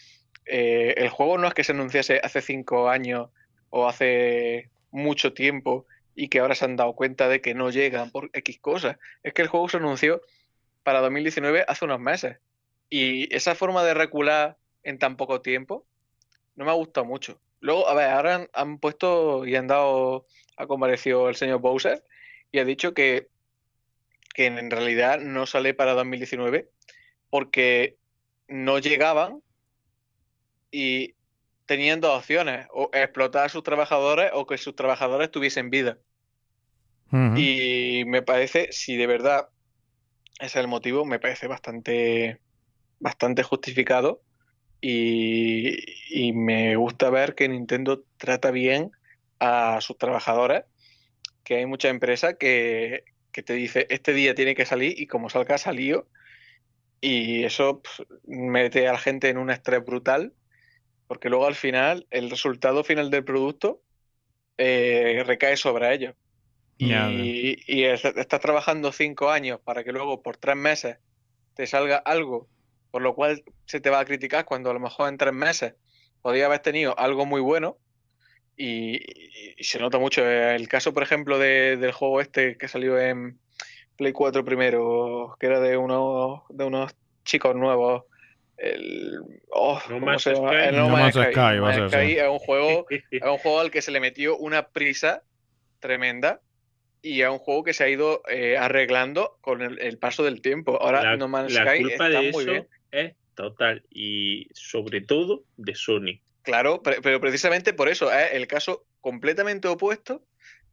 eh, el juego no es que se anunciase hace cinco años o hace mucho tiempo y que ahora se han dado cuenta de que no llegan por X cosas. Es que el juego se anunció para 2019 hace unos meses. Y esa forma de recular en tan poco tiempo no me ha gustado mucho. Luego, a ver, ahora han, han puesto y han dado, ha comparecido el señor Bowser y ha dicho que que en realidad no sale para 2019 porque no llegaban y tenían dos opciones, o explotar a sus trabajadores o que sus trabajadores tuviesen vida. Y me parece, si de verdad ese es el motivo, me parece bastante, bastante justificado y, y me gusta ver que Nintendo trata bien a sus trabajadores, que hay muchas empresas que, que te dice este día tiene que salir y como salga, salido, Y eso pues, mete a la gente en un estrés brutal, porque luego al final el resultado final del producto eh, recae sobre ellos. Y, estás trabajando cinco años para que luego por tres meses te salga algo, por lo cual se te va a criticar cuando a lo mejor en tres meses podría haber tenido algo muy bueno y, se nota mucho. Eh, el caso, por ejemplo, de, del juego este que salió en Play 4 primero, que era de unos, de unos chicos nuevos. El, oh, no Man's Sky. no, Sky, es, un juego, *laughs* un juego al que se le metió una prisa tremenda y a un juego que se ha ido eh, arreglando con el, paso del tiempo. Ahora No Man's Sky está muy es total y sobre todo de Sony Claro, pero precisamente por eso es ¿eh? el caso completamente opuesto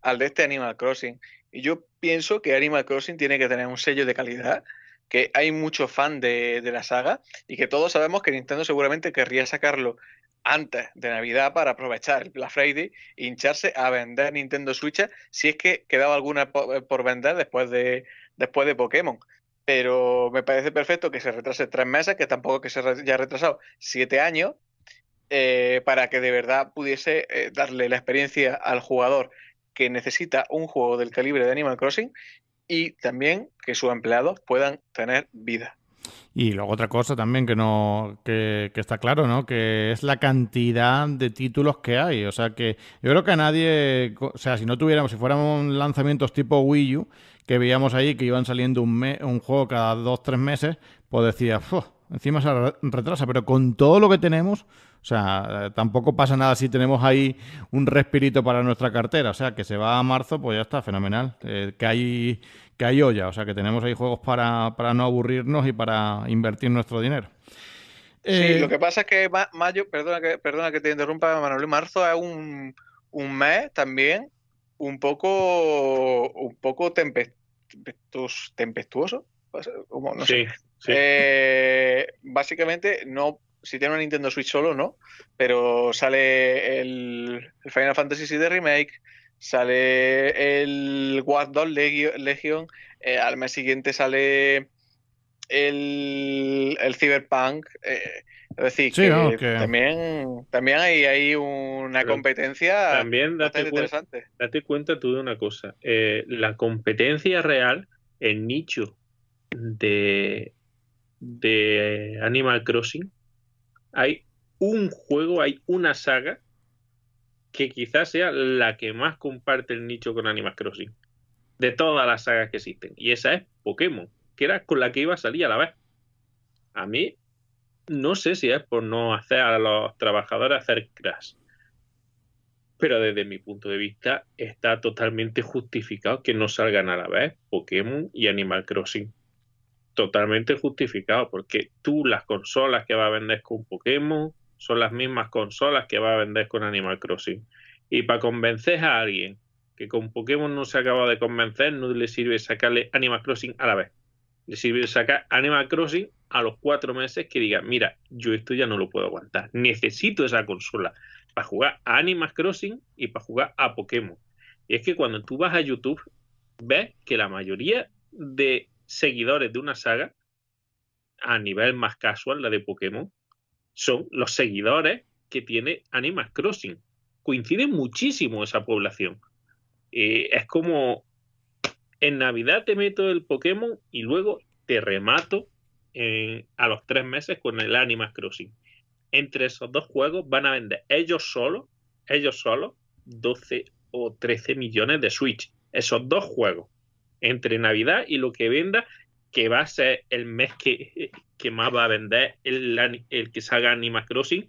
al de este Animal Crossing. Y yo pienso que Animal Crossing tiene que tener un sello de calidad, que hay mucho fan de, la saga y que todos sabemos que Nintendo seguramente querría sacarlo antes de Navidad para aprovechar el Black Friday e hincharse a vender Nintendo Switch si es que quedaba alguna eh, por, vender después de, después de Pokémon. Pero me parece perfecto que se retrase tres meses, que tampoco que se haya retrasado siete años, eh, para que de verdad pudiese eh, darle la experiencia al jugador que necesita un juego del calibre de Animal Crossing y también que sus empleados puedan tener vida. Y luego otra cosa también que no está claro, ¿no? Que es la cantidad de títulos que hay. O sea que yo creo que a nadie, o sea, si no tuviéramos, si fuéramos lanzamientos tipo Wii U, que veíamos ahí que iban saliendo un, un juego cada dos, tres meses, pues decía, encima se retrasa, pero con todo lo que tenemos, o sea, tampoco pasa nada si tenemos ahí un respirito para nuestra cartera. O sea, que se va a marzo, pues ya está, fenomenal. Eh, que hay que hay olla, o sea, que tenemos ahí juegos para, no aburrirnos y para invertir nuestro dinero. Sí, lo eh, que pasa es que mayo, perdona que, perdona que te interrumpa, Manuel, marzo es un, mes también un poco, un poco tempestuoso, eh, básicamente no si tiene una Nintendo Switch solo, no, pero sale el, Final Fantasy VII Remake, sale el Watch Legion, eh, al mes siguiente sale el, Cyberpunk. Eh, es decir, que también, también hay, una competencia también date interesante. Date cuenta tú de una cosa. Eh, la competencia real, en nicho de, de Animal Crossing, hay un juego, hay una saga que quizás sea la que más comparte el nicho con Animal Crossing. De todas las sagas que existen. Y esa es Pokémon, que era con la que iba a salir a la vez. A mí, no sé si es por no hacer a los trabajadores hacer crash. Pero desde mi punto de vista, está totalmente justificado que no salgan a la vez Pokémon y Animal Crossing totalmente justificado, porque tú las consolas que va a vender con Pokémon son las mismas consolas que va a vender con Animal Crossing. Y para convencer a alguien que con Pokémon no se acaba de convencer, no le sirve sacarle Animal Crossing a la vez. Le sirve sacar Animal Crossing a los cuatro meses que diga, mira, yo esto ya no lo puedo aguantar. Necesito esa consola para jugar a Animal Crossing y para jugar a Pokémon. Y es que cuando tú vas a YouTube, ves que la mayoría de seguidores de una saga, a nivel más casual, la de Pokémon, son los seguidores que tiene Animal Crossing. Coincide muchísimo esa población. Eh, es como en Navidad te meto el Pokémon y luego te remato eh, a los tres meses con el Animal Crossing. Entre esos dos juegos van a vender ellos solo ellos solo 12 o 13 millones de Switch. Esos dos juegos entre Navidad y lo que venda, que va a ser el mes que, que más va a vender el, que salga Anima Crossing.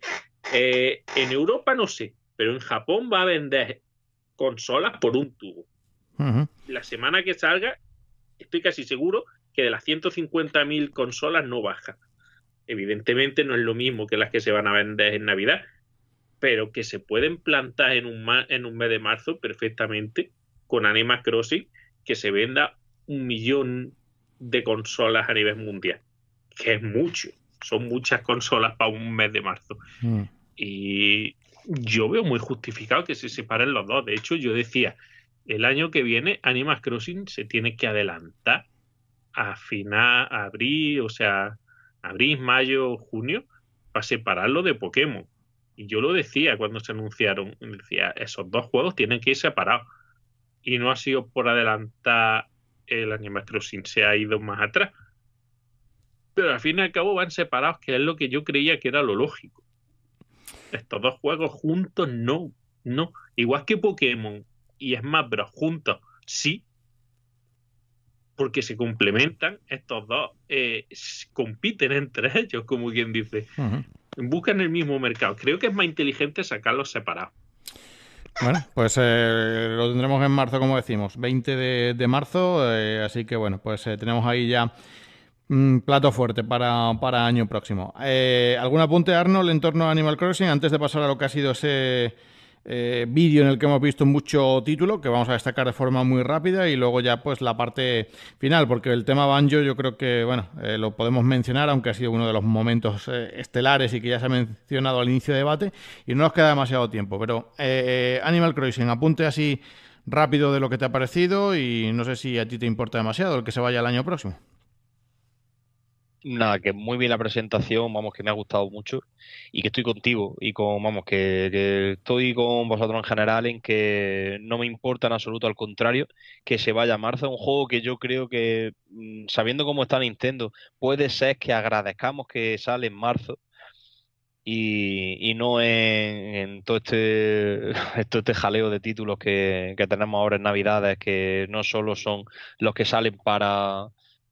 Eh, en Europa no sé, pero en Japón va a vender consolas por un tubo. La semana que salga, estoy casi seguro que de las 150.000 consolas no baja. Evidentemente no es lo mismo que las que se van a vender en Navidad, pero que se pueden plantar en un, en un mes de marzo perfectamente con Anima Crossing que se venda un millón de consolas a nivel mundial, que es mucho, son muchas consolas para un mes de marzo. Mm. Y yo veo muy justificado que se separen los dos. De hecho, yo decía, el año que viene Animal Crossing se tiene que adelantar a final, abril, o sea, abril, mayo, junio, para separarlo de Pokémon. Y yo lo decía cuando se anunciaron, decía, esos dos juegos tienen que ir separados y no ha sido por adelantar el anime sin se ha ido más atrás. Pero al fin y al cabo van separados, que es lo que yo creía que era lo lógico. Estos dos juegos juntos, no, no. Igual que Pokémon y Smash Bros. juntos, sí. Porque se complementan, estos dos eh, compiten entre ellos, como quien dice. Buscan el mismo mercado. Creo que es más inteligente sacarlos separados. Bueno, pues eh, lo tendremos en marzo, como decimos, 20 de, marzo, eh, así que bueno, pues eh, tenemos ahí ya un mm, plato fuerte para, para año próximo. ¿Algún apunte, Arnold, en torno a Animal Crossing antes de pasar a lo que ha sido ese eh, vídeo en el que hemos visto mucho título, que vamos a destacar de forma muy rápida, y luego ya pues la parte final, porque el tema Banjo yo creo que, bueno, eh, lo podemos mencionar, aunque ha sido uno de los momentos eh, estelares y que ya se ha mencionado al inicio de debate, y no nos queda demasiado tiempo, pero Animal Crossing, apunte así rápido de lo que te ha parecido y no sé si a ti te importa demasiado el que se vaya el año próximo nada, que muy bien la presentación, vamos, que me ha gustado mucho y que estoy contigo y con, vamos, que, estoy con vosotros en general en que no me importa en absoluto, al contrario, que se vaya a marzo, un juego que yo creo que, mm, sabiendo cómo está Nintendo, puede ser que agradezcamos que sale en marzo y, no en, todo este *laughs* este jaleo de títulos que, que tenemos ahora en Navidades, que no solo son los que salen para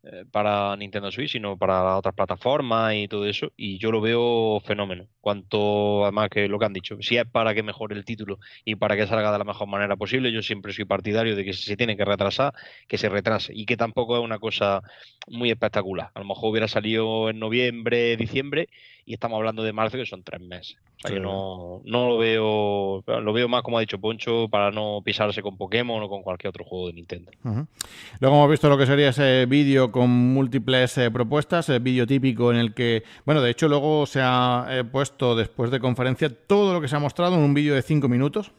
eh, para Nintendo Switch, sino para otras plataformas y todo eso. Y yo lo veo fenómeno. Cuanto además que lo que han dicho, si es para que mejore el título y para que salga de la mejor manera posible, yo siempre soy partidario de que si se tiene que retrasar, que se retrase. Y que tampoco es una cosa muy espectacular. A lo mejor hubiera salido en noviembre, diciembre y estamos hablando de marzo, que son tres meses. O sea, yo no, lo veo, lo veo más como ha dicho Poncho, para no pisarse con Pokémon o con cualquier otro juego de Nintendo. Luego hemos visto lo que sería ese vídeo con múltiples eh, propuestas, el eh, vídeo típico en el que, bueno, de hecho luego se ha eh, puesto después de conferencia todo lo que se ha mostrado en un vídeo de cinco minutos,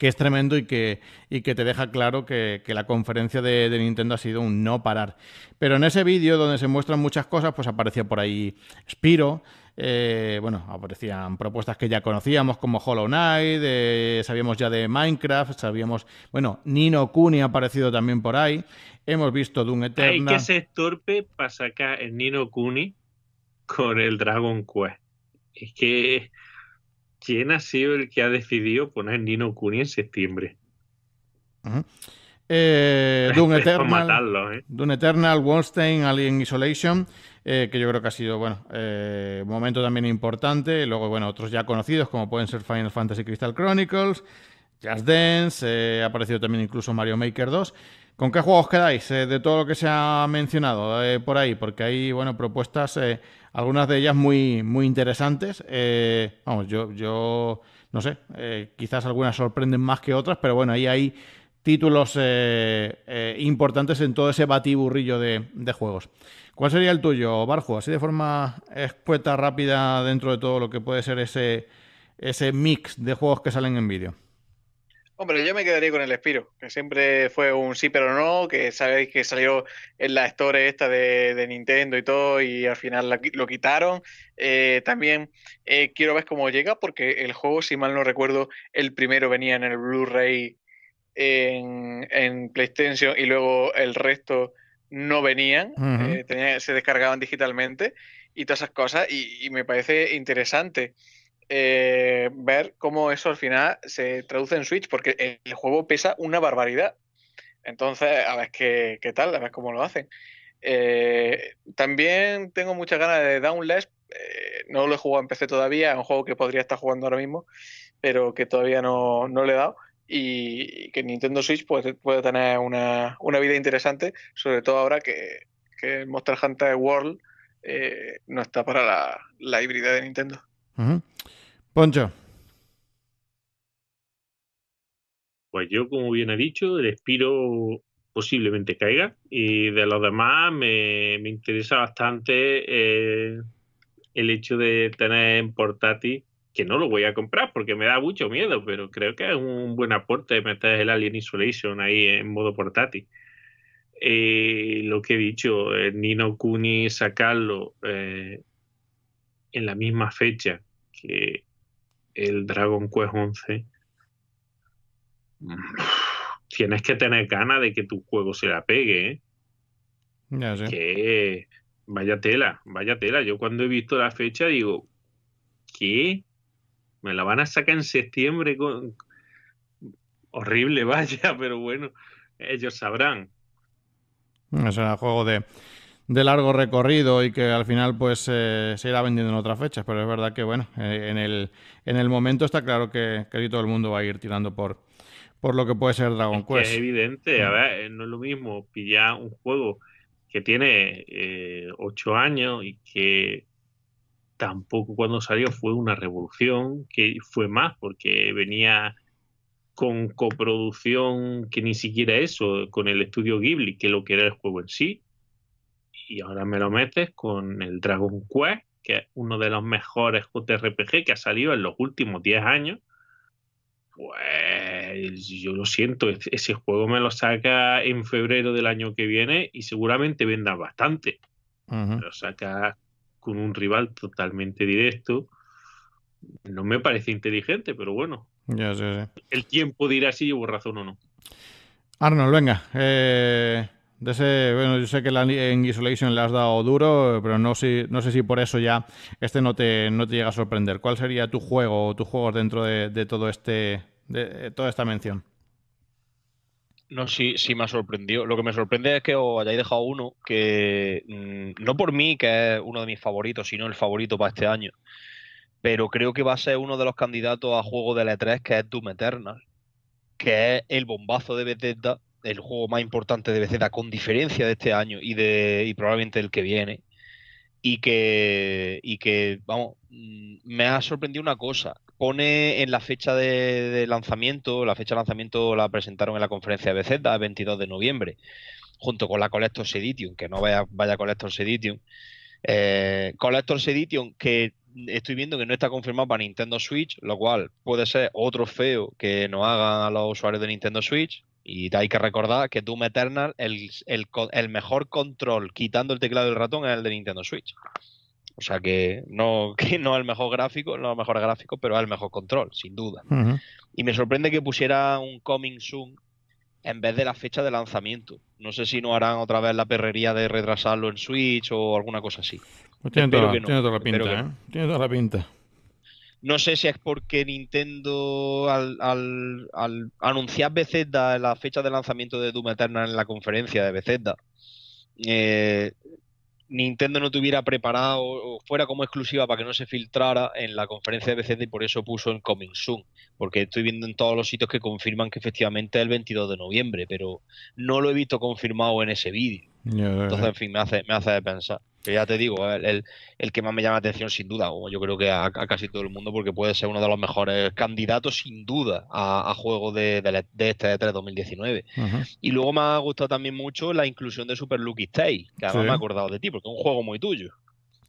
que es tremendo y que, que te deja claro que, la conferencia de, Nintendo ha sido un no parar. Pero en ese vídeo donde se muestran muchas cosas, pues aparecía por ahí Spiro. Eh, bueno, aparecían propuestas que ya conocíamos como Hollow Knight, eh, sabíamos ya de Minecraft, sabíamos, bueno, Nino Kuni ha aparecido también por ahí, hemos visto Doom Eternal. Hay que ser torpe para sacar el Nino Kuni con el Dragon Quest. Es que quién ha sido el que ha decidido poner Nino Kuni en septiembre. Eh, *laughs* ¿eh? Dune Eternal, matarlo, Alien Isolation, eh, que yo creo que ha sido bueno un momento también importante. Luego, bueno, otros ya conocidos como pueden ser Final Fantasy Crystal Chronicles, Just Dance, ha aparecido también incluso Mario Maker 2. ¿Con qué juegos quedáis eh, de todo lo que se ha mencionado eh, por ahí? Porque hay bueno, propuestas, eh, algunas de ellas muy, muy interesantes. vamos, yo, yo no sé, quizás algunas sorprenden más que otras, pero bueno, ahí hay títulos importantes en todo ese batiburrillo de, juegos. ¿Cuál sería el tuyo, Barjo? Así de forma expuesta, rápida, dentro de todo lo que puede ser ese, ese mix de juegos que salen en vídeo. Hombre, yo me quedaría con el Spiro, que siempre fue un sí pero no, que sabéis que salió en la store esta de, Nintendo y todo, y al final lo quitaron. Eh, también eh, quiero ver cómo llega, porque el juego, si mal no recuerdo, el primero venía en el Blu-ray en, PlayStation y luego el resto no venían, eh, se descargaban digitalmente y todas esas cosas, y me parece interesante. Eh, ver cómo eso al final se traduce en Switch, porque el juego pesa una barbaridad. Entonces, a ver qué, tal, a ver cómo lo hacen. Eh, también tengo muchas ganas de Downless. Eh, no lo he jugado en PC todavía, es un juego que podría estar jugando ahora mismo, pero que todavía no, no le he dado. Y, que Nintendo Switch puede, puede tener una, vida interesante, sobre todo ahora que, que Monster Hunter World no está para la, híbrida de Nintendo. Poncho. Pues yo, como bien he dicho, el espiro posiblemente caiga. Y de los demás me, interesa bastante eh, el hecho de tener en portátil, que no lo voy a comprar porque me da mucho miedo, pero creo que es un buen aporte meter el Alien Isolation ahí en modo portátil. Eh, lo que he dicho, Nino Kuni sacarlo eh, en la misma fecha que el Dragon Quest 11, mm, tienes que tener ganas de que tu juego se la pegue. ¿eh? sé. Que vaya tela, vaya tela. Yo cuando he visto la fecha digo, ¿qué? Me la van a sacar en septiembre. Con... Horrible, *laughs* vaya, pero bueno, ellos sabrán. Es un juego de de largo recorrido y que al final pues eh, se irá vendiendo en otras fechas, pero es verdad que bueno, eh, en, el, en el momento está claro que, todo el mundo va a ir tirando por, por lo que puede ser Dragon Quest. es evidente, a mm. ver, eh, no es lo mismo pillar un juego que tiene ocho años y que tampoco cuando salió fue una revolución, que fue más porque venía con coproducción que ni siquiera eso, con el estudio Ghibli, que lo que era el juego en sí, y ahora me lo metes con el Dragon Quest, que es uno de los mejores JRPG que ha salido en los últimos 10 años. Pues yo lo siento, ese juego me lo saca en febrero del año que viene y seguramente venda bastante. Lo saca con un rival totalmente directo. No me parece inteligente, pero bueno. El tiempo dirá si llevo razón o no. Arnold, venga. Eh, bueno, yo sé que la, en Isolation le has dado duro, pero no sé, no sé si por eso ya este no te, no te llega a sorprender. ¿Cuál sería tu juego o tus juegos dentro de, todo este, de, toda esta mención? No, sí, si me ha sorprendido. Lo que me sorprende es que os hayáis dejado uno que, mm, no por mí, que es uno de mis favoritos, sino el favorito para este año, pero creo que va a ser uno de los candidatos a juego de l 3 e que es Doom Eternal, que es el bombazo de Bethesda el juego más importante de Bethesda con diferencia de este año y de y probablemente el que viene y que y que vamos mm, me ha sorprendido una cosa pone en la fecha de, lanzamiento la fecha de lanzamiento la presentaron en la conferencia de Bethesda el 22 de noviembre junto con la Collector's Edition que no vaya vaya Collector's Edition eh, Collector's Edition que estoy viendo que no está confirmado para Nintendo Switch, lo cual puede ser otro feo que nos hagan a los usuarios de Nintendo Switch, y hay que recordar que Doom Eternal, el, mejor control quitando el teclado y el ratón es el de Nintendo Switch. O sea que no, *laughs* que no el mejor gráfico, no el mejor gráfico, pero el mejor control, sin duda. Y me sorprende que pusiera un coming soon en vez de la fecha de lanzamiento. No sé si no harán otra vez la perrería de retrasarlo en Switch o alguna cosa así. tiene, toda, la pinta, ¿eh? Tiene toda la pinta. No sé si es porque Nintendo, al, anunciar Bethesda la fecha de lanzamiento de Doom Eternal en la conferencia de Bethesda, eh, Nintendo no tuviera preparado o fuera como exclusiva para que no se filtrara en la conferencia de Bethesda y por eso puso en Coming Soon, porque estoy viendo en todos los sitios que confirman que efectivamente es el 22 de noviembre, pero no lo he visto confirmado en ese vídeo. Entonces, en fin, me hace, me hace pensar. Que ya te digo, el, el, que más me llama la atención, sin duda, o yo creo que a, casi todo el mundo, porque puede ser uno de los mejores candidatos, sin duda, a, juegos juego de, de, este E3 2019. Y luego me ha gustado también mucho la inclusión de Super Lucky Stay, que además me ha acordado de ti, porque es un juego muy tuyo.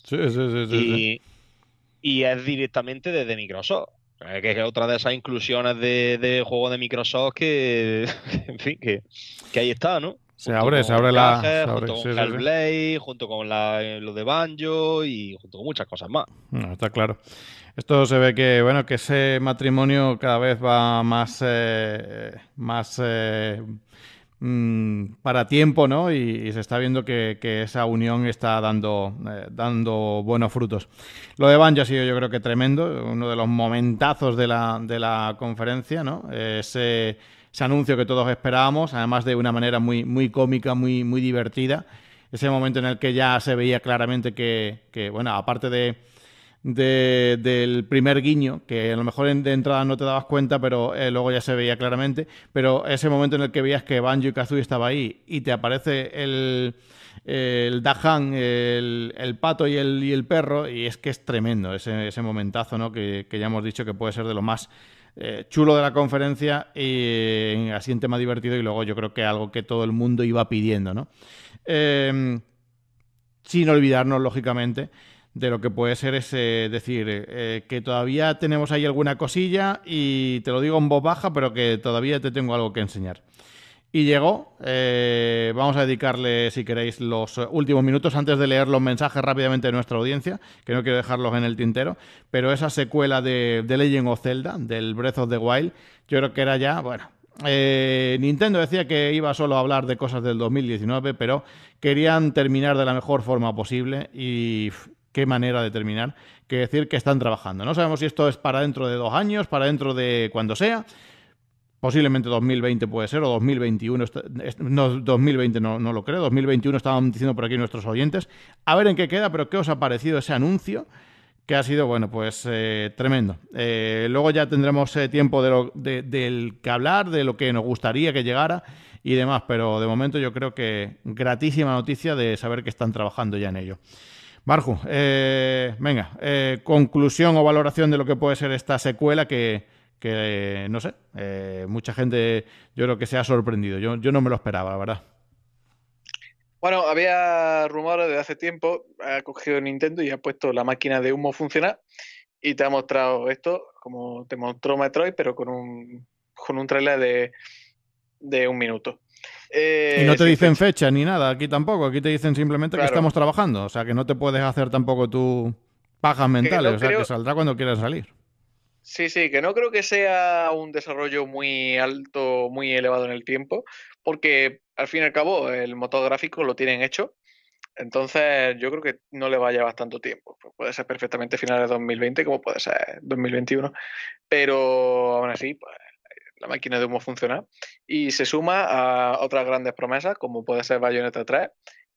Sí, sí, sí. sí, y, es directamente desde Microsoft eh, que es otra de esas inclusiones de, de juego de Microsoft que, *laughs* en fin, que ahí está, ¿no? Se abre, se abre la. junto con Hellblade, junto con lo de Banjo y junto con muchas cosas más. está claro. Esto se ve que, bueno, que ese matrimonio cada vez va más. Eh, más. Eh, mm, para tiempo, ¿no? Y, se está viendo que, esa unión está dando, eh, dando buenos frutos. Lo de Banjo ha sido yo creo que tremendo, uno de los momentazos de la, conferencia, ¿no? Ese ese anuncio que todos esperábamos, además de una manera muy, muy cómica, muy, muy divertida. Ese momento en el que ya se veía claramente que, bueno, aparte de, del primer guiño, que a lo mejor de entrada no te dabas cuenta, pero eh, luego ya se veía claramente, pero ese momento en el que veías que Banjo y Kazooie estaba ahí y te aparece el, el Dahan, el, el pato y el, perro, y es que es tremendo ese, momentazo, ¿no? Que, que ya hemos dicho que puede ser de lo más eh, chulo de la conferencia y eh, así un tema divertido y luego yo creo que algo que todo el mundo iba pidiendo, ¿no? Em, sin olvidarnos, lógicamente, de lo que puede ser ese decir eh, que todavía tenemos ahí alguna cosilla y te lo digo en voz baja, pero que todavía te tengo algo que enseñar. Y llegó. Eh, vamos a dedicarle, si queréis, los últimos minutos antes de leer los mensajes rápidamente de nuestra audiencia, que no quiero dejarlos en el tintero. Pero esa secuela de, de Legend of Zelda, del Breath of the Wild, yo creo que era ya, bueno, eh, Nintendo decía que iba solo a hablar de cosas del 2019, pero querían terminar de la mejor forma posible y qué manera de terminar que decir que están trabajando. No sabemos si esto es para dentro de dos años, para dentro de cuando sea, posiblemente 2020 puede ser, o 2021, no, 2020 no, lo creo, 2021 estaban diciendo por aquí nuestros oyentes, a ver en qué queda, pero qué os ha parecido ese anuncio, que ha sido, bueno, pues eh, tremendo. Eh, luego ya tendremos eh, tiempo del que hablar, de lo que nos gustaría que llegara y demás, pero de momento yo creo que gratísima noticia de saber que están trabajando ya en ello. Marju, venga, conclusión o valoración de lo que puede ser esta secuela que que, no sé, eh, mucha gente yo creo que se ha sorprendido. Yo, yo no me lo esperaba, la verdad. Bueno, había rumores desde hace tiempo, ha cogido Nintendo y ha puesto la máquina de humo funcionar y te ha mostrado esto, como te mostró Metroid, pero con un, con un trailer de, de un minuto. Eh, y no te dicen fecha. ni nada, aquí tampoco, aquí te dicen simplemente que estamos trabajando, o sea que no te puedes hacer tampoco tus pajas mentales, o sea que saldrá cuando quieras salir Sí, sí, que no creo que sea un desarrollo muy alto, muy elevado en el tiempo, porque al fin y al cabo el motor gráfico lo tienen hecho, entonces yo creo que no le va a llevar tanto tiempo. Pues puede ser perfectamente finales de 2020 como puede ser 2021, pero aún así pues, la máquina de humo funciona y se suma a otras grandes promesas como puede ser Bayonetta 3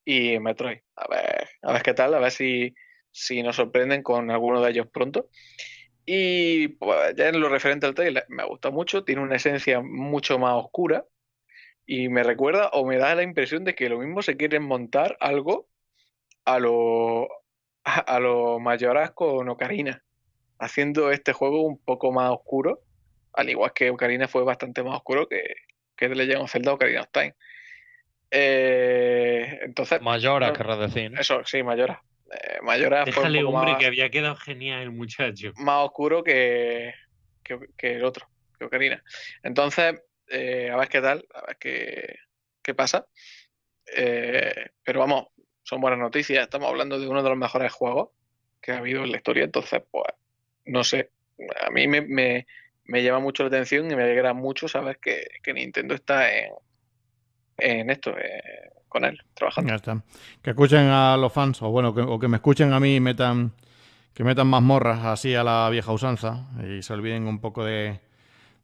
y Metroid. A ver, a ver qué tal, a ver si, si nos sorprenden con alguno de ellos pronto. Y pues, ya en lo referente al trailer, me ha gustado mucho, tiene una esencia mucho más oscura y me recuerda o me da la impresión de que lo mismo se quieren montar algo a lo, *laughs* a, lo mayoras con Ocarina, haciendo este juego un poco más oscuro, al igual que Ocarina fue bastante más oscuro que, que The Legend Zelda Ocarina of Time. Eh, entonces, mayora, eh, querrás decir. Eso, sí, mayora. Eh, Mayora hombre, que había quedado genial el muchacho. Más oscuro que, el otro, que Ocarina. Entonces, eh, a ver qué tal, a ver qué, pasa. Eh, pero vamos, son buenas noticias. Estamos hablando de uno de los mejores juegos que ha habido en la historia. Entonces, pues, no sé. A mí me, me, me llama mucho la atención y me alegra mucho saber que Nintendo está en, en esto, eh, con él, trabajando. Que escuchen a los fans, o bueno, que, o que me escuchen a mí y metan, que metan mazmorras así a la vieja usanza y se olviden un poco de,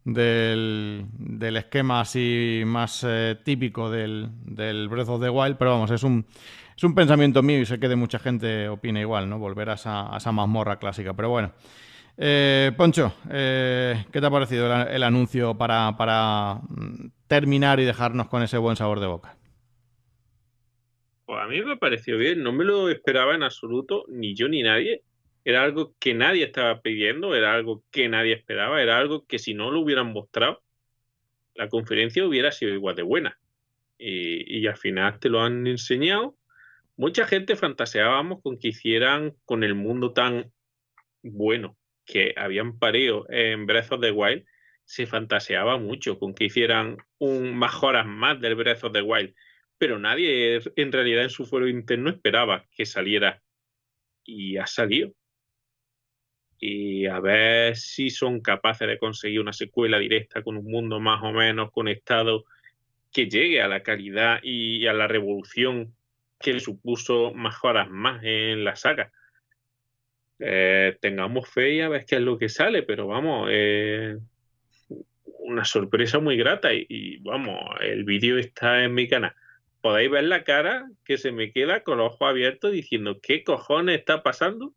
del, del esquema así más eh, típico del, del Breath of the Wild, pero vamos, es un, es un pensamiento mío y sé que de mucha gente opina igual, ¿no? Volver a a esa mazmorra clásica, pero bueno. Eh, Poncho, eh, ¿qué te ha parecido el, anuncio para, mm, terminar y dejarnos con ese buen sabor de boca? Pues a mí me ha parecido bien, no me lo esperaba en absoluto, ni yo ni nadie. Era algo que nadie estaba pidiendo, era algo que nadie esperaba, era algo que si no lo hubieran mostrado, la conferencia hubiera sido igual de buena. y al final te lo han enseñado. Mucha gente fantaseábamos con que hicieran con el mundo tan bueno que habían parido en Breath of the Wild, se fantaseaba mucho con que hicieran un mejoras más del Breath of the Wild, pero nadie en realidad en su fuero interno esperaba que saliera y ha salido. Y a ver si son capaces de conseguir una secuela directa con un mundo más o menos conectado que llegue a la calidad y a la revolución que supuso mejoras más en la saga. Eh, tengamos fe y a ver qué es lo que sale, pero vamos, eh, una sorpresa muy grata y, vamos, el vídeo está en mi canal. Podéis ver la cara que se me queda con los ojos abiertos diciendo, ¿qué cojones está pasando?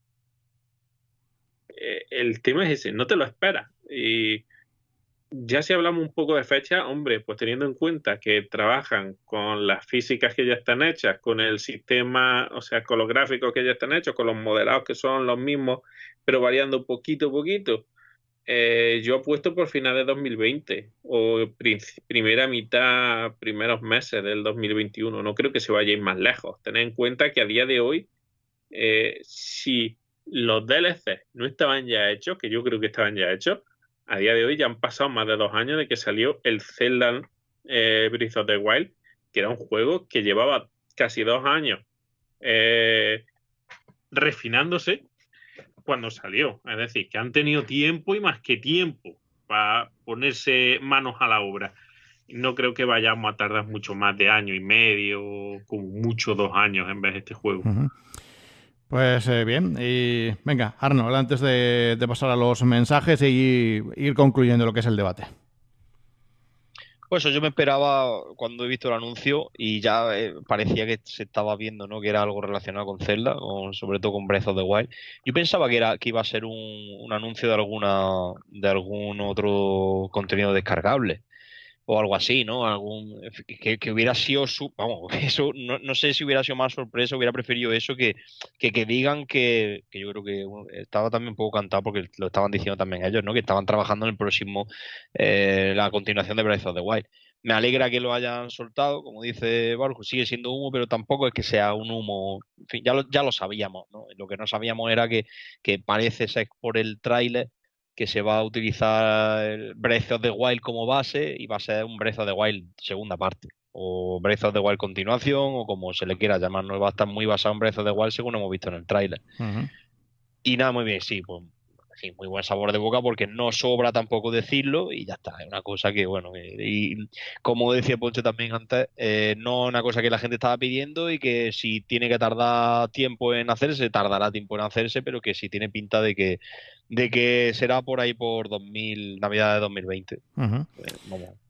Eh, el tema es ese, no te lo esperas. Y ya si hablamos un poco de fecha, hombre, pues teniendo en cuenta que trabajan con las físicas que ya están hechas, con el sistema, o sea, con los gráficos que ya están hechos, con los modelados que son los mismos, pero variando poquito a poquito, eh, yo apuesto por finales de 2020 o primera mitad, primeros meses del 2021. No creo que se vaya a ir más lejos. Tened en cuenta que a día de hoy, eh, si los DLC no estaban ya hechos, que yo creo que estaban ya hechos, a día de hoy ya han pasado más de dos años de que salió el Zelda eh, Breath of the Wild, que era un juego que llevaba casi dos años eh, refinándose cuando salió. Es decir, que han tenido tiempo y más que tiempo para ponerse manos a la obra. No creo que vayamos a tardar mucho más de año y medio, como mucho dos años en vez de este juego. Pues eh, bien, y venga, Arnold, antes de, pasar a los mensajes e ir concluyendo lo que es el debate. Pues yo me esperaba cuando he visto el anuncio y ya eh, parecía que se estaba viendo, ¿no? Que era algo relacionado con Zelda, con, sobre todo con Breath of the Wild. Yo pensaba que era que iba a ser un, un anuncio de alguna de algún otro contenido descargable o algo así, ¿no? Algún, eh, que, hubiera sido su, vamos, *laughs* eso, no, sé si hubiera sido más sorpresa, hubiera preferido eso que, que, digan que, que, yo creo que estaba también un poco cantado porque lo estaban diciendo también ellos, ¿no? Que estaban trabajando en el próximo, eh, la continuación de Breath of the Wild. Me alegra que lo hayan soltado, como dice Barco, sigue siendo humo, pero tampoco es que sea un humo, en fin, ya lo, ya lo sabíamos, ¿no? Lo que no sabíamos era que, que parece ser por el tráiler que se va a utilizar Breath of the Wild como base y va a ser un Breath de the Wild segunda parte o Breath of the Wild continuación o como se le quiera llamar, no va a estar muy basado en Breath de the Wild según hemos visto en el tráiler. Y nada, muy bien, sí, pues muy buen sabor de boca porque no sobra tampoco decirlo y ya está, es una cosa que bueno, eh, y, como decía Ponche también antes, eh, no una cosa que la gente estaba pidiendo y que si tiene que tardar tiempo en hacerse, tardará tiempo en hacerse, pero que si tiene pinta de que de que será por ahí por 2000, Navidad de 2020.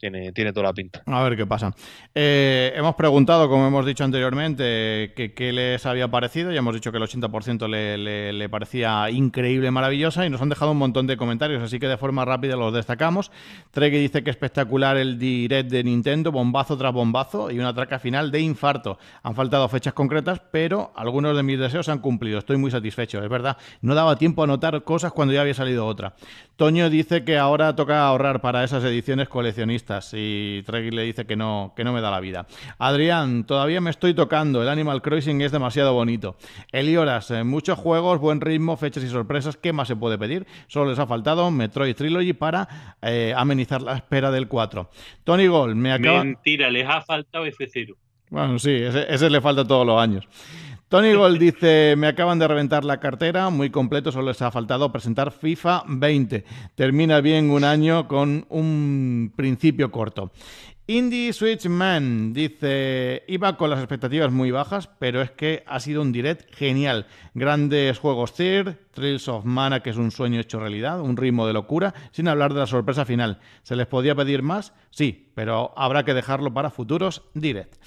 Eh, tiene, toda la pinta. A ver qué pasa. Eh, hemos preguntado, como hemos dicho anteriormente, que qué les había parecido. Ya hemos dicho que el 80% le, le, parecía increíble, maravillosa, y nos han dejado un montón de comentarios, así que de forma rápida los destacamos. que dice que espectacular el direct de Nintendo, bombazo tras bombazo, y una traca final de infarto. Han faltado fechas concretas, pero algunos de mis deseos se han cumplido. Estoy muy satisfecho, es verdad. No daba tiempo a notar cosas cuando había salido otra. Toño dice que ahora toca ahorrar para esas ediciones coleccionistas y Tregi le dice que no, que no me da la vida. Adrián, todavía me estoy tocando, el Animal Crossing es demasiado bonito. Elioras, eh, muchos juegos, buen ritmo, fechas y sorpresas, ¿qué más se puede pedir? Solo les ha faltado Metroid Trilogy para eh, amenizar la espera del 4. Tony Gold, me acaba... Mentira, les ha faltado F0. Bueno, sí, ese, ese le falta todos los años. Tony Gold dice, me acaban de reventar la cartera, muy completo, solo les ha faltado presentar FIFA 20. Termina bien un año con un principio corto. Indie Switch Man dice, iba con las expectativas muy bajas, pero es que ha sido un direct genial. Grandes juegos Zir, Trills of Mana, que es un sueño hecho realidad, un ritmo de locura, sin hablar de la sorpresa final. ¿Se les podía pedir más? Sí, pero habrá que dejarlo para futuros direct.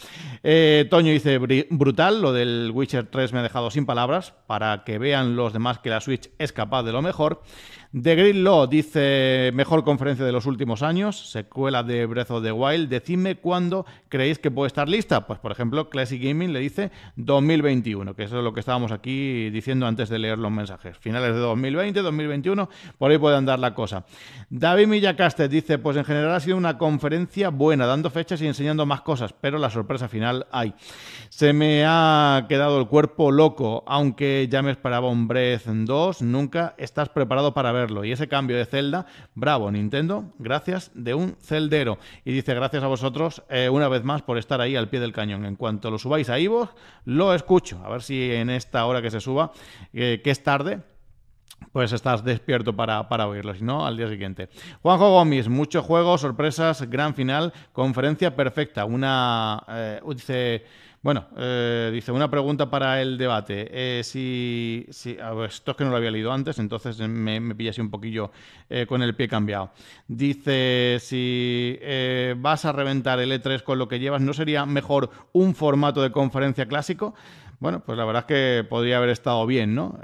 Eh, Toño dice, brutal, lo del Witcher 3 me ha dejado sin palabras, para que vean los demás que la Switch es capaz de lo mejor. The Green Law dice mejor conferencia de los últimos años, secuela de Breath of the Wild. Decidme cuándo creéis que puede estar lista. Pues por ejemplo, Classic Gaming le dice 2021, que eso es lo que estábamos aquí diciendo antes de leer los mensajes. Finales de 2020, 2021, por ahí puede andar la cosa. David Millacaste dice, pues en general ha sido una conferencia buena, dando fechas y enseñando más cosas, pero la sorpresa final hay. Se me ha quedado el cuerpo loco, aunque ya me esperaba un Breath 2, nunca estás preparado para ver y ese cambio de celda, bravo Nintendo, gracias de un celdero. Y dice, gracias a vosotros eh, una vez más por estar ahí al pie del cañón. En cuanto lo subáis a Ivo, lo escucho. A ver si en esta hora que se suba, eh, que es tarde, pues estás despierto para, para oírlo, si no, al día siguiente. Juanjo Gómez, mucho juego, sorpresas, gran final, conferencia perfecta. Una, eh, dice... Bueno, eh, dice, una pregunta para el debate. Eh, si, esto es que no lo había leído antes, entonces eh, me, me así un poquillo con el pie cambiado. Dice, si vas a reventar el E3 con lo que llevas, ¿no sería mejor un formato de conferencia clásico? Bueno, pues la verdad es que podría haber estado bien, ¿no?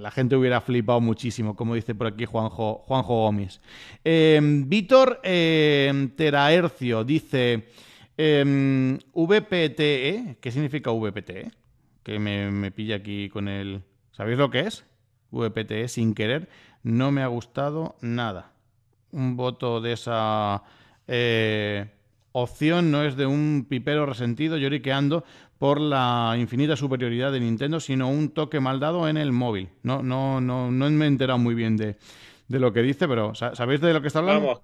la gente hubiera flipado muchísimo, como dice por aquí Juanjo, Juanjo Gómez. Víctor Teraercio dice: Em, VPTE, ¿qué significa VPTE? Que me, pilla aquí con el... ¿Sabéis lo que es? VPTE sin querer. No me ha gustado nada. Un voto de esa eh, opción no es de un pipero resentido lloriqueando por la infinita superioridad de Nintendo, sino un toque mal dado en el móvil. No, no, no, no me he enterado muy bien de, de lo que dice, pero ¿sabéis de lo que está hablando? Vamos.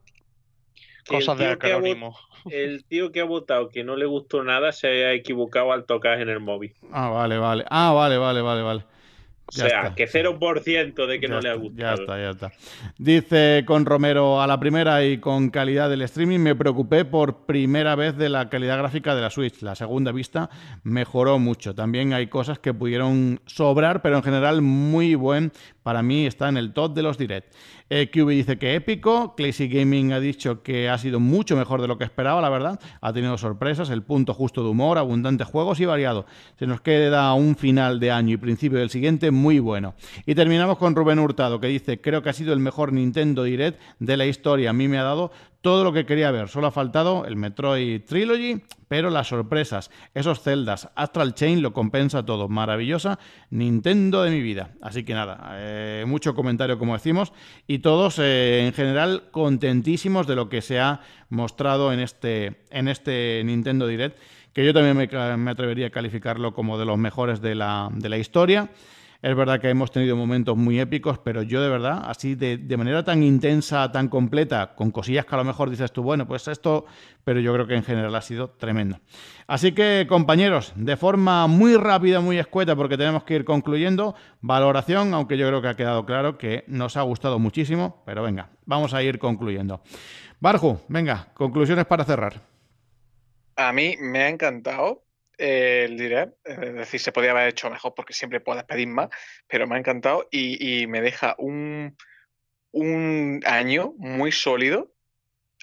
Cosas de acrónimo el tío que ha votado que no le gustó nada se ha equivocado al tocar en el móvil. Ah, vale, vale. Ah, vale, vale, vale, vale. o sea, que 0% de que no le ha gustado. Ya está, ya está. Dice con Romero a la primera y con calidad del streaming, me preocupé por primera vez de la calidad gráfica de la Switch. La segunda vista mejoró mucho. También hay cosas que pudieron sobrar, pero en general muy buen. Para mí está en el top de los direct. QB eh, dice que épico. Crazy Gaming ha dicho que ha sido mucho mejor de lo que esperaba, la verdad. Ha tenido sorpresas, el punto justo de humor, abundantes juegos y variado. Se nos queda un final de año y principio del siguiente muy bueno. Y terminamos con Rubén Hurtado, que dice, creo que ha sido el mejor Nintendo Direct de la historia. A mí me ha dado todo lo que quería ver. Solo ha faltado el Metroid Trilogy, pero las sorpresas, esos celdas, Astral Chain lo compensa todo. Maravillosa Nintendo de mi vida. Así que nada, eh, mucho comentario como decimos y todos eh, en general contentísimos de lo que se ha mostrado en este, en este Nintendo Direct, que yo también me, atrevería a calificarlo como de los mejores de la, de la historia. Es verdad que hemos tenido momentos muy épicos, pero yo de verdad, así de, manera tan intensa, tan completa, con cosillas que a lo mejor dices tú, bueno, pues esto, pero yo creo que en general ha sido tremendo. Así que compañeros, de forma muy rápida, muy escueta, porque tenemos que ir concluyendo, valoración, aunque yo creo que ha quedado claro que nos ha gustado muchísimo, pero venga, vamos a ir concluyendo. Barju, venga, conclusiones para cerrar. A mí me ha encantado, el diré, es decir, se podía haber hecho mejor porque siempre puedes pedir más, pero me ha encantado y, me deja un, un año muy sólido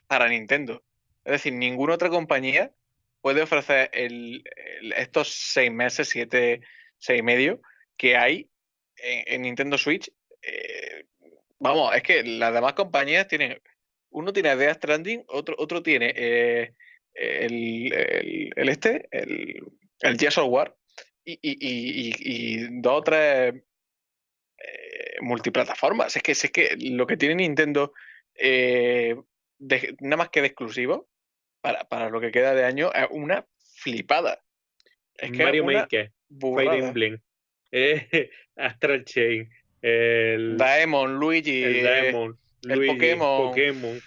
para Nintendo. Es decir, ninguna otra compañía puede ofrecer el, estos seis meses, siete, seis y medio que hay en, Nintendo Switch. Eh, vamos, es que las demás compañías tienen, uno tiene ideas Stranding, otro, otro tiene eh, el, el, este, el, el Gears War, y, y, y, y dos o tres eh, multiplataformas. Es que, es que lo que tiene Nintendo, eh, nada más que de exclusivo, para, para, lo que queda de año, es una flipada. Mario Maker, Fire Emblem, eh, *laughs* Astral Chain, el Daemon, Luigi, el, Daemon, Luigi, Pokémon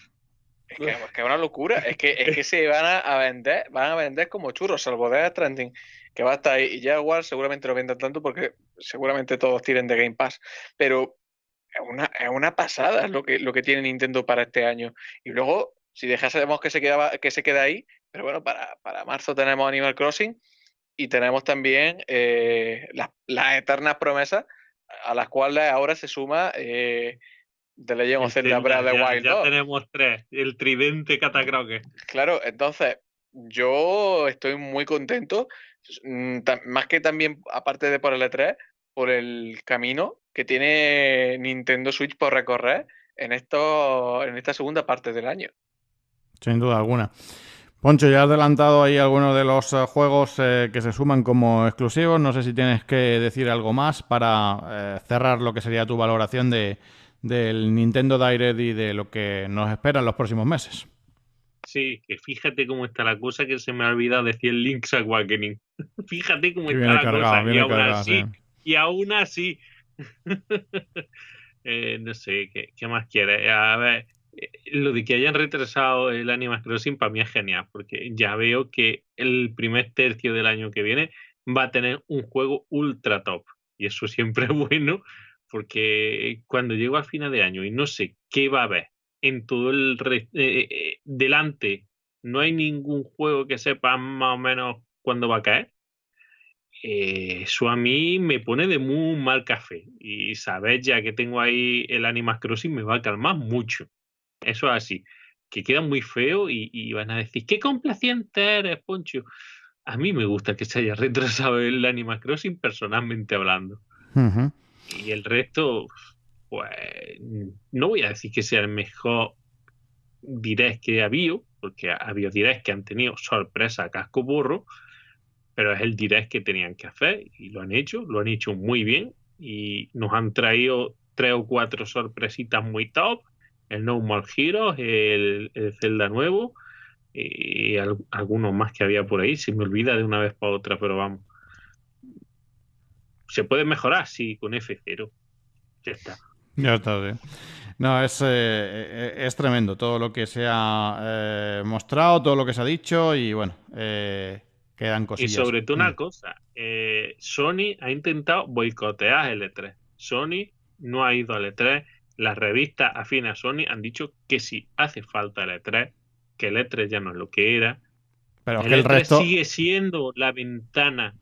es que, es una locura. Es que, que se van a, vender, van a vender como churros, salvo de Trending, que va a estar ahí. Y Jaguar seguramente lo vendan tanto porque seguramente todos tiren de Game Pass. Pero es una, pasada lo que, lo que tiene Nintendo para este año. Y luego, si dejásemos que se quedaba, que se queda ahí, pero bueno, para, marzo tenemos Animal Crossing y tenemos también eh, las, eternas promesas a las cuales ahora se suma eh, de Legend este, Wild ya tenemos tres, el tridente catacroque. Claro, entonces yo estoy muy contento, mm, más que también, aparte de por el E3, por el camino que tiene Nintendo Switch por recorrer en, en esta segunda parte del año. Sin duda alguna. Poncho, ya has adelantado ahí algunos de los eh, juegos eh, que se suman como exclusivos. No sé si tienes que decir algo más para eh, cerrar lo que sería tu valoración de, del Nintendo Direct y de lo que nos espera en los próximos meses. Sí, que fíjate cómo está la cosa que se me ha olvidado decir Link's Awakening. *laughs* fíjate cómo está la cosa. Y aún, así, y aún así, no sé, ¿qué, qué más quieres? A ver, eh, lo de que hayan retrasado el Animal Crossing para mí es genial, porque ya veo que el primer tercio del año que viene va a tener un juego ultra top. Y eso siempre es bueno, porque cuando llego al final de año y no sé qué va a haber en todo el eh, eh, delante, no hay ningún juego que sepa más o menos cuándo va a caer. Eh, eso a mí me pone de muy mal café y sabes, ya que tengo ahí el Animal Crossing me va a calmar mucho. Eso es así, que queda muy feo y, van a decir, qué complaciente eres, Poncho. A mí me gusta que se haya retrasado el Animal Crossing personalmente hablando. Ajá. Y el resto, pues, no voy a decir que sea el mejor direct que ha habido, porque ha habido directs que han tenido sorpresa a casco burro, pero es el direct que tenían que hacer y lo han hecho, lo han hecho muy bien y nos han traído tres o cuatro sorpresitas muy top, el No More Heroes, el, celda Zelda nuevo y, eh, algunos más que había por ahí, se me olvida de una vez para otra, pero vamos se puede mejorar, sí, con F0. Ya está. Ya está bien. No, eh, eh, es, tremendo todo lo que se ha eh, mostrado, todo lo que se ha dicho y bueno, quedan cosillas. Y sobre todo una mm. cosa, Sony ha intentado boicotear el E3. Sony no ha ido al E3. Las revistas afines a Sony han dicho que si hace falta el E3, que el E3 ya no es lo que era. Pero el, que el e resto... sigue siendo la ventana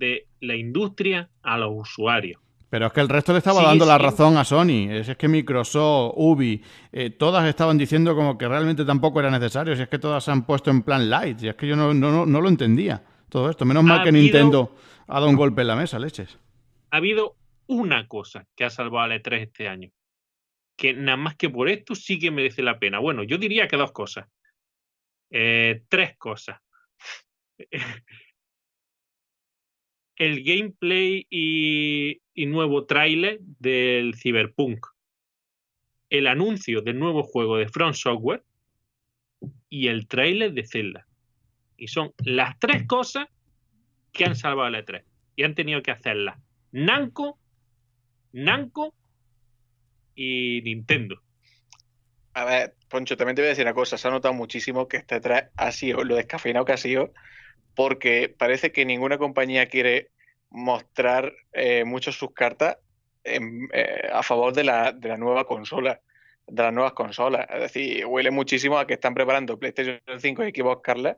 de la industria a los usuarios. Pero es que el resto le estaba dando la razón a Sony. Es, que Microsoft, Ubi, eh, todas estaban diciendo como que realmente tampoco era necesario. Si es que todas se han puesto en plan light. Y es que yo no, lo entendía todo esto. Menos mal que Nintendo ha dado un golpe en la mesa, leches. Ha habido una cosa que ha salvado a E3 este año. Que nada más que por esto sí que merece la pena. Bueno, yo diría que dos cosas. Eh, tres cosas el gameplay y, y nuevo trailer del Cyberpunk, el anuncio del nuevo juego de Front Software y el trailer de Zelda. Y son las tres cosas que han salvado la E3 y han tenido que hacerlas. Nanco, Nanco y Nintendo. A ver, Poncho, también te voy a decir una cosa. Se ha notado muchísimo que este 3 e ha sido lo descafeinado que ha sido porque parece que ninguna compañía quiere mostrar eh, mucho sus cartas eh, a favor de la, de la nueva consola, de las nuevas consolas. Es decir, huele muchísimo a que están preparando PlayStation 5 y Xbox Carla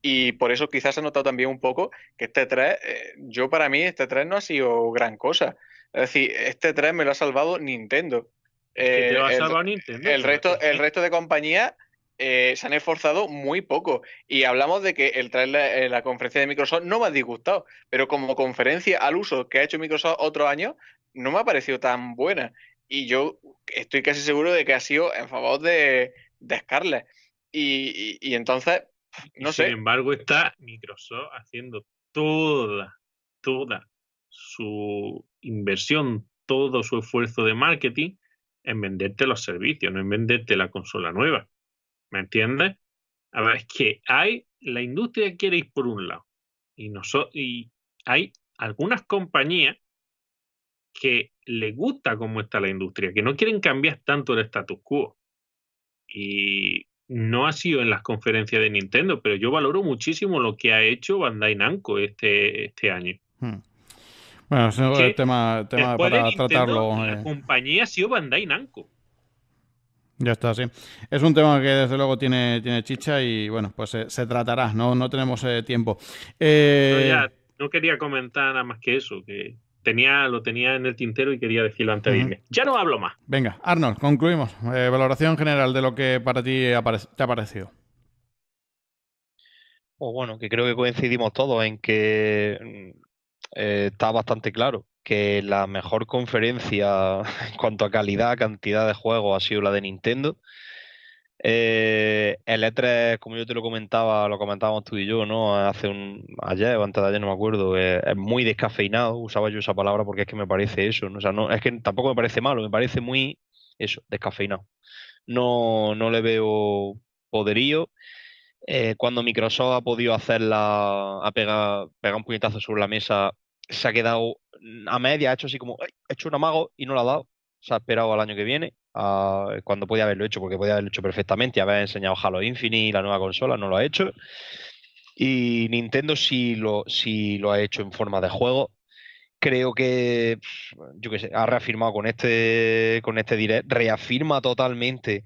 y por eso quizás se ha notado también un poco que este 3, eh, yo para mí este 3 no ha sido gran cosa. Es decir, este 3 me lo ha salvado Nintendo. Nintendo? resto, el resto de compañías eh, se han esforzado muy poco. Y hablamos de que el traer eh, la, conferencia de Microsoft no me ha disgustado, pero como conferencia al uso que ha hecho Microsoft otro año no me ha parecido tan buena. Y yo estoy casi seguro de que ha sido en favor de, Scarlett. Y, entonces, no sé. Sin embargo, está Microsoft haciendo toda, toda su inversión, todo su esfuerzo de marketing en venderte los servicios, no en venderte la consola nueva. ¿Me entiendes? A ver, es que hay, la industria quiere ir por un lado y, nosotros y hay algunas compañías que le gusta cómo está la industria, que no quieren cambiar tanto el status quo. Y no ha sido en las conferencias de Nintendo, pero yo valoro muchísimo lo que ha hecho Bandai Namco este, este año. Hmm. Bueno, es el tema, para tratarlo. La eh. compañía ha sido Bandai Namco. Ya está, sí. Es un tema que desde luego tiene, tiene chicha y bueno, pues se tratará, no, no tenemos eh, tiempo. Eh, no, quería comentar nada más que eso, que tenía, lo tenía en el tintero y quería decirlo antes de irme. Ya no hablo más. Venga, Arnold, concluimos. Eh, valoración general de lo que para ti te ha parecido. Pues bueno, que creo que coincidimos todos en que mm, está bastante claro que la mejor conferencia *laughs* en cuanto a calidad, cantidad de juegos ha sido la de Nintendo. Eh, el E3, como yo te lo comentaba, lo comentábamos tú y yo, ¿no? Hace un. ayer o antes de ayer, no me acuerdo. Eh, es muy descafeinado, usaba yo esa palabra porque es que me parece eso. ¿no? es que tampoco me parece malo, me parece muy. eso, descafeinado. No, le veo poderío. Eh, cuando Microsoft ha podido hacerla, la. ha pegado, pegado un puñetazo sobre la mesa se ha quedado a media, ha hecho así como, ha hecho un amago y no lo ha dado. Se ha esperado al año que viene, cuando podía haberlo hecho, porque podía haberlo hecho perfectamente y haber enseñado Halo Infinite, la nueva consola, no lo ha hecho. Y Nintendo si lo, si lo ha hecho en forma de juego. Creo que, yo qué sé, ha reafirmado con este, con este direct, reafirma totalmente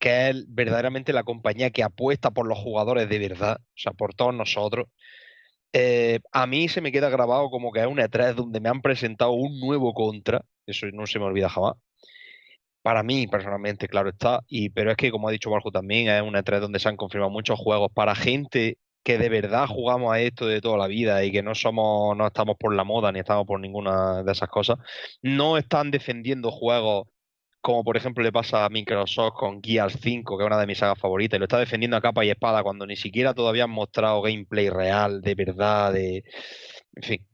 que es verdaderamente la compañía que apuesta por los jugadores de verdad, o sea, por todos nosotros. Eh, a mí se me queda grabado como que es una E3 donde me han presentado un nuevo contra, eso no se me olvida jamás. Para mí, personalmente, claro está, pero es que, como ha dicho Barjo también, es una E3 donde se han confirmado muchos juegos para gente que de verdad jugamos a esto de toda la vida y que no somos, no estamos por la moda ni estamos por ninguna de esas cosas, no están defendiendo juegos como por ejemplo le pasa a Microsoft con Gears 5, que es una de mis sagas favoritas, y lo está defendiendo a capa y espada cuando ni siquiera todavía han mostrado gameplay real, de verdad, de... En fin.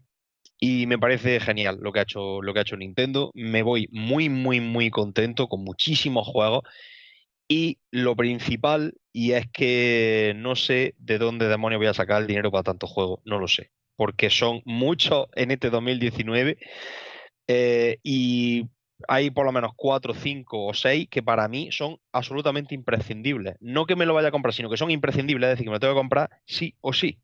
Y me parece genial lo que ha hecho, lo que ha hecho Nintendo. Me voy muy, muy, muy contento con muchísimos juegos. Y lo principal, y es que no sé de dónde demonios voy a sacar el dinero para tanto juego, no lo sé, porque son muchos en este 2019. Eh, y hay por lo menos cuatro, cinco o seis que para mí son absolutamente imprescindibles. No que me lo vaya a comprar, sino que son imprescindibles, es decir, que me lo tengo que comprar sí o sí.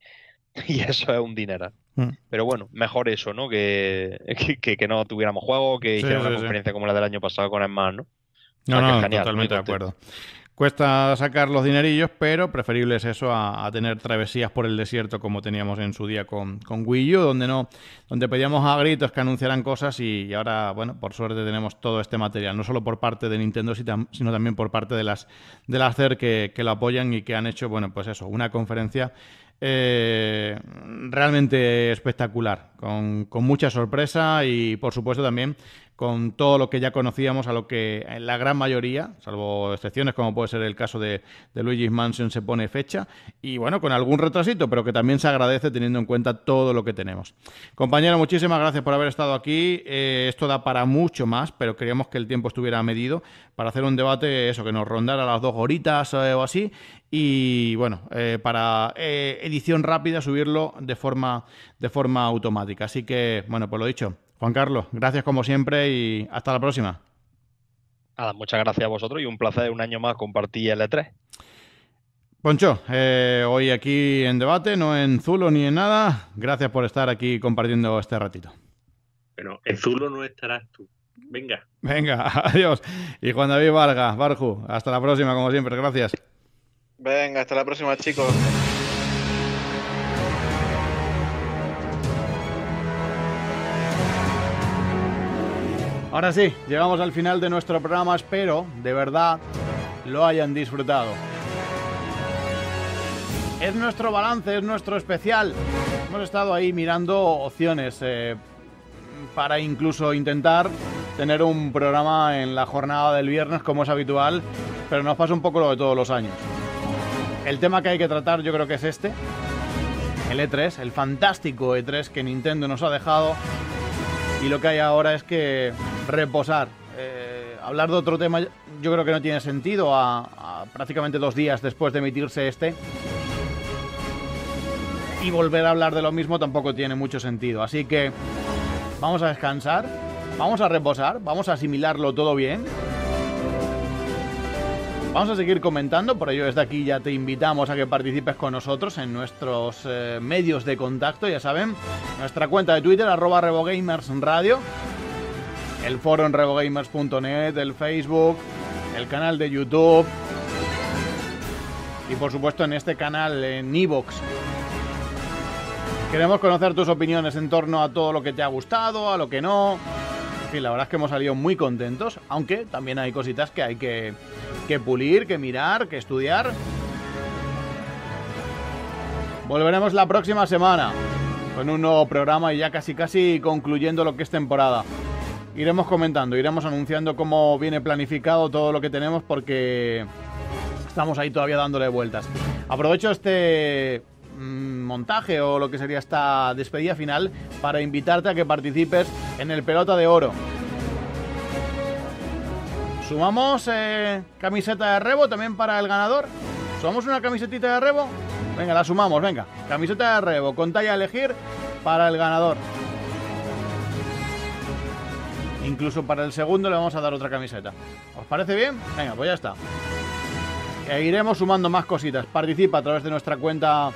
*laughs* Y eso es un dinero. Hmm. Pero bueno, mejor eso, ¿no? Que, que, no tuviéramos juego, que hiciéramos una conferencia como la del año pasado con el ¿no? No, no, totalmente de acuerdo. Cuesta sacar los dinerillos, pero preferible es eso a, tener travesías por el desierto como teníamos en su día con, con Wii U, donde, no, donde pedíamos a gritos que anunciaran cosas y, ahora, bueno, por suerte tenemos todo este material, no solo por parte de Nintendo, sino también por parte de las, de las CER que, lo apoyan y que han hecho, bueno, pues eso, una conferencia eh, realmente espectacular, con, con, mucha sorpresa y por supuesto también con todo lo que ya conocíamos, a lo que en eh, la gran mayoría, salvo excepciones como puede ser el caso de, de Luigi's Mansion, se pone fecha. Y bueno, con algún retrasito, pero que también se agradece teniendo en cuenta todo lo que tenemos. Compañero, muchísimas gracias por haber estado aquí. Eh, esto da para mucho más, pero queríamos que el tiempo estuviera medido para hacer un debate, eso, que nos rondara las dos horitas eh, o así. Y bueno, para edición rápida, subirlo de forma, de forma automática. Así que, bueno, pues lo dicho. Juan Carlos, gracias como siempre y hasta la próxima. muchas gracias a vosotros y un placer un año más compartir el e 3 Poncho, eh, hoy aquí en debate, no en Zulo ni en nada. Gracias por estar aquí compartiendo este ratito. Bueno, en Zulo no estarás tú. Venga. Venga, *laughs* adiós. Y Juan David Vargas, Barju, hasta la próxima, como siempre, gracias. Venga, hasta la próxima, chicos. Ahora sí, llegamos al final de nuestro programa, espero de verdad lo hayan disfrutado. Es nuestro balance, es nuestro especial. Hemos estado ahí mirando opciones eh, para incluso intentar tener un programa en la jornada del viernes como es habitual, pero nos pasa un poco lo de todos los años. El tema que hay que tratar yo creo que es este, el E3, el fantástico E3 que Nintendo nos ha dejado y lo que hay ahora es que reposar. Eh, hablar de otro tema yo creo que no tiene sentido a, prácticamente dos días después de emitirse este. Y volver a hablar de lo mismo tampoco tiene mucho sentido. Así que vamos a descansar, vamos a reposar, vamos a asimilarlo todo bien. Vamos a seguir comentando, por ello desde aquí ya te invitamos a que participes con nosotros en nuestros eh, medios de contacto, ya saben, nuestra cuenta de Twitter, arroba revogamersradio el foro en regogamers.net, el Facebook, el canal de YouTube y por supuesto en este canal en Evox. Queremos conocer tus opiniones en torno a todo lo que te ha gustado, a lo que no. En fin, la verdad es que hemos salido muy contentos, aunque también hay cositas que hay que, que pulir, que mirar, que estudiar. Volveremos la próxima semana con un nuevo programa y ya casi casi concluyendo lo que es temporada iremos comentando, iremos anunciando cómo viene planificado todo lo que tenemos porque estamos ahí todavía dándole vueltas. Aprovecho este mm, montaje o lo que sería esta despedida final para invitarte a que participes en el pelota de oro. ¿Sumamos eh, camiseta de rebo también para el ganador? ¿Sumamos una camisetita de rebo? Venga, la sumamos, venga. Camiseta de rebo con talla a elegir para el ganador. Incluso para el segundo le vamos a dar otra camiseta. ¿Os parece bien? Venga, pues ya está. E iremos sumando más cositas. Participa a través de nuestra cuenta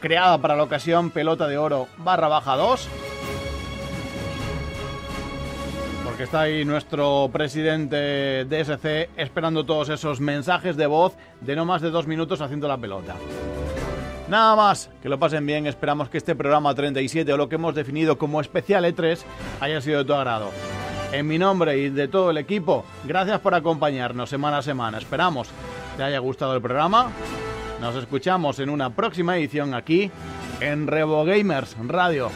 creada para la ocasión, pelota de oro barra baja 2. Porque está ahí nuestro presidente DSC esperando todos esos mensajes de voz de no más de dos minutos haciendo la pelota. Nada más, que lo pasen bien, esperamos que este programa 37 o lo que hemos definido como especial E3 haya sido de tu agrado. En mi nombre y de todo el equipo, gracias por acompañarnos semana a semana. Esperamos te haya gustado el programa. Nos escuchamos en una próxima edición aquí en Revo Gamers Radio.